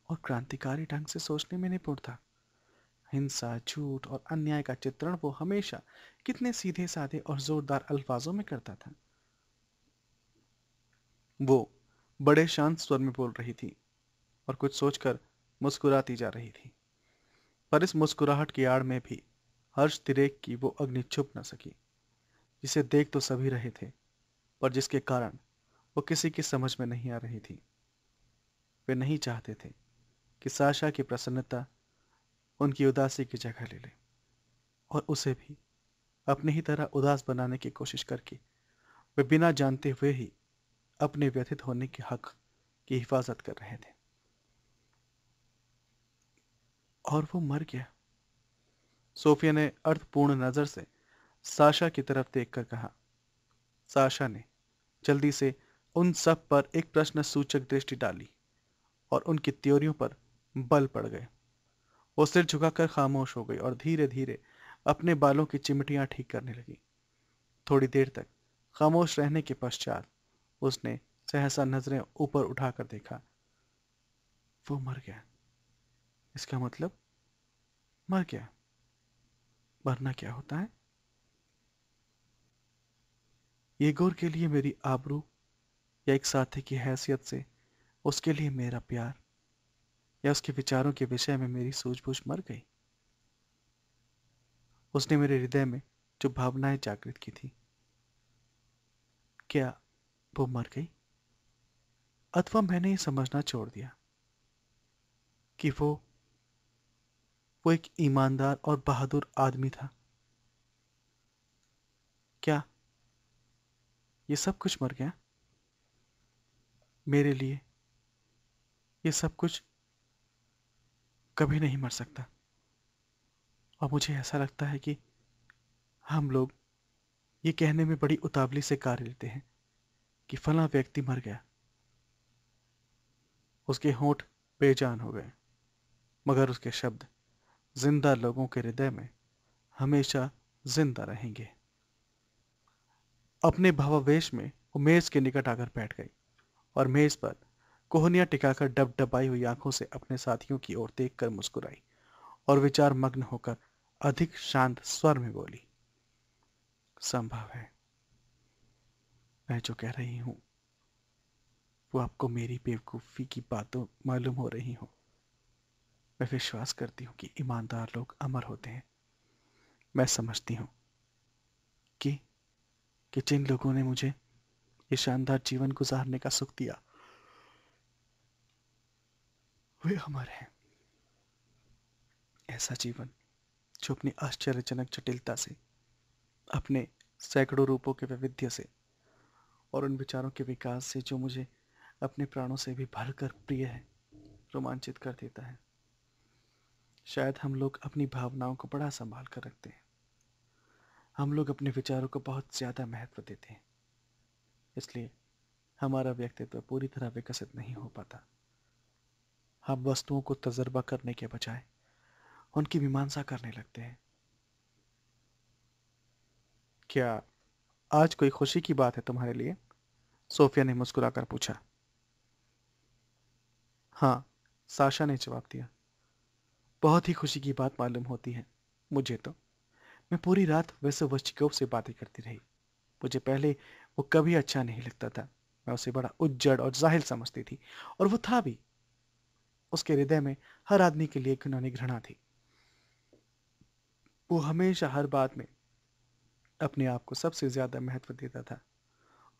और क्रांतिकारी ढंग से सोचने में निपुण था हिंसा झूठ और अन्याय का चित्रण वो हमेशा कितने सीधे साधे और जोरदार अल्फाजों में करता था वो बड़े शांत स्वर में बोल रही थी और कुछ सोचकर मुस्कुराती जा रही थी पर इस मुस्कुराहट की आड़ में भी हर्ष तिरेक की वो अग्नि छुप न सकी जिसे देख तो सभी रहे थे पर जिसके कारण वो किसी की समझ में नहीं आ रही थी वे नहीं चाहते थे कि साशा की प्रसन्नता उनकी उदासी की जगह ले ले और उसे भी अपने ही तरह उदास बनाने की कोशिश करके वे बिना जानते हुए ही अपने व्यथित होने के हक की हिफाजत कर रहे थे और वो मर गया सोफिया ने अर्थपूर्ण नजर से साशा की तरफ देखकर कहा साशा ने जल्दी से उन सब पर एक प्रश्न सूचक दृष्टि डाली और उनकी त्योरियों पर बल पड़ गए वो सिर झुकाकर खामोश हो गई और धीरे धीरे अपने बालों की चिमटियां ठीक करने लगी थोड़ी देर तक खामोश रहने के पश्चात उसने सहसा नजरें ऊपर उठाकर देखा वो मर गया इसका मतलब मर गया मरना क्या होता है ये गोर के लिए मेरी आबरू या एक साथी की हैसियत से उसके लिए मेरा प्यार या उसके विचारों के विषय में मेरी सूझबूझ मर गई उसने मेरे हृदय में जो भावनाएं जागृत की थी क्या वो मर गई अथवा मैंने ये समझना छोड़ दिया कि वो वो एक ईमानदार और बहादुर आदमी था क्या ये सब कुछ मर गया मेरे लिए ये सब कुछ कभी नहीं मर सकता और मुझे ऐसा लगता है कि हम लोग ये कहने में बड़ी उतावली से कार्य लेते हैं कि फला व्यक्ति मर गया उसके होंठ बेजान हो गए मगर उसके शब्द जिंदा लोगों के हृदय में हमेशा जिंदा रहेंगे अपने भावावेश में वो मेज के निकट आकर बैठ गई और मेज पर कोहनिया टिकाकर डबाई हुई आंखों से अपने साथियों की ओर देखकर मुस्कुराई और विचार मग्न होकर अधिक शांत स्वर में बोली संभव है मैं जो कह रही हूं वो आपको मेरी बेवकूफ़ी की बातों मालूम हो रही हो मैं विश्वास करती हूँ कि ईमानदार लोग अमर होते हैं मैं समझती हूं कि कि जिन लोगों ने मुझे ये शानदार जीवन गुजारने का सुख दिया वे हमारे हैं ऐसा जीवन जो अपनी आश्चर्यजनक जटिलता से अपने सैकड़ों रूपों के वैविध्य से और उन विचारों के विकास से जो मुझे अपने प्राणों से भी भरकर प्रिय है रोमांचित कर देता है शायद हम लोग अपनी भावनाओं को बड़ा संभाल कर रखते हैं हम लोग अपने विचारों को बहुत ज़्यादा महत्व देते हैं इसलिए हमारा व्यक्तित्व पूरी तरह विकसित नहीं हो पाता हम वस्तुओं को तजर्बा करने के बजाय उनकी मीमांसा करने लगते हैं क्या आज कोई खुशी की बात है तुम्हारे लिए सोफिया ने मुस्कुराकर पूछा हाँ साशा ने जवाब दिया बहुत ही खुशी की बात मालूम होती है मुझे तो मैं पूरी रात वैसे वश्चिकोव से बातें करती रही मुझे पहले वो कभी अच्छा नहीं लगता था मैं उसे बड़ा उज्जड़ और जाहिल समझती थी और वो था भी उसके हृदय में हर आदमी के लिए घिनौनी घृणा थी वो हमेशा हर बात में अपने आप को सबसे ज़्यादा महत्व देता था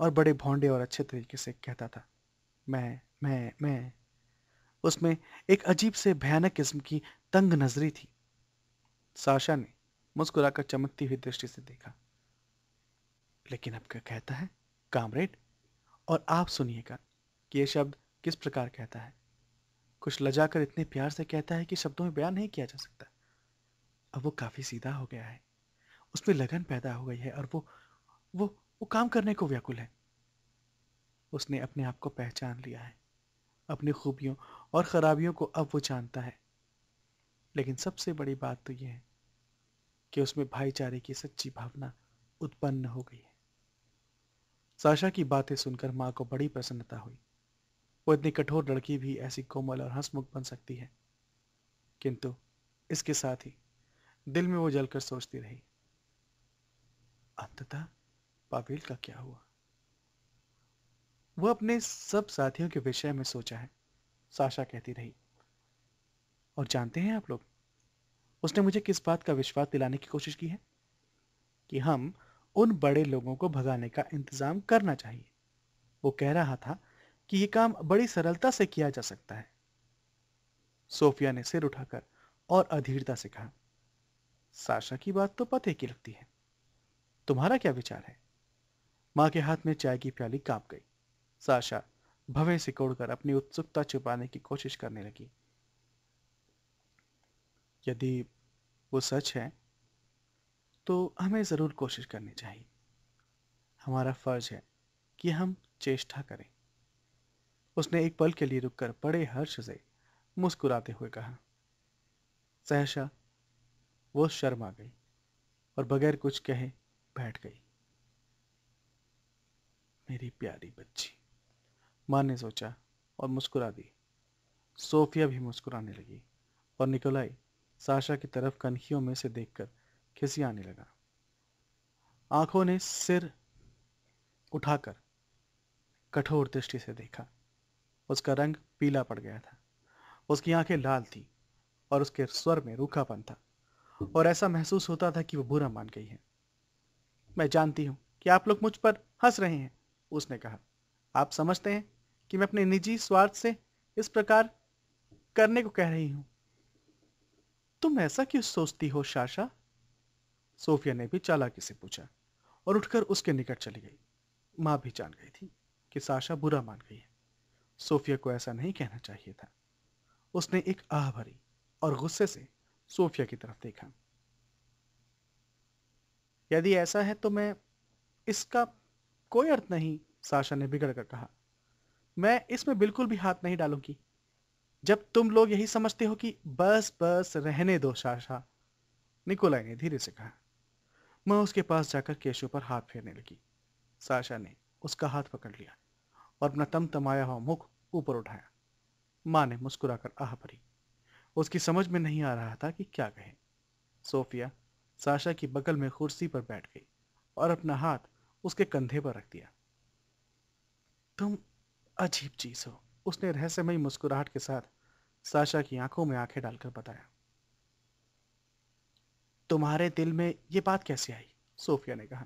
और बड़े भोंडे और अच्छे तरीके से कहता था मैं मैं मैं उसमें एक अजीब से भयानक किस्म की तंग नजरी थी साशा ने मुस्कुराकर चमकती हुई दृष्टि से देखा लेकिन अब क्या कहता है कामरेड और आप सुनिएगा कि यह शब्द किस प्रकार कहता है कुछ लजाकर इतने प्यार से कहता है कि शब्दों में बयान नहीं किया जा सकता अब वो काफ़ी सीधा हो गया है उसमें लगन पैदा हो गई है और वो वो वो काम करने को व्याकुल है उसने अपने आप को पहचान लिया है अपनी खूबियों और ख़राबियों को अब वो जानता है लेकिन सबसे बड़ी बात तो यह है कि उसमें भाईचारे की सच्ची भावना उत्पन्न हो गई है साशा की बातें सुनकर माँ को बड़ी प्रसन्नता हुई वो इतनी कठोर लड़की भी ऐसी कोमल और हंसमुख बन सकती है किंतु इसके साथ ही दिल में वो जलकर सोचती रही अंततः पावेल का क्या हुआ वह अपने सब साथियों के विषय में सोचा है साशा कहती रही और जानते हैं आप लोग उसने मुझे किस बात का विश्वास दिलाने की कोशिश की है कि हम उन बड़े लोगों को भगाने का इंतजाम करना चाहिए वो कह रहा था कि यह काम बड़ी सरलता से किया जा सकता है सोफिया ने सिर उठाकर और अधीरता से कहा साशा की बात तो पते की लगती है तुम्हारा क्या विचार है मां के हाथ में चाय की प्याली कांप गई साशा भवे सिकोड़कर अपनी उत्सुकता छुपाने की कोशिश करने लगी यदि वो सच है तो हमें ज़रूर कोशिश करनी चाहिए हमारा फर्ज है कि हम चेष्टा करें उसने एक पल के लिए रुककर बड़े हर्ष से मुस्कुराते हुए कहा सहसा वो शर्म आ गई और बगैर कुछ कहे बैठ गई मेरी प्यारी बच्ची माँ ने सोचा और मुस्कुरा दी सोफिया भी मुस्कुराने लगी और निकोलाई साशा की तरफ कनखियों में से देखकर आने लगा आंखों ने सिर उठाकर कठोर दृष्टि से देखा उसका रंग पीला पड़ गया था उसकी आंखें लाल थी और उसके स्वर में रूखापन था और ऐसा महसूस होता था कि वो बुरा मान गई है मैं जानती हूं कि आप लोग मुझ पर हंस रहे हैं उसने कहा आप समझते हैं कि मैं अपने निजी स्वार्थ से इस प्रकार करने को कह रही हूं तुम ऐसा क्यों सोचती हो शाशा सोफिया ने भी चालाकी से पूछा और उठकर उसके निकट चली गई माँ भी जान गई थी कि साशा बुरा मान गई है सोफिया को ऐसा नहीं कहना चाहिए था उसने एक आह भरी और गुस्से से सोफिया की तरफ देखा यदि ऐसा है तो मैं इसका कोई अर्थ नहीं साशा ने बिगड़ कर कहा मैं इसमें बिल्कुल भी हाथ नहीं डालूंगी जब तुम लोग यही समझते हो कि बस बस रहने दो साशा निकोलाई ने धीरे से कहा मैं उसके पास जाकर केशव पर हाथ फेरने लगी साशा ने उसका हाथ पकड़ लिया और अपना तमतमाया हुआ मुख ऊपर उठाया माँ ने मुस्कुराकर आह भरी उसकी समझ में नहीं आ रहा था कि क्या कहे सोफिया साशा की बगल में कुर्सी पर बैठ गई और अपना हाथ उसके कंधे पर रख दिया तुम अजीब चीज हो उसने रहस्यमयी मुस्कुराहट के साथ साशा की आंखों में आंखें डालकर बताया तुम्हारे दिल में ये बात कैसे आई सोफिया ने कहा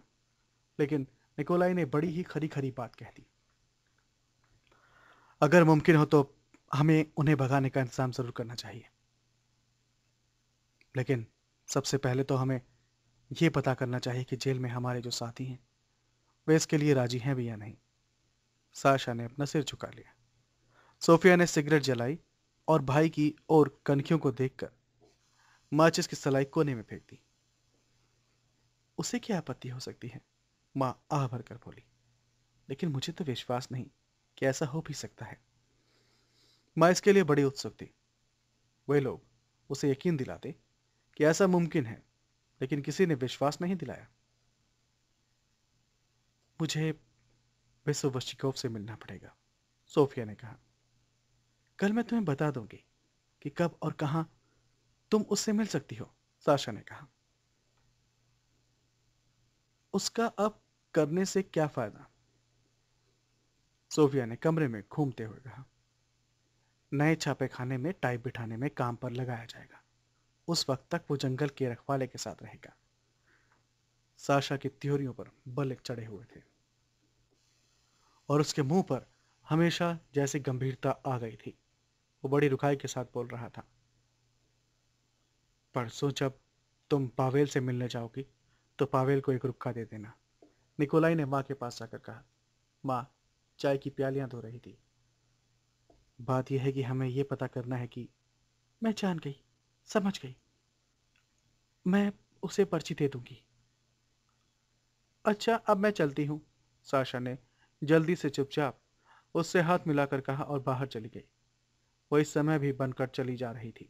लेकिन निकोलाई ने बड़ी ही खरी खरी बात कह दी अगर मुमकिन हो तो हमें उन्हें भगाने का इंतजाम ज़रूर करना चाहिए लेकिन सबसे पहले तो हमें यह पता करना चाहिए कि जेल में हमारे जो साथी हैं वे इसके लिए राजी हैं भी या नहीं साशा ने अपना सिर झुका लिया सोफिया ने सिगरेट जलाई और भाई की ओर कनखियों को देखकर माचिस की सलाई कोने में फेंक दी उसे क्या आपत्ति हो सकती है माँ आह भर कर बोली लेकिन मुझे तो विश्वास नहीं कि ऐसा हो भी सकता है मैं इसके लिए बड़ी उत्सुक थी वे लोग उसे यकीन दिलाते कि ऐसा मुमकिन है लेकिन किसी ने विश्वास नहीं दिलाया मुझे विश्ववशिकोव से मिलना पड़ेगा सोफिया ने कहा कल मैं तुम्हें बता दूंगी कि कब और कहा तुम उससे मिल सकती हो साशा ने कहा उसका अब करने से क्या फायदा सोफिया ने कमरे में घूमते हुए कहा नए छापे खाने में टाइप बिठाने में काम पर लगाया जाएगा उस वक्त तक वो जंगल के रखवाले के साथ रहेगा साशा की त्योरियों पर बल चढ़े हुए थे और उसके मुंह पर हमेशा जैसे गंभीरता आ गई थी वो बड़ी रुखाई के साथ बोल रहा था परसों जब तुम पावेल से मिलने जाओगी तो पावेल को एक रुखा दे देना निकोलाई ने माँ के पास जाकर कहा माँ चाय की प्यालियां धो रही थी बात यह है कि हमें यह पता करना है कि मैं जान गई समझ गई मैं उसे पर्ची दे दूंगी अच्छा अब मैं चलती हूं साशा ने जल्दी से चुपचाप उससे हाथ मिलाकर कहा और बाहर चली गई वो इस समय भी बनकर चली जा रही थी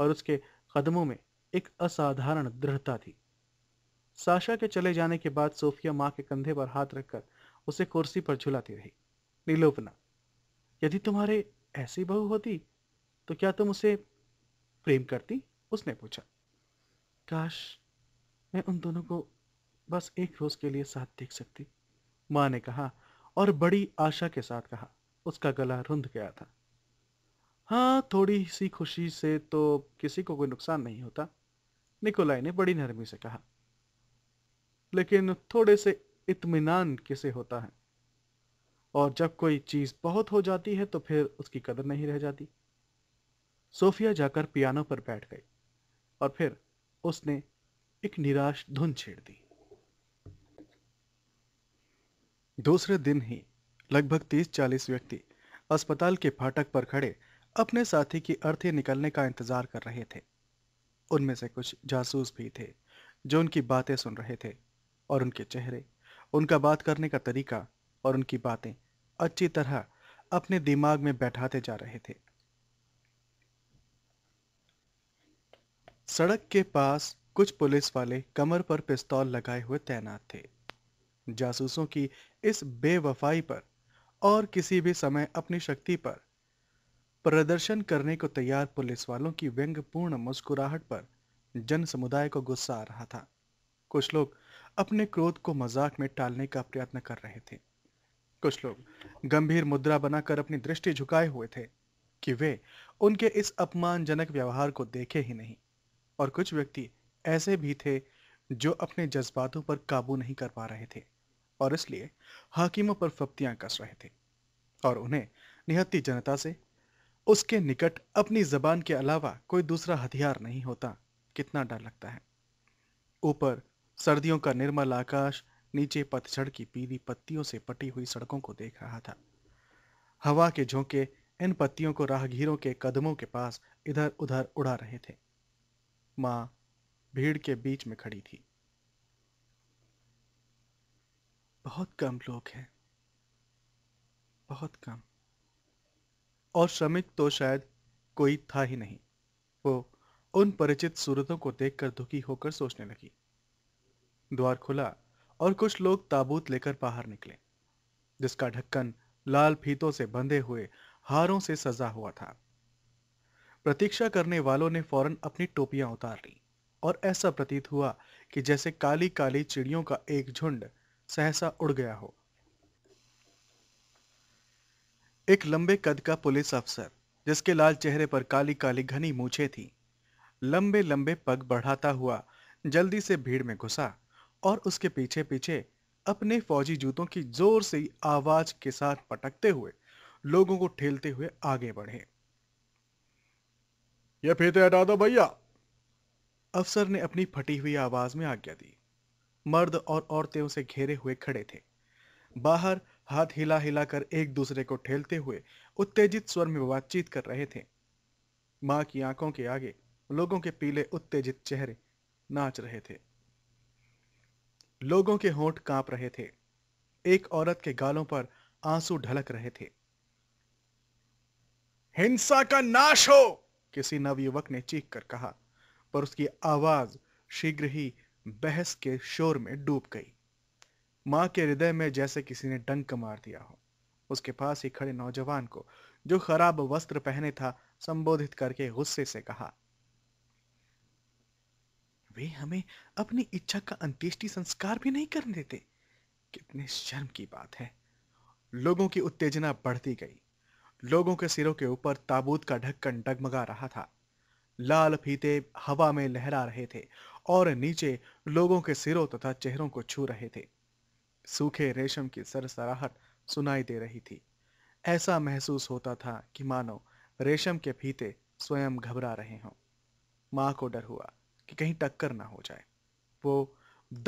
और उसके कदमों में एक असाधारण दृढ़ता थी साशा के चले जाने के बाद सोफिया माँ के कंधे पर हाथ रखकर उसे कुर्सी पर झुलाती रही नीलोपना यदि तुम्हारे ऐसी बहू होती तो क्या तुम उसे प्रेम करती उसने पूछा काश मैं उन दोनों को बस एक रोज के लिए साथ देख सकती माँ ने कहा और बड़ी आशा के साथ कहा उसका गला रुंध गया था हाँ थोड़ी सी खुशी से तो किसी को कोई नुकसान नहीं होता निकोलाई ने बड़ी नरमी से कहा लेकिन थोड़े से इत्मीनान किसे होता है और जब कोई चीज़ बहुत हो जाती है तो फिर उसकी कदर नहीं रह जाती सोफिया जाकर पियानो पर बैठ गई और फिर उसने एक निराश धुन छेड़ दी दूसरे दिन ही लगभग तीस चालीस व्यक्ति अस्पताल के फाटक पर खड़े अपने साथी की अर्थी निकलने का इंतजार कर रहे थे उनमें से कुछ जासूस भी थे जो उनकी बातें सुन रहे थे और उनके चेहरे उनका बात करने का तरीका और उनकी बातें अच्छी तरह अपने दिमाग में बैठाते जा रहे थे सड़क के पास कुछ पुलिस वाले कमर पर पिस्तौल लगाए हुए तैनात थे जासूसों की इस बेवफाई पर और किसी भी समय अपनी शक्ति पर प्रदर्शन करने को तैयार पुलिस वालों की व्यंग्यपूर्ण मुस्कुराहट पर जन समुदाय को गुस्सा आ रहा था कुछ लोग अपने क्रोध को मजाक में टालने का प्रयत्न कर रहे थे कुछ लोग गंभीर मुद्रा बनाकर अपनी दृष्टि झुकाए हुए थे कि वे उनके इस अपमानजनक व्यवहार को देखे ही नहीं और कुछ व्यक्ति ऐसे भी थे जो अपने जज्बातों पर काबू नहीं कर पा रहे थे और इसलिए हाकिमों पर फप्तियां कस रहे थे और उन्हें निहत्ती जनता से उसके निकट अपनी जबान के अलावा कोई दूसरा हथियार नहीं होता कितना डर लगता है ऊपर सर्दियों का निर्मल आकाश नीचे पतझड़ की पीली पत्तियों से पटी हुई सड़कों को देख रहा था हवा के झोंके इन पत्तियों को राहगीरों के कदमों के पास इधर उधर उड़ा रहे थे माँ भीड़ के बीच में खड़ी थी बहुत कम लोग हैं बहुत कम और श्रमिक तो शायद कोई था ही नहीं वो उन परिचित सूरतों को देखकर दुखी होकर सोचने लगी द्वार खुला और कुछ लोग ताबूत लेकर बाहर निकले जिसका ढक्कन लाल फीतों से बंधे हुए हारों से सजा हुआ था प्रतीक्षा करने वालों ने फौरन अपनी टोपियां उतार ली और ऐसा प्रतीत हुआ कि जैसे काली काली चिड़ियों का एक झुंड सहसा उड़ गया हो एक लंबे कद का पुलिस अफसर जिसके लाल चेहरे पर काली काली घनी मूछे थी लंबे लंबे पग बढ़ाता हुआ जल्दी से भीड़ में घुसा और उसके पीछे पीछे अपने फौजी जूतों की जोर से आवाज के साथ पटकते हुए लोगों को ठेलते हुए आगे बढ़े यह फीते हटा दो भैया अफसर ने अपनी फटी हुई आवाज में आज्ञा दी मर्द और औरतें उसे घेरे हुए खड़े थे बाहर हाथ हिला हिला कर एक दूसरे को ठेलते हुए उत्तेजित स्वर में बातचीत कर रहे थे मां की आंखों के आगे लोगों के पीले उत्तेजित चेहरे नाच रहे थे लोगों के होंठ कांप रहे थे एक औरत के गालों पर आंसू ढलक रहे थे हिंसा का नाश हो किसी नवयुवक ने चीख कर कहा पर उसकी आवाज शीघ्र ही बहस के शोर में डूब गई मां के हृदय में जैसे किसी ने डंक मार दिया हो उसके पास ही खड़े नौजवान को जो खराब वस्त्र पहने था संबोधित करके गुस्से से कहा वे हमें अपनी इच्छा का अंत्येष्टि संस्कार भी नहीं करने देते कितने शर्म की बात है लोगों की उत्तेजना बढ़ती गई लोगों के सिरों के ऊपर ताबूत का ढक्कन डगमगा रहा था लाल फीते हवा में लहरा रहे थे और नीचे लोगों के सिरों तथा चेहरों को छू रहे थे सूखे रेशम की सरसराहट सुनाई दे रही थी ऐसा महसूस होता था कि मानो रेशम के फीते स्वयं घबरा रहे हों माँ को डर हुआ कि कहीं टक्कर ना हो जाए वो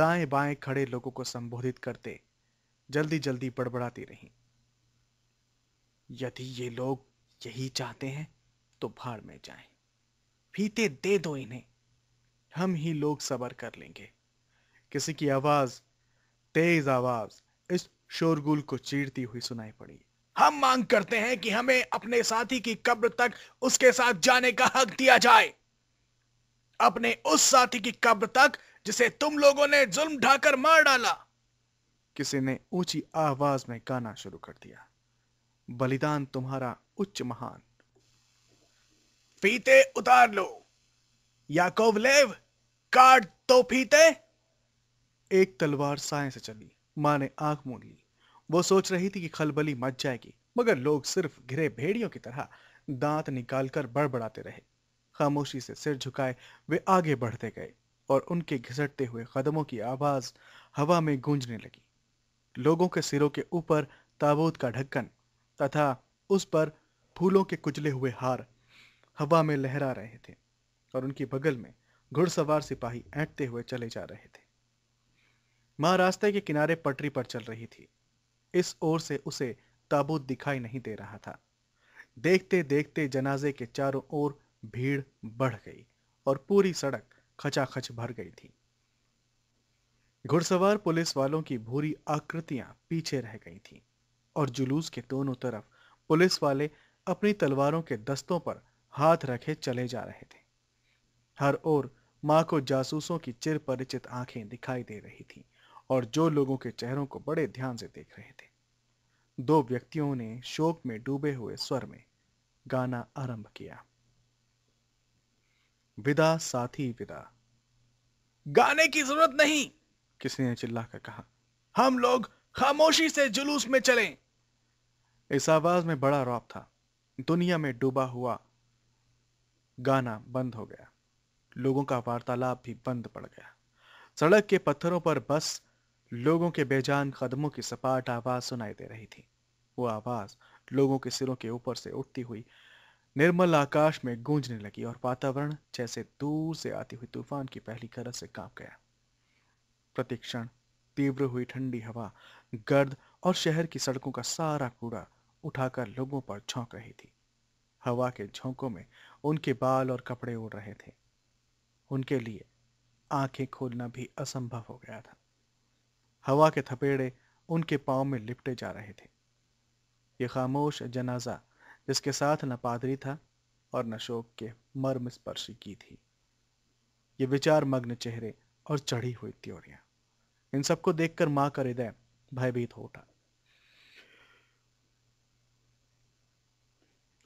दाएं बाएं खड़े लोगों को संबोधित करते जल्दी जल्दी बड़बड़ाती रही यदि ये लोग यही चाहते हैं तो भाड़ में जाए फीते दे दो इन्हें हम ही लोग सबर कर लेंगे किसी की आवाज तेज आवाज इस शोरगुल को चीरती हुई सुनाई पड़ी हम मांग करते हैं कि हमें अपने साथी की कब्र तक उसके साथ जाने का हक दिया जाए अपने उस साथी की कब्र तक जिसे तुम लोगों ने जुल्म ढाकर मार डाला किसी ने ऊंची आवाज में गाना शुरू कर दिया बलिदान तुम्हारा उच्च महान फीते उतार लो लेव काट तो फीते एक तलवार साय से चली मां ने आंख मूंद ली वो सोच रही थी कि खलबली मच जाएगी मगर लोग सिर्फ घिरे भेड़ियों की तरह दांत निकालकर बड़बड़ाते रहे खामोशी से सिर झुकाए वे आगे बढ़ते गए और उनके घिसटते हुए कदमों की आवाज हवा में गूंजने लगी लोगों के सिरों के ऊपर ताबूत का ढक्कन तथा उस पर फूलों के कुचले हुए हार हवा में लहरा रहे थे और उनकी बगल में घुड़सवार सिपाही ऐंठते हुए चले जा रहे थे मां रास्ते के किनारे पटरी पर चल रही थी इस ओर से उसे ताबूत दिखाई नहीं दे रहा था देखते देखते जनाजे के चारों ओर भीड़ बढ़ गई और पूरी सड़क खचाखच भर गई थी घुड़सवार पुलिस वालों की भूरी आकृतियां पीछे रह गई थीं और जुलूस के दोनों तरफ पुलिस वाले अपनी तलवारों के दस्तों पर हाथ रखे चले जा रहे थे हर ओर मां को जासूसों की चिर परिचित आंखें दिखाई दे रही थीं और जो लोगों के चेहरों को बड़े ध्यान से देख रहे थे दो व्यक्तियों ने शोक में डूबे हुए स्वर में गाना आरंभ किया विदा साथी विदा गाने की जरूरत नहीं किसी ने चिल्लाकर कहा हम लोग खामोशी से जुलूस में चलें इस आवाज में बड़ा रौब था दुनिया में डूबा हुआ गाना बंद हो गया लोगों का वार्तालाप भी बंद पड़ गया सड़क के पत्थरों पर बस लोगों के बेजान कदमों की सपाट आवाज सुनाई दे रही थी वो आवाज लोगों के सिरों के ऊपर से उठती हुई निर्मल आकाश में गूंजने लगी और वातावरण जैसे दूर से आती हुई तूफान की पहली गरज से कांप गया प्रतिक्षण तीव्र हुई ठंडी हवा गर्द और शहर की सड़कों का सारा कूड़ा उठाकर लोगों पर झोंक रही थी हवा के झोंकों में उनके बाल और कपड़े उड़ रहे थे उनके लिए आंखें खोलना भी असंभव हो गया था हवा के थपेड़े उनके पाँव में लिपटे जा रहे थे ये खामोश जनाजा इसके साथ न पादरी था और न शोक के मर्म स्पर्शी की थी ये विचार मग्न चेहरे और चढ़ी हुई त्योरियां इन सबको देखकर मां का हृदय भयभीत हो उठा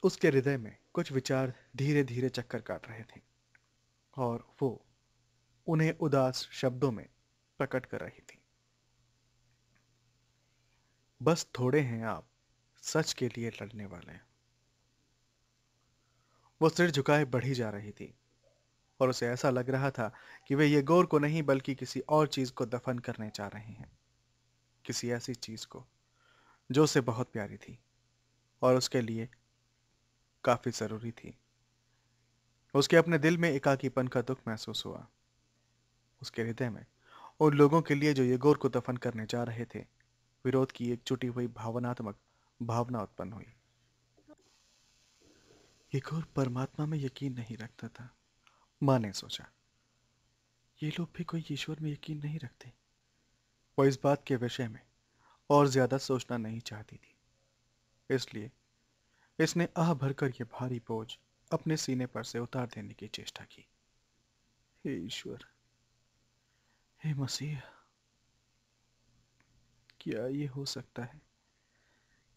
उसके हृदय में कुछ विचार धीरे धीरे चक्कर काट रहे थे और वो उन्हें उदास शब्दों में प्रकट कर रही थी बस थोड़े हैं आप सच के लिए लड़ने वाले हैं वो सिर झुकाए बढ़ी जा रही थी और उसे ऐसा लग रहा था कि वे ये गोर को नहीं बल्कि किसी और चीज को दफन करने जा रहे हैं किसी ऐसी चीज को जो उसे बहुत प्यारी थी और उसके लिए काफी जरूरी थी उसके अपने दिल में एकाकीपन का दुख महसूस हुआ उसके हृदय में उन लोगों के लिए जो ये गौर को दफन करने जा रहे थे विरोध की एक जुटी हुई भावनात्मक भावना उत्पन्न हुई घोर परमात्मा में यकीन नहीं रखता था माँ ने सोचा ये लोग भी कोई ईश्वर में यकीन नहीं रखते वो इस बात के विषय में और ज़्यादा सोचना नहीं चाहती थी इसलिए इसने आह भरकर यह भारी बोझ अपने सीने पर से उतार देने की चेष्टा की हे ईश्वर हे मसीह क्या ये हो सकता है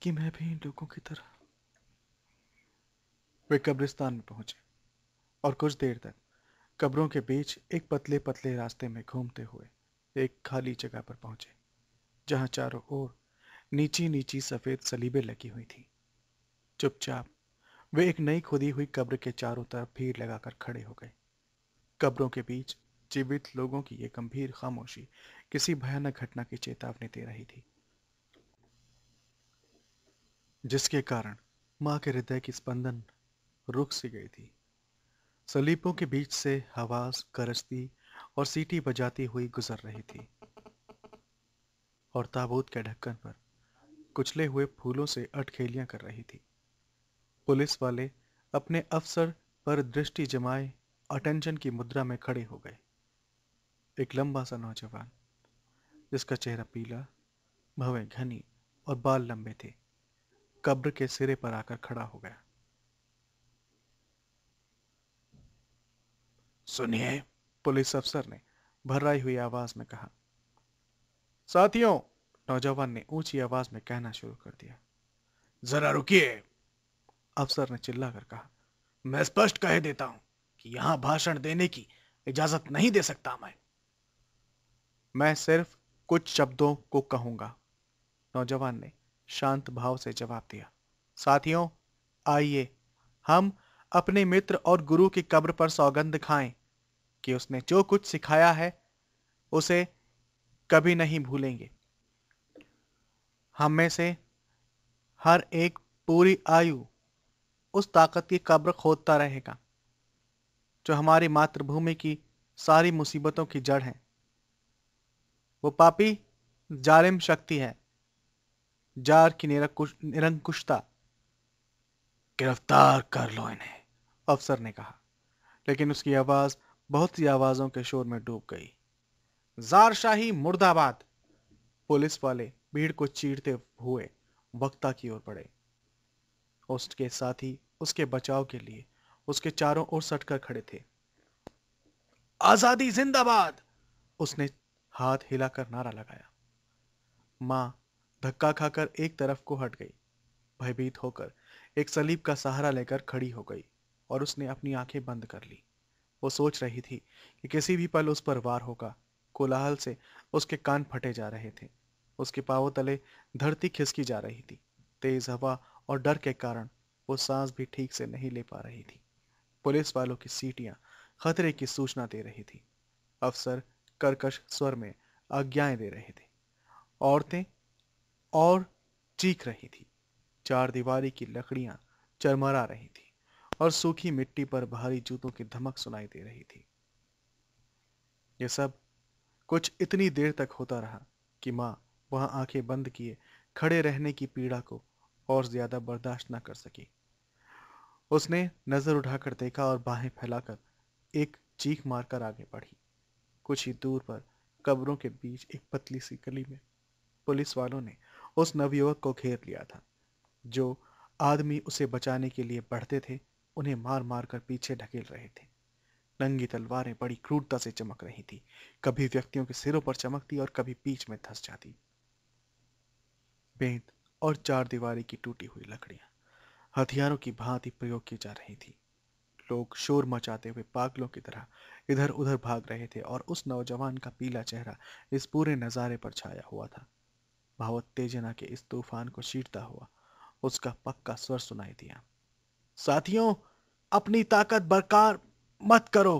कि मैं भी इन लोगों की तरह वे कब्रिस्तान में पहुंचे और कुछ देर तक कब्रों के बीच एक पतले पतले रास्ते में घूमते हुए एक खाली जगह पर पहुंचे जहां चारों ओर नीची नीची सफ़ेद सलीबें लगी हुई थी चुपचाप वे एक नई खुदी हुई कब्र के चारों तरफ भीड़ लगाकर खड़े हो गए कब्रों के बीच जीवित लोगों की यह गंभीर खामोशी किसी भयानक घटना की चेतावनी दे रही थी जिसके कारण मां के हृदय की स्पंदन रुक सी गई थी सलीपों के बीच से हवास गरजती और सीटी बजाती हुई गुजर रही थी और ताबूत के ढक्कन पर कुचले हुए फूलों से अटखेलियां कर रही थी पुलिस वाले अपने अफसर पर दृष्टि जमाए अटेंशन की मुद्रा में खड़े हो गए एक लंबा सा नौजवान जिसका चेहरा पीला भवें घनी और बाल लंबे थे कब्र के सिरे पर आकर खड़ा हो गया सुनिए पुलिस अफसर ने भर्राई हुई आवाज में कहा साथियों नौजवान ने ऊंची आवाज में कहना शुरू कर दिया जरा रुकिए अफसर ने चिल्लाकर कहा मैं स्पष्ट कह देता हूं कि यहां भाषण देने की इजाजत नहीं दे सकता मैं मैं सिर्फ कुछ शब्दों को कहूंगा नौजवान ने शांत भाव से जवाब दिया साथियों आइए हम अपने मित्र और गुरु की कब्र पर सौगंध खाएं कि उसने जो कुछ सिखाया है उसे कभी नहीं भूलेंगे हम में से हर एक पूरी आयु उस ताकत की कब्र खोदता रहेगा जो हमारी मातृभूमि की सारी मुसीबतों की जड़ है वो पापी जालिम शक्ति है जार की निरंकुश निरंकुशता गिरफ्तार कर लो इन्हें अफसर ने कहा लेकिन उसकी आवाज़ बहुत सी आवाजों के शोर में डूब गई जारशाही मुर्दाबाद पुलिस वाले भीड़ को चीरते हुए वक्ता की ओर बढ़े उसके साथ ही उसके बचाव के लिए उसके चारों ओर सटकर खड़े थे आजादी जिंदाबाद उसने हाथ हिलाकर नारा लगाया मां धक्का खाकर एक तरफ को हट गई भयभीत होकर एक सलीब का सहारा लेकर खड़ी हो गई और उसने अपनी आंखें बंद कर ली वो सोच रही थी कि किसी भी पल उस पर वार होगा कोलाहल से उसके कान फटे जा रहे थे उसके पावों तले धरती खिसकी जा रही थी तेज हवा और डर के कारण वो सांस भी ठीक से नहीं ले पा रही थी पुलिस वालों की सीटियां खतरे की सूचना दे रही थी अफसर कर्कश स्वर में आज्ञाएं दे रहे थे औरतें और चीख रही थी चार दीवारी की लकड़ियां चरमरा रही थी और सूखी मिट्टी पर भारी जूतों की धमक सुनाई दे रही थी यह सब कुछ इतनी देर तक होता रहा कि माँ वहां आंखें बंद किए खड़े रहने की पीड़ा को और ज्यादा बर्दाश्त न कर सकी उसने नजर उठाकर देखा और बाहें फैलाकर एक चीख मारकर आगे बढ़ी कुछ ही दूर पर कब्रों के बीच एक पतली सी गली में पुलिस वालों ने उस नवयुवक को घेर लिया था जो आदमी उसे बचाने के लिए बढ़ते थे उन्हें मार मार कर पीछे ढकेल रहे थे नंगी तलवारें बड़ी क्रूरता से चमक रही थी कभी व्यक्तियों के सिरों पर चमकती और कभी पीछ में धस जाती बेंत और चार दीवारी की टूटी हुई लकड़ियां हथियारों की भांति प्रयोग की जा रही थी लोग शोर मचाते हुए पागलों की तरह इधर उधर भाग रहे थे और उस नौजवान का पीला चेहरा इस पूरे नज़ारे पर छाया हुआ था भावत तेजना के इस तूफान को चीरता हुआ उसका पक्का स्वर सुनाई दिया साथियों अपनी ताकत बरकार मत करो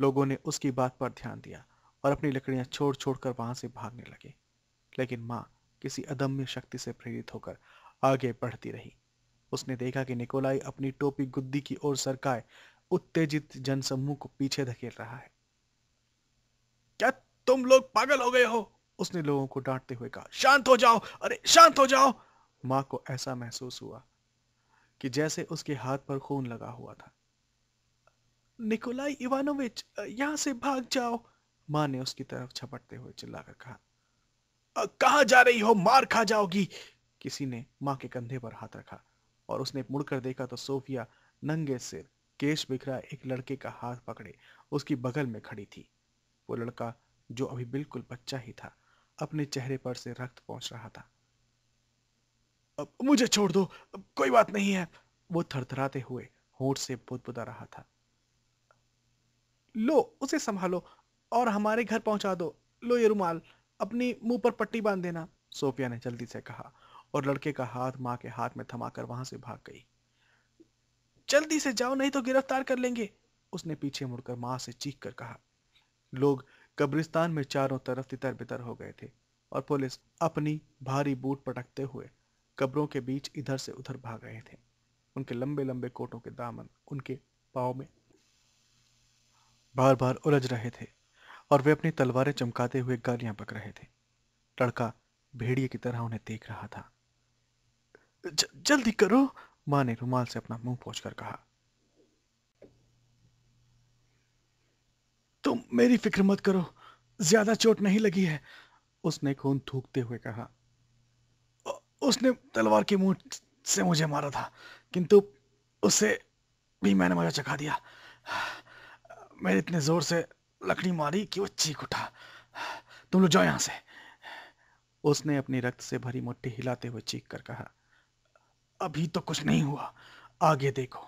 लोगों ने उसकी बात पर ध्यान दिया और अपनी लकड़ियां छोड़ छोड़ कर वहां से भागने लगे लेकिन माँ किसी अदम्य शक्ति से प्रेरित होकर आगे बढ़ती रही उसने देखा कि निकोलाई अपनी टोपी गुद्दी की ओर सरकाए उत्तेजित जनसमूह को पीछे धकेल रहा है क्या तुम लोग पागल हो गए हो उसने लोगों को डांटते हुए कहा शांत हो जाओ अरे शांत हो जाओ माँ को ऐसा महसूस हुआ कि जैसे उसके हाथ पर खून लगा हुआ था निकोलाई इवानोविच यहां से भाग जाओ मां ने उसकी तरफ छपटते हुए चिल्लाकर कहा कहा जा रही हो मार खा जाओगी किसी ने मां के कंधे पर हाथ रखा और उसने मुड़कर देखा तो सोफिया नंगे सिर केश बिखरा एक लड़के का हाथ पकड़े उसकी बगल में खड़ी थी वो लड़का जो अभी बिल्कुल बच्चा ही था अपने चेहरे पर से रक्त पहुंच रहा था मुझे छोड़ दो कोई बात नहीं है वो थरथराते हुए होठ से बुदबुदा रहा था लो उसे संभालो और हमारे घर पहुंचा दो लो ये रुमाल अपनी मुंह पर पट्टी बांध देना सोफिया ने जल्दी से कहा और लड़के का हाथ माँ के हाथ में थमाकर वहां से भाग गई जल्दी से जाओ नहीं तो गिरफ्तार कर लेंगे उसने पीछे मुड़कर माँ से चीख कर कहा लोग कब्रिस्तान में चारों तरफ तितर बितर हो गए थे और पुलिस अपनी भारी बूट पटकते हुए कब्रों के बीच इधर से उधर भाग रहे थे उनके लंबे लंबे कोटों के दामन उनके पाँव में बार बार उलझ रहे थे और वे अपनी तलवारें चमकाते हुए गालियां पक रहे थे लड़का भेड़िए की तरह उन्हें देख रहा था ज, जल्दी करो माँ ने रुमाल से अपना मुंह पोंछकर कहा तुम मेरी फिक्र मत करो ज्यादा चोट नहीं लगी है उसने खून थूकते हुए कहा उसने तलवार की मुंह से मुझे मारा था किंतु उसे भी मैंने मजा चखा दिया मैंने इतने ज़ोर से लकड़ी मारी कि वो चीख उठा तुम लोग जाओ यहां से उसने अपनी रक्त से भरी मुट्ठी हिलाते हुए चीख कर कहा अभी तो कुछ नहीं हुआ आगे देखो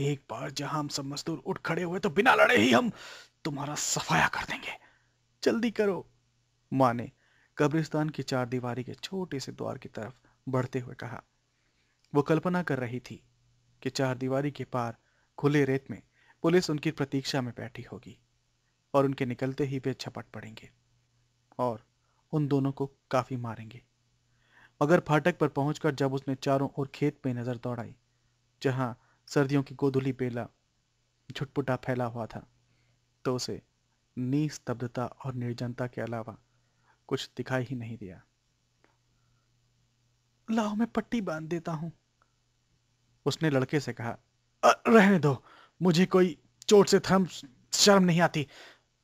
एक बार जहां हम सब मजदूर उठ खड़े हुए तो बिना लड़े ही हम तुम्हारा सफाया कर देंगे जल्दी करो माने कब्रिस्तान की चार दीवारी के छोटे से द्वार की तरफ बढ़ते हुए कहा वो कल्पना कर रही थी कि चार दीवारी के पार खुले रेत में पुलिस उनकी प्रतीक्षा में बैठी होगी और उनके निकलते ही वे छपट पड़ेंगे और उन दोनों को काफी मारेंगे मगर फाटक पर पहुंचकर जब उसने चारों ओर खेत पे नजर दौड़ाई जहां सर्दियों की गोधुली बेला झुटपुटा फैला हुआ था तो उसे नीस्तब्धता और निर्जनता के अलावा कुछ दिखाई ही नहीं दिया लाओ मैं पट्टी बांध देता हूं उसने लड़के से कहा रहने दो मुझे कोई चोट से थम शर्म नहीं आती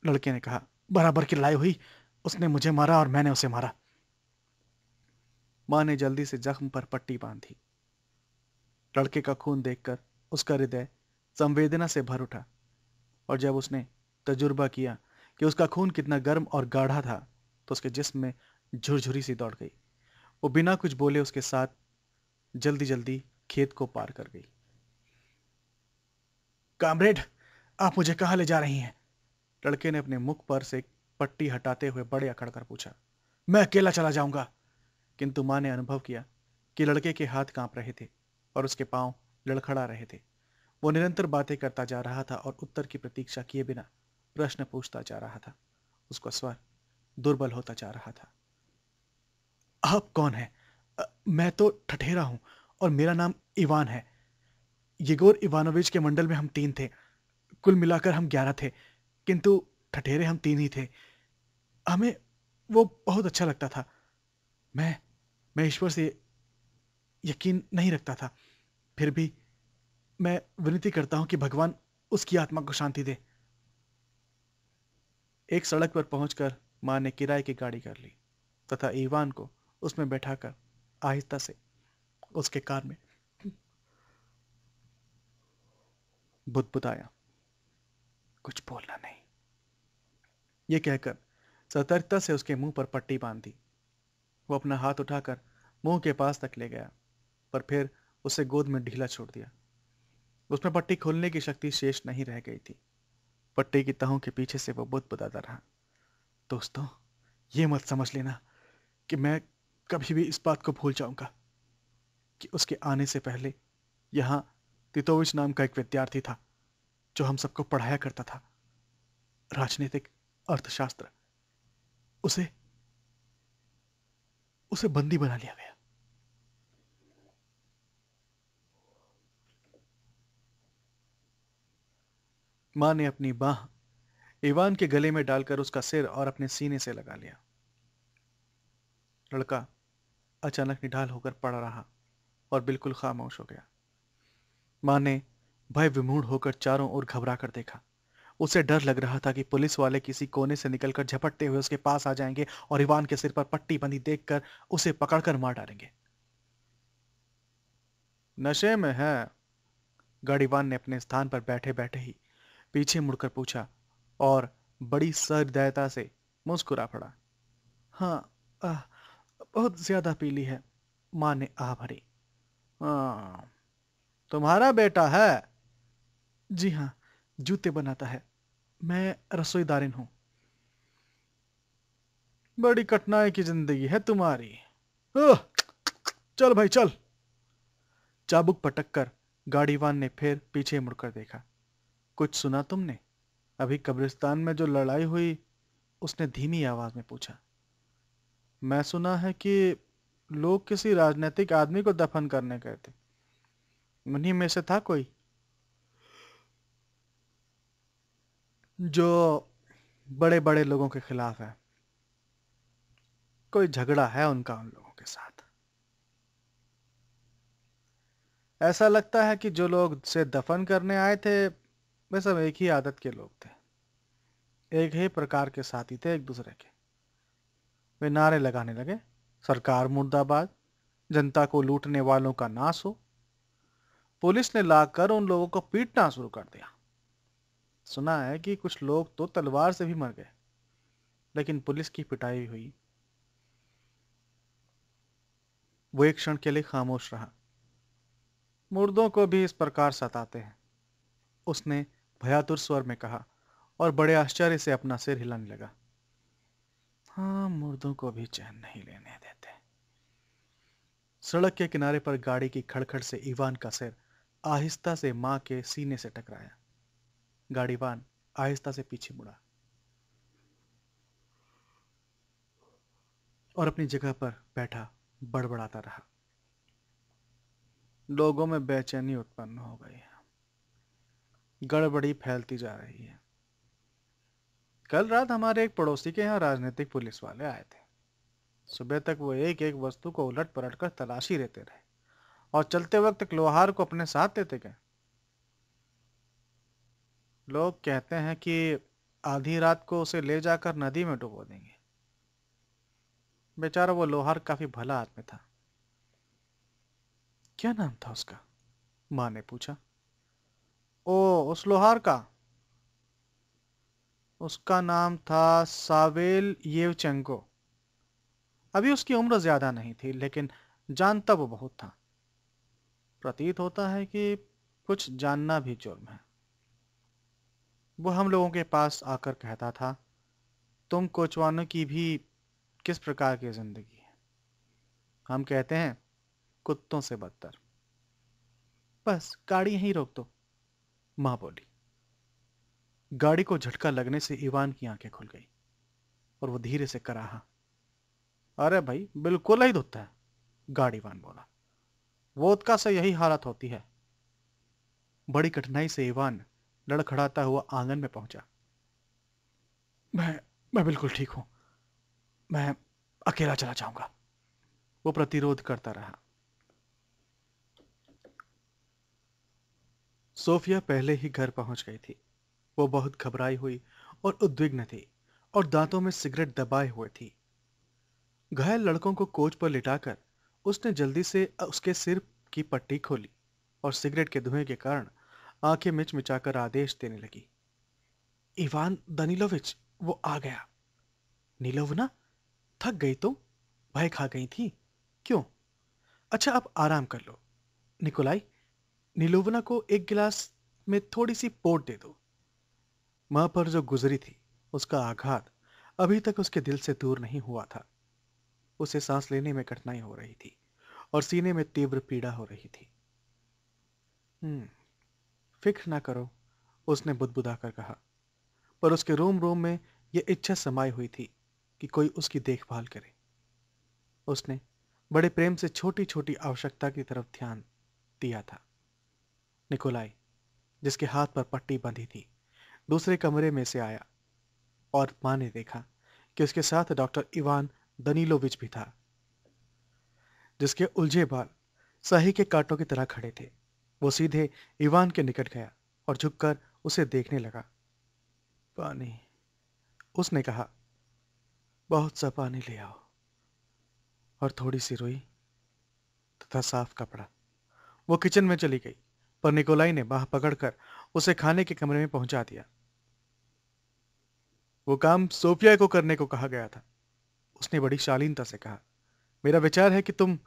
लड़के ने कहा बराबर की लाई हुई उसने मुझे मारा और मैंने उसे मारा माँ ने जल्दी से जख्म पर पट्टी बांधी लड़के का खून देखकर उसका हृदय संवेदना से भर उठा और जब उसने तजुर्बा किया कि उसका खून कितना गर्म और गाढ़ा था तो उसके जिस्म में झुरझुरी सी दौड़ गई वो बिना कुछ बोले उसके साथ जल्दी जल्दी खेत को पार कर गई कामरेड आप मुझे कहा ले जा रही हैं लड़के ने अपने मुख पर से पट्टी हटाते हुए बड़े अकड़ कर पूछा मैं अकेला चला जाऊंगा किंतु मां ने अनुभव किया कि लड़के के हाथ कांप रहे थे और उसके पांव लड़खड़ा रहे थे वो निरंतर बातें करता जा रहा था और उत्तर की प्रतीक्षा किए बिना प्रश्न पूछता जा रहा था उसका स्वर दुर्बल होता जा रहा था आप कौन हैं मैं तो ठठेरा हूँ और मेरा नाम इवान है येगोर इवानोविच के मंडल में हम तीन थे कुल मिलाकर हम ग्यारह थे किंतु ठठेरे हम तीन ही थे हमें वो बहुत अच्छा लगता था मैं मैं ईश्वर से यकीन नहीं रखता था फिर भी मैं विनती करता हूँ कि भगवान उसकी आत्मा को शांति दे एक सड़क पर पहुंचकर मां ने किराए की गाड़ी कर ली तथा ईवान को उसमें बैठा कर आहिस्ता से उसके कार में बुदबुदाया कुछ बोलना नहीं ये कहकर सतर्कता से उसके मुंह पर पट्टी बांध दी वो अपना हाथ उठाकर मुंह के पास तक ले गया पर फिर उसे गोद में ढीला छोड़ दिया उसमें पट्टी खोलने की शक्ति शेष नहीं रह गई थी पट्टी की तहों के पीछे से वो बुदबुदाता रहा दोस्तों ये मत समझ लेना कि मैं कभी भी इस बात को भूल जाऊंगा कि उसके आने से पहले यहाँ तितोविच नाम का एक विद्यार्थी था जो हम सबको पढ़ाया करता था राजनीतिक अर्थशास्त्र उसे उसे बंदी बना लिया गया मां ने अपनी बाह इवान के गले में डालकर उसका सिर और अपने सीने से लगा लिया लड़का अचानक निढाल होकर पड़ा रहा और बिल्कुल खामोश हो गया माँ ने भय विमूढ़ होकर चारों ओर घबरा कर देखा उसे डर लग रहा था कि पुलिस वाले किसी कोने से निकलकर झपटते हुए उसके पास आ जाएंगे और इवान के सिर पर पट्टी बंधी देखकर उसे पकड़कर मार डालेंगे नशे में है गाड़ीवान ने अपने स्थान पर बैठे बैठे ही पीछे मुड़कर पूछा और बड़ी सहृदयता से मुस्कुरा पड़ा हाँ आ, बहुत ज्यादा पीली है मां ने आ भरी हाँ, तुम्हारा बेटा है जी हाँ जूते बनाता है मैं रसोईदारिन हूं बड़ी कठिनाई की जिंदगी है तुम्हारी ओह चल भाई चल चाबुक पटक कर गाड़ीवान ने फिर पीछे मुड़कर देखा कुछ सुना तुमने अभी कब्रिस्तान में जो लड़ाई हुई उसने धीमी आवाज में पूछा मैं सुना है कि लोग किसी राजनीतिक आदमी को दफन करने गए थे उन्हीं में से था कोई जो बड़े बड़े लोगों के खिलाफ है कोई झगड़ा है उनका उन लोगों के साथ ऐसा लगता है कि जो लोग से दफन करने आए थे वे सब एक ही आदत के लोग थे एक ही प्रकार के साथी थे एक दूसरे के वे नारे लगाने लगे सरकार मुर्दाबाद जनता को लूटने वालों का नाश हो पुलिस ने लाकर उन लोगों को पीटना शुरू कर दिया सुना है कि कुछ लोग तो तलवार से भी मर गए लेकिन पुलिस की पिटाई हुई वो एक क्षण के लिए खामोश रहा मुर्दों को भी इस प्रकार सताते हैं उसने भयातुर स्वर में कहा और बड़े आश्चर्य से अपना सिर हिलाने लगा हाँ मुर्दों को भी चैन नहीं लेने देते सड़क के किनारे पर गाड़ी की खड़खड़ से ईवान का सिर आहिस्ता से माँ के सीने से टकराया गाड़ीवान आहिस्ता से पीछे मुड़ा और अपनी जगह पर बैठा बड़बड़ाता रहा लोगों में बेचैनी उत्पन्न हो गई है गड़बड़ी फैलती जा रही है कल रात हमारे एक पड़ोसी के यहाँ राजनीतिक पुलिस वाले आए थे सुबह तक वो एक एक वस्तु को उलट पलट कर तलाशी रहते रहे और चलते वक्त लोहार को अपने साथ लेते गए लोग कहते हैं कि आधी रात को उसे ले जाकर नदी में डुबो देंगे बेचारा वो लोहार काफी भला आदमी था क्या नाम था उसका माँ ने पूछा ओ उस लोहार का उसका नाम था सावेल येवचेंगो अभी उसकी उम्र ज़्यादा नहीं थी लेकिन जानता वो बहुत था प्रतीत होता है कि कुछ जानना भी जुर्म है वो हम लोगों के पास आकर कहता था तुम कोचवानों की भी किस प्रकार की ज़िंदगी है हम कहते हैं कुत्तों से बदतर बस गाड़ी यहीं रोक दो माँ बोली गाड़ी को झटका लगने से ईवान की आंखें खुल गई और वो धीरे से कराहा अरे भाई बिल्कुल ही धुत है गाड़ीवान बोला वोदका से यही हालत होती है बड़ी कठिनाई से ईवान लड़खड़ाता हुआ आंगन में पहुंचा मैं मैं बिल्कुल ठीक हूं मैं अकेला चला जाऊंगा वो प्रतिरोध करता रहा सोफिया पहले ही घर पहुंच गई थी वो बहुत घबराई हुई और उद्विग्न थी और दांतों में सिगरेट दबाए हुए थी घायल लड़कों को कोच पर लिटाकर उसने जल्दी से उसके सिर की पट्टी खोली और सिगरेट के धुएं के कारण आंखें मिचमिचाकर आदेश देने लगी इवान दनिलोविच वो आ गया नीलोवना थक गई तो भय खा गई थी क्यों अच्छा आप आराम कर लो निकोलाई नीलोवना को एक गिलास में थोड़ी सी पोट दे दो मां पर जो गुजरी थी उसका आघात अभी तक उसके दिल से दूर नहीं हुआ था उसे सांस लेने में कठिनाई हो रही थी और सीने में तीव्र पीड़ा हो रही थी हम्म, फिक्र ना करो उसने बुदबुदा कर कहा पर उसके रोम रोम में यह इच्छा समाई हुई थी कि कोई उसकी देखभाल करे उसने बड़े प्रेम से छोटी छोटी आवश्यकता की तरफ ध्यान दिया था निकोलाई जिसके हाथ पर पट्टी बंधी थी दूसरे कमरे में से आया और माँ ने देखा कि उसके साथ डॉक्टर इवान दनीलोविच भी था जिसके उलझे बाल सही के कांटों की तरह खड़े थे वो सीधे इवान के निकट गया और झुककर उसे देखने लगा पानी उसने कहा बहुत सा पानी ले आओ और थोड़ी सी रुई तथा साफ कपड़ा वो किचन में चली गई पर निकोलाई ने बाह पकड़कर उसे खाने के कमरे में पहुंचा दिया वो काम सोफिया को करने को कहा गया था उसने बड़ी शालीनता से कहा मेरा विचार है कि तुम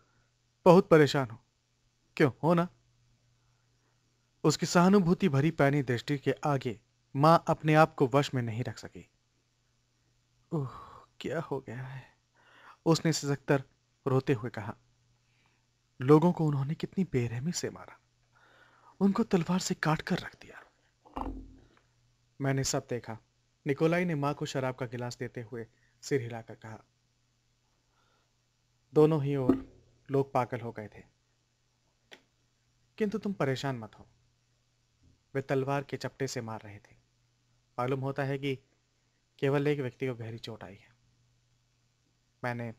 बहुत परेशान हो क्यों हो ना उसकी सहानुभूति भरी पैनी दृष्टि के आगे मां अपने आप को वश में नहीं रख सकी ओह क्या हो गया है उसने सिजकतर रोते हुए कहा लोगों को उन्होंने कितनी बेरहमी से मारा उनको तलवार से काट कर रख दिया मैंने सब देखा निकोलाई ने मां को शराब का गिलास देते हुए सिर हिलाकर कहा दोनों ही ओर लोग पागल हो गए थे किंतु तुम परेशान मत हो वे तलवार के चपटे से मार रहे थे मालूम होता है कि केवल एक व्यक्ति को गहरी चोट आई है मैंने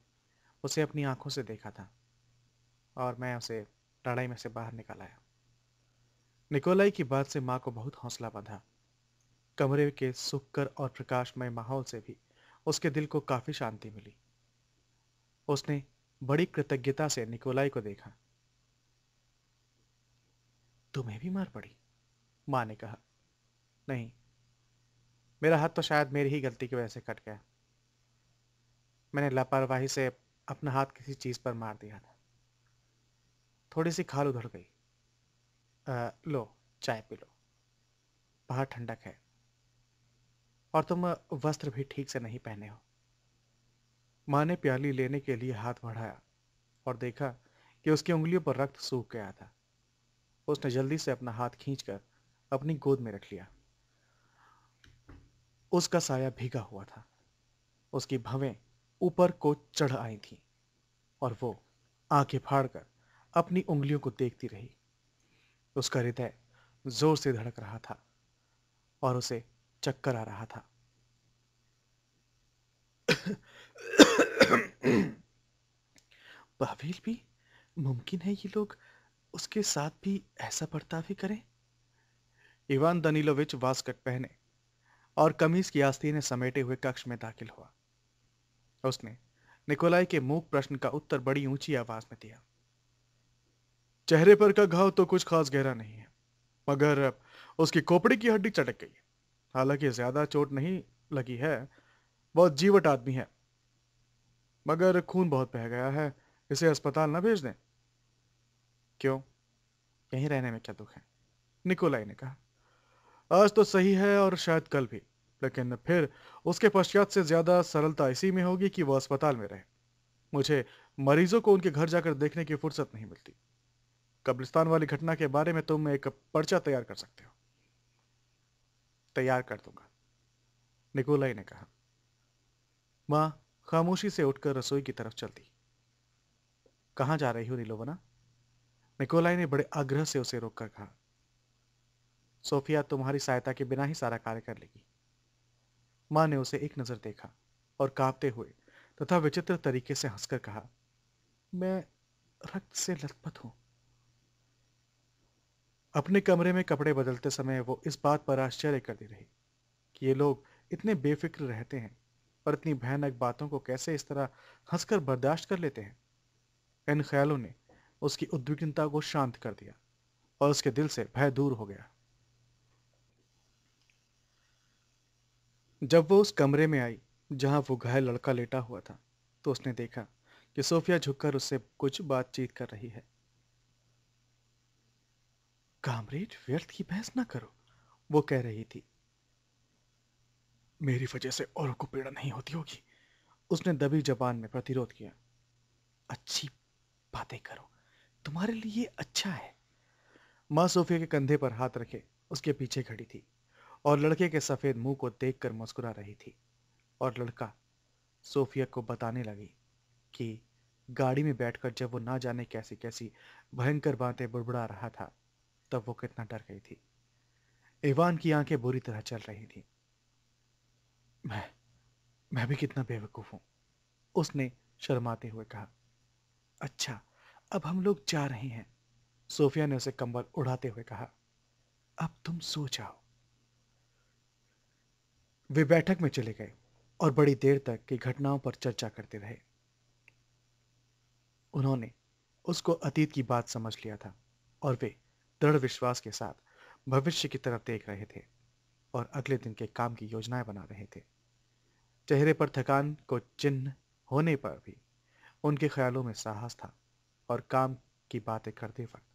उसे अपनी आंखों से देखा था और मैं उसे लड़ाई में से बाहर निकाल आया निकोलाई की बात से माँ को बहुत हौसला बंधा कमरे के सुखकर और प्रकाशमय माहौल से भी उसके दिल को काफ़ी शांति मिली उसने बड़ी कृतज्ञता से निकोलाई को देखा तुम्हें भी मार पड़ी मां ने कहा नहीं मेरा हाथ तो शायद मेरी ही गलती की वजह से कट गया मैंने लापरवाही से अपना हाथ किसी चीज़ पर मार दिया था थोड़ी सी खाल उधड़ गई आ, लो चाय पी लो बाहर ठंडक है और तुम वस्त्र भी ठीक से नहीं पहने हो माँ ने प्याली लेने के लिए हाथ बढ़ाया और देखा कि उसकी उंगलियों पर रक्त सूख गया था उसने जल्दी से अपना हाथ खींचकर अपनी गोद में रख लिया उसका साया भीगा हुआ था उसकी भवें ऊपर को चढ़ आई थी और वो आंखें फाड़कर अपनी उंगलियों को देखती रही उसका हृदय जोर से धड़क रहा था और उसे चक्कर आ रहा था बावेल भी मुमकिन है ये लोग उसके साथ भी ऐसा बर्ताव ही करें इवान दनीलोविच वास्कट पहने और कमीज की ने समेटे हुए कक्ष में दाखिल हुआ उसने निकोलाई के मूक प्रश्न का उत्तर बड़ी ऊंची आवाज में दिया चेहरे पर का घाव तो कुछ खास गहरा नहीं है मगर उसकी खोपड़ी की हड्डी चटक गई हालांकि ज्यादा चोट नहीं लगी है बहुत जीवट आदमी है मगर खून बहुत बह गया है इसे अस्पताल ना भेज दें क्यों यहीं रहने में क्या दुख है निकोलाई ने कहा आज तो सही है और शायद कल भी लेकिन फिर उसके पश्चात से ज्यादा सरलता इसी में होगी कि वह अस्पताल में रहे मुझे मरीजों को उनके घर जाकर देखने की फुर्सत नहीं मिलती कब्रिस्तान वाली घटना के बारे में तुम एक पर्चा तैयार कर सकते हो तैयार कर दूंगा निकोलाई ने कहा मां खामोशी से उठकर रसोई की तरफ चल दी जा रही हो नीलोवना निकोलाई ने बड़े आग्रह से उसे रोककर कहा सोफिया तुम्हारी सहायता के बिना ही सारा कार्य कर लेगी माँ ने उसे एक नज़र देखा और कांपते हुए तथा विचित्र तरीके से हंसकर कहा मैं रक्त से लथपथ हूं अपने कमरे में कपड़े बदलते समय वो इस बात पर आश्चर्य करती रही कि ये लोग इतने बेफिक्र रहते हैं पर इतनी भयानक बातों को कैसे इस तरह हंसकर बर्दाश्त कर लेते हैं इन ख्यालों ने उसकी उद्विग्नता को शांत कर दिया और उसके दिल से भय दूर हो गया जब वो उस कमरे में आई जहां वो घायल लड़का लेटा हुआ था तो उसने देखा कि सोफिया झुककर उससे कुछ बातचीत कर रही है कामरेड व्यर्थ की बहस ना करो वो कह रही थी मेरी वजह से औरों को पीड़ा नहीं होती होगी उसने दबी जबान में प्रतिरोध किया अच्छी बातें करो तुम्हारे लिए अच्छा है माँ सोफिया के कंधे पर हाथ रखे उसके पीछे खड़ी थी और लड़के के सफ़ेद मुंह को देखकर मुस्कुरा रही थी और लड़का सोफिया को बताने लगी कि गाड़ी में बैठकर जब वो ना जाने कैसी कैसी भयंकर बातें बुड़बुड़ा रहा था तब वो कितना डर गई थी इवान की आंखें बुरी तरह चल रही थी मैं मैं भी कितना बेवकूफ़ हूं उसने शर्माते हुए कहा अच्छा अब हम लोग जा रहे हैं सोफिया ने उसे कंबल उड़ाते हुए कहा अब तुम सो जाओ वे बैठक में चले गए और बड़ी देर तक की घटनाओं पर चर्चा करते रहे उन्होंने उसको अतीत की बात समझ लिया था और वे दृढ़ विश्वास के साथ भविष्य की तरफ देख रहे थे और अगले दिन के काम की योजनाएं बना रहे थे चेहरे पर थकान को चिन्ह होने पर भी उनके ख्यालों में साहस था और काम की बातें करते वक्त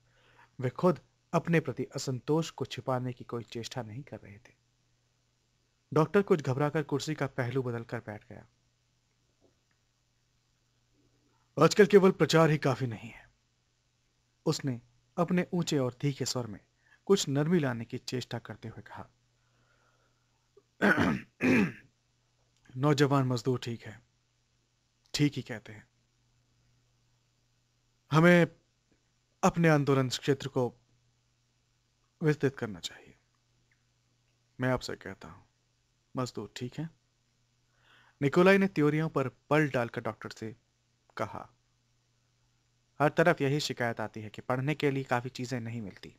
वे खुद अपने प्रति असंतोष को छिपाने की कोई चेष्टा नहीं कर रहे थे डॉक्टर कुछ घबराकर कुर्सी का पहलू बदलकर बैठ गया आजकल केवल प्रचार ही काफी नहीं है उसने अपने ऊंचे और तीखे स्वर में कुछ नरमी लाने की चेष्टा करते हुए कहा नौजवान मजदूर ठीक है ठीक ही कहते हैं हमें अपने आंदोलन क्षेत्र को विस्तृत करना चाहिए मैं आपसे कहता हूं मजदूर ठीक है निकोलाई ने त्योरियों पर पल डालकर डॉक्टर से कहा हर तरफ यही शिकायत आती है कि पढ़ने के लिए काफ़ी चीज़ें नहीं मिलती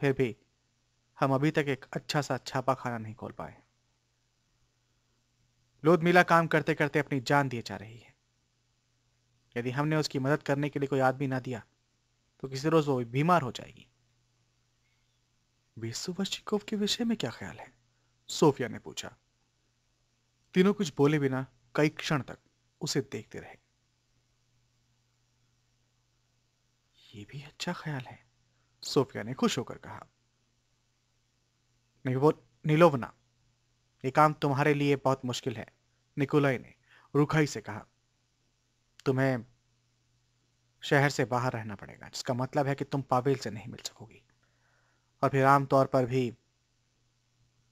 फिर भी हम अभी तक एक अच्छा सा छापा खाना नहीं खोल पाए मिला काम करते करते अपनी जान दिए जा रही है यदि हमने उसकी मदद करने के लिए कोई आदमी ना दिया तो किसी रोज वो बीमार हो जाएगी बीसु के विषय में क्या ख्याल है सोफिया ने पूछा तीनों कुछ बोले बिना कई क्षण तक उसे देखते रहे ये भी अच्छा ख्याल है सोफिया ने खुश होकर कहा नहीं वो नीलोवना ये काम तुम्हारे लिए बहुत मुश्किल है निकोलाई ने रुखाई से कहा तुम्हें शहर से बाहर रहना पड़ेगा जिसका मतलब है कि तुम पावेल से नहीं मिल सकोगी और फिर आमतौर पर भी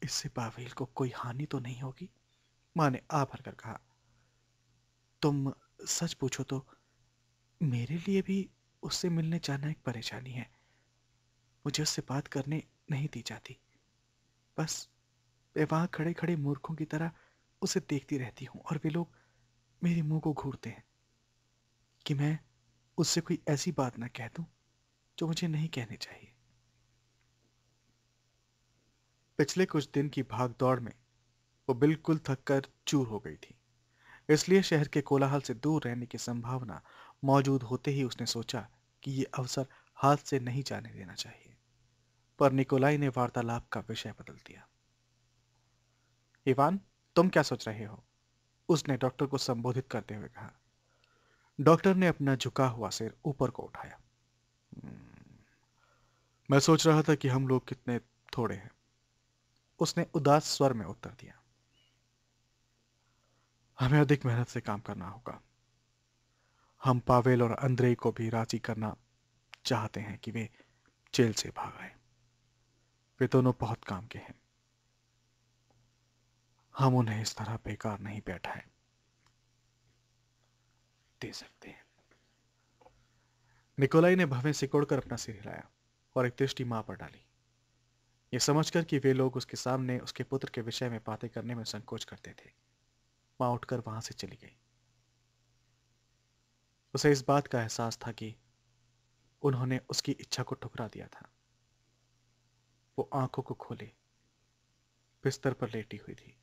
इससे पावेल को कोई हानि तो नहीं होगी माँ ने आ भर कर कहा तुम सच पूछो तो मेरे लिए भी उससे मिलने जाना एक परेशानी है मुझे उससे बात करने नहीं दी जाती बस मैं वहां खड़े खड़े मूर्खों की तरह उसे देखती रहती हूं और वे लोग मेरे मुंह को घूरते हैं कि मैं उससे कोई ऐसी बात ना कह दूं जो मुझे नहीं कहनी चाहिए पिछले कुछ दिन की भाग दौड़ में वो बिल्कुल थककर चूर हो गई थी इसलिए शहर के कोलाहल से दूर रहने की संभावना मौजूद होते ही उसने सोचा कि ये अवसर हाथ से नहीं जाने देना चाहिए पर निकोलाई ने वार्तालाप का विषय बदल दिया इवान तुम क्या सोच रहे हो उसने डॉक्टर को संबोधित करते हुए कहा डॉक्टर ने अपना झुका हुआ सिर ऊपर को उठाया हम्म, मैं सोच रहा था कि हम लोग कितने थोड़े हैं उसने उदास स्वर में उत्तर दिया हमें अधिक मेहनत से काम करना होगा हम पावेल और अंद्रे को भी राजी करना चाहते हैं कि वे जेल से भाग आए वे दोनों बहुत काम के हैं हम उन्हें इस तरह बेकार नहीं बैठाए दे सकते हैं निकोलाई ने भवें सिकोड़कर अपना सिर हिलाया और एक दृष्टि मां पर डाली ये समझकर कि वे लोग उसके सामने उसके पुत्र के विषय में बातें करने में संकोच करते थे मां उठकर वहां से चली गई उसे इस बात का एहसास था कि उन्होंने उसकी इच्छा को ठुकरा दिया था वो आंखों को खोले बिस्तर पर लेटी हुई थी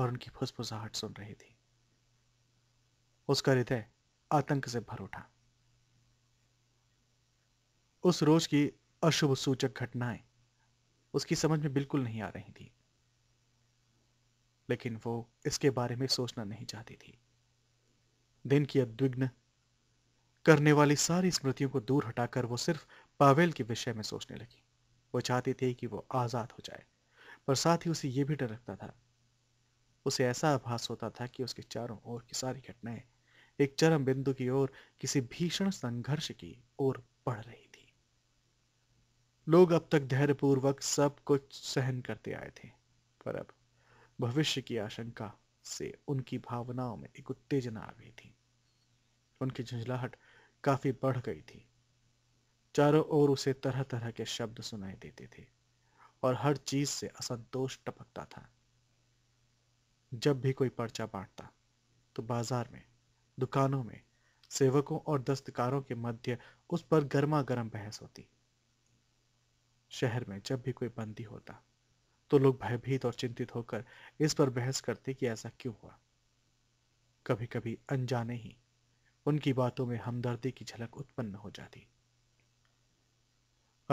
और उनकी फुसफुसाहट सुन रही थी उसका हृदय आतंक से भर उठा उस रोज की अशुभ सूचक घटनाएं उसकी समझ में बिल्कुल नहीं आ रही थी लेकिन वो इसके बारे में सोचना नहीं चाहती थी दिन की उद्विग्न करने वाली सारी स्मृतियों को दूर हटाकर वो सिर्फ पावेल के विषय में सोचने लगी वो चाहती थी कि वो आज़ाद हो जाए पर साथ ही उसे यह भी डर लगता था उसे ऐसा आभास होता था कि उसके चारों ओर की सारी घटनाएं एक चरम बिंदु की ओर किसी भीषण संघर्ष की ओर बढ़ रही थी लोग अब तक धैर्यपूर्वक सब कुछ सहन करते आए थे पर अब भविष्य की आशंका से उनकी भावनाओं में एक उत्तेजना आ गई थी उनकी झुंझलाहट काफी बढ़ गई थी चारों ओर उसे तरह तरह के शब्द सुनाई देते थे और हर चीज से असंतोष टपकता था जब भी कोई पर्चा बांटता तो बाजार में दुकानों में सेवकों और दस्तकारों के मध्य उस पर गर्मा गर्म बहस होती शहर में जब भी कोई बंदी होता तो लोग भयभीत और चिंतित होकर इस पर बहस करते कि ऐसा क्यों हुआ कभी कभी अनजाने ही उनकी बातों में हमदर्दी की झलक उत्पन्न हो जाती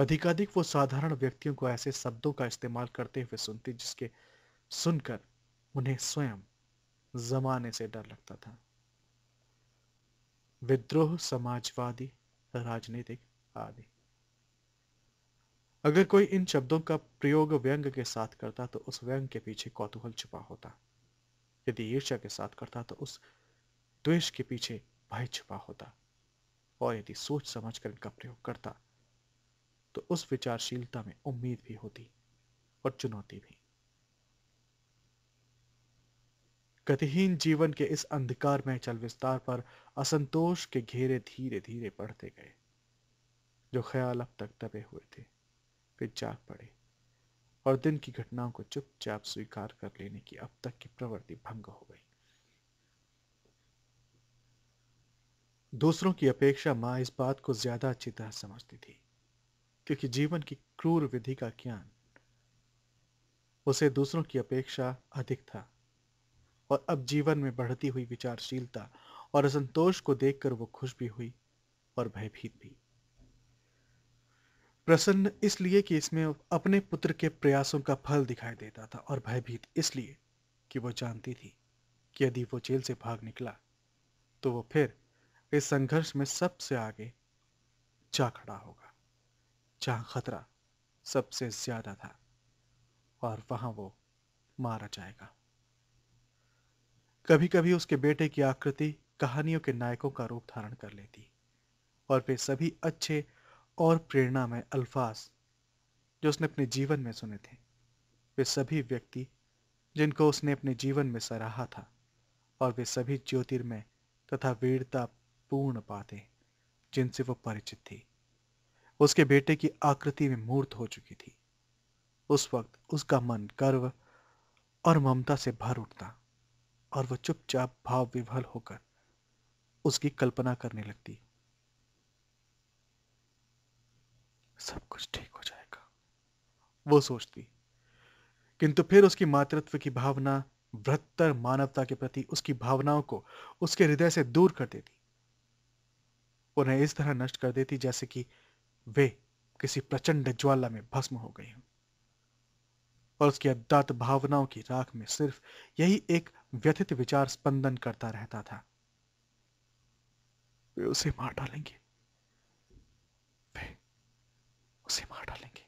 अधिकाधिक वो साधारण व्यक्तियों को ऐसे शब्दों का इस्तेमाल करते हुए सुनती जिसके सुनकर उन्हें स्वयं जमाने से डर लगता था विद्रोह समाजवादी राजनीतिक आदि अगर कोई इन शब्दों का प्रयोग व्यंग के साथ करता तो उस व्यंग के पीछे कौतूहल छुपा होता यदि ईर्ष्या के साथ करता तो उस द्वेष के पीछे भय छुपा होता और यदि सोच समझ कर इनका प्रयोग करता तो उस विचारशीलता में उम्मीद भी होती और चुनौती भी गतिहीन जीवन के इस अंधकार में चल विस्तार पर असंतोष के घेरे धीरे धीरे बढ़ते गए जो ख्याल अब तक दबे हुए थे फिर जाग पड़े और दिन की घटनाओं को चुपचाप स्वीकार कर लेने की अब तक की प्रवृत्ति भंग हो गई दूसरों की अपेक्षा मां इस बात को ज्यादा अच्छी तरह समझती थी क्योंकि जीवन की क्रूर विधि का ज्ञान उसे दूसरों की अपेक्षा अधिक था और अब जीवन में बढ़ती हुई विचारशीलता और असंतोष को देखकर वो खुश भी हुई और भयभीत भी प्रसन्न इसलिए कि इसमें अपने पुत्र के प्रयासों का फल दिखाई देता था और भयभीत इसलिए कि वो जानती थी कि यदि वो जेल से भाग निकला तो वो फिर इस संघर्ष में सबसे आगे जा खड़ा होगा जहां खतरा सबसे ज्यादा था और वहां वो मारा जाएगा कभी कभी उसके बेटे की आकृति कहानियों के नायकों का रूप धारण कर लेती और वे सभी अच्छे और प्रेरणामय अल्फाज जो उसने अपने जीवन में सुने थे वे सभी व्यक्ति जिनको उसने अपने जीवन में सराहा था और वे सभी ज्योतिर्मय तथा वीरता पूर्ण पाते जिनसे वो परिचित थी उसके बेटे की आकृति में मूर्त हो चुकी थी उस वक्त उसका मन गर्व और ममता से भर उठता और वह चुपचाप भाव विभल होकर उसकी कल्पना करने लगती सब कुछ ठीक हो जाएगा वो सोचती किंतु फिर उसकी मातृत्व की भावना बृहत्तर मानवता के प्रति उसकी भावनाओं को उसके हृदय से दूर कर देती उन्हें इस तरह नष्ट कर देती जैसे कि वे किसी प्रचंड ज्वाला में भस्म हो गई हों और उसकी अद्दात भावनाओं की राख में सिर्फ यही एक व्यथित विचार स्पंदन करता रहता था वे उसे मार डालेंगे उसे मार डालेंगे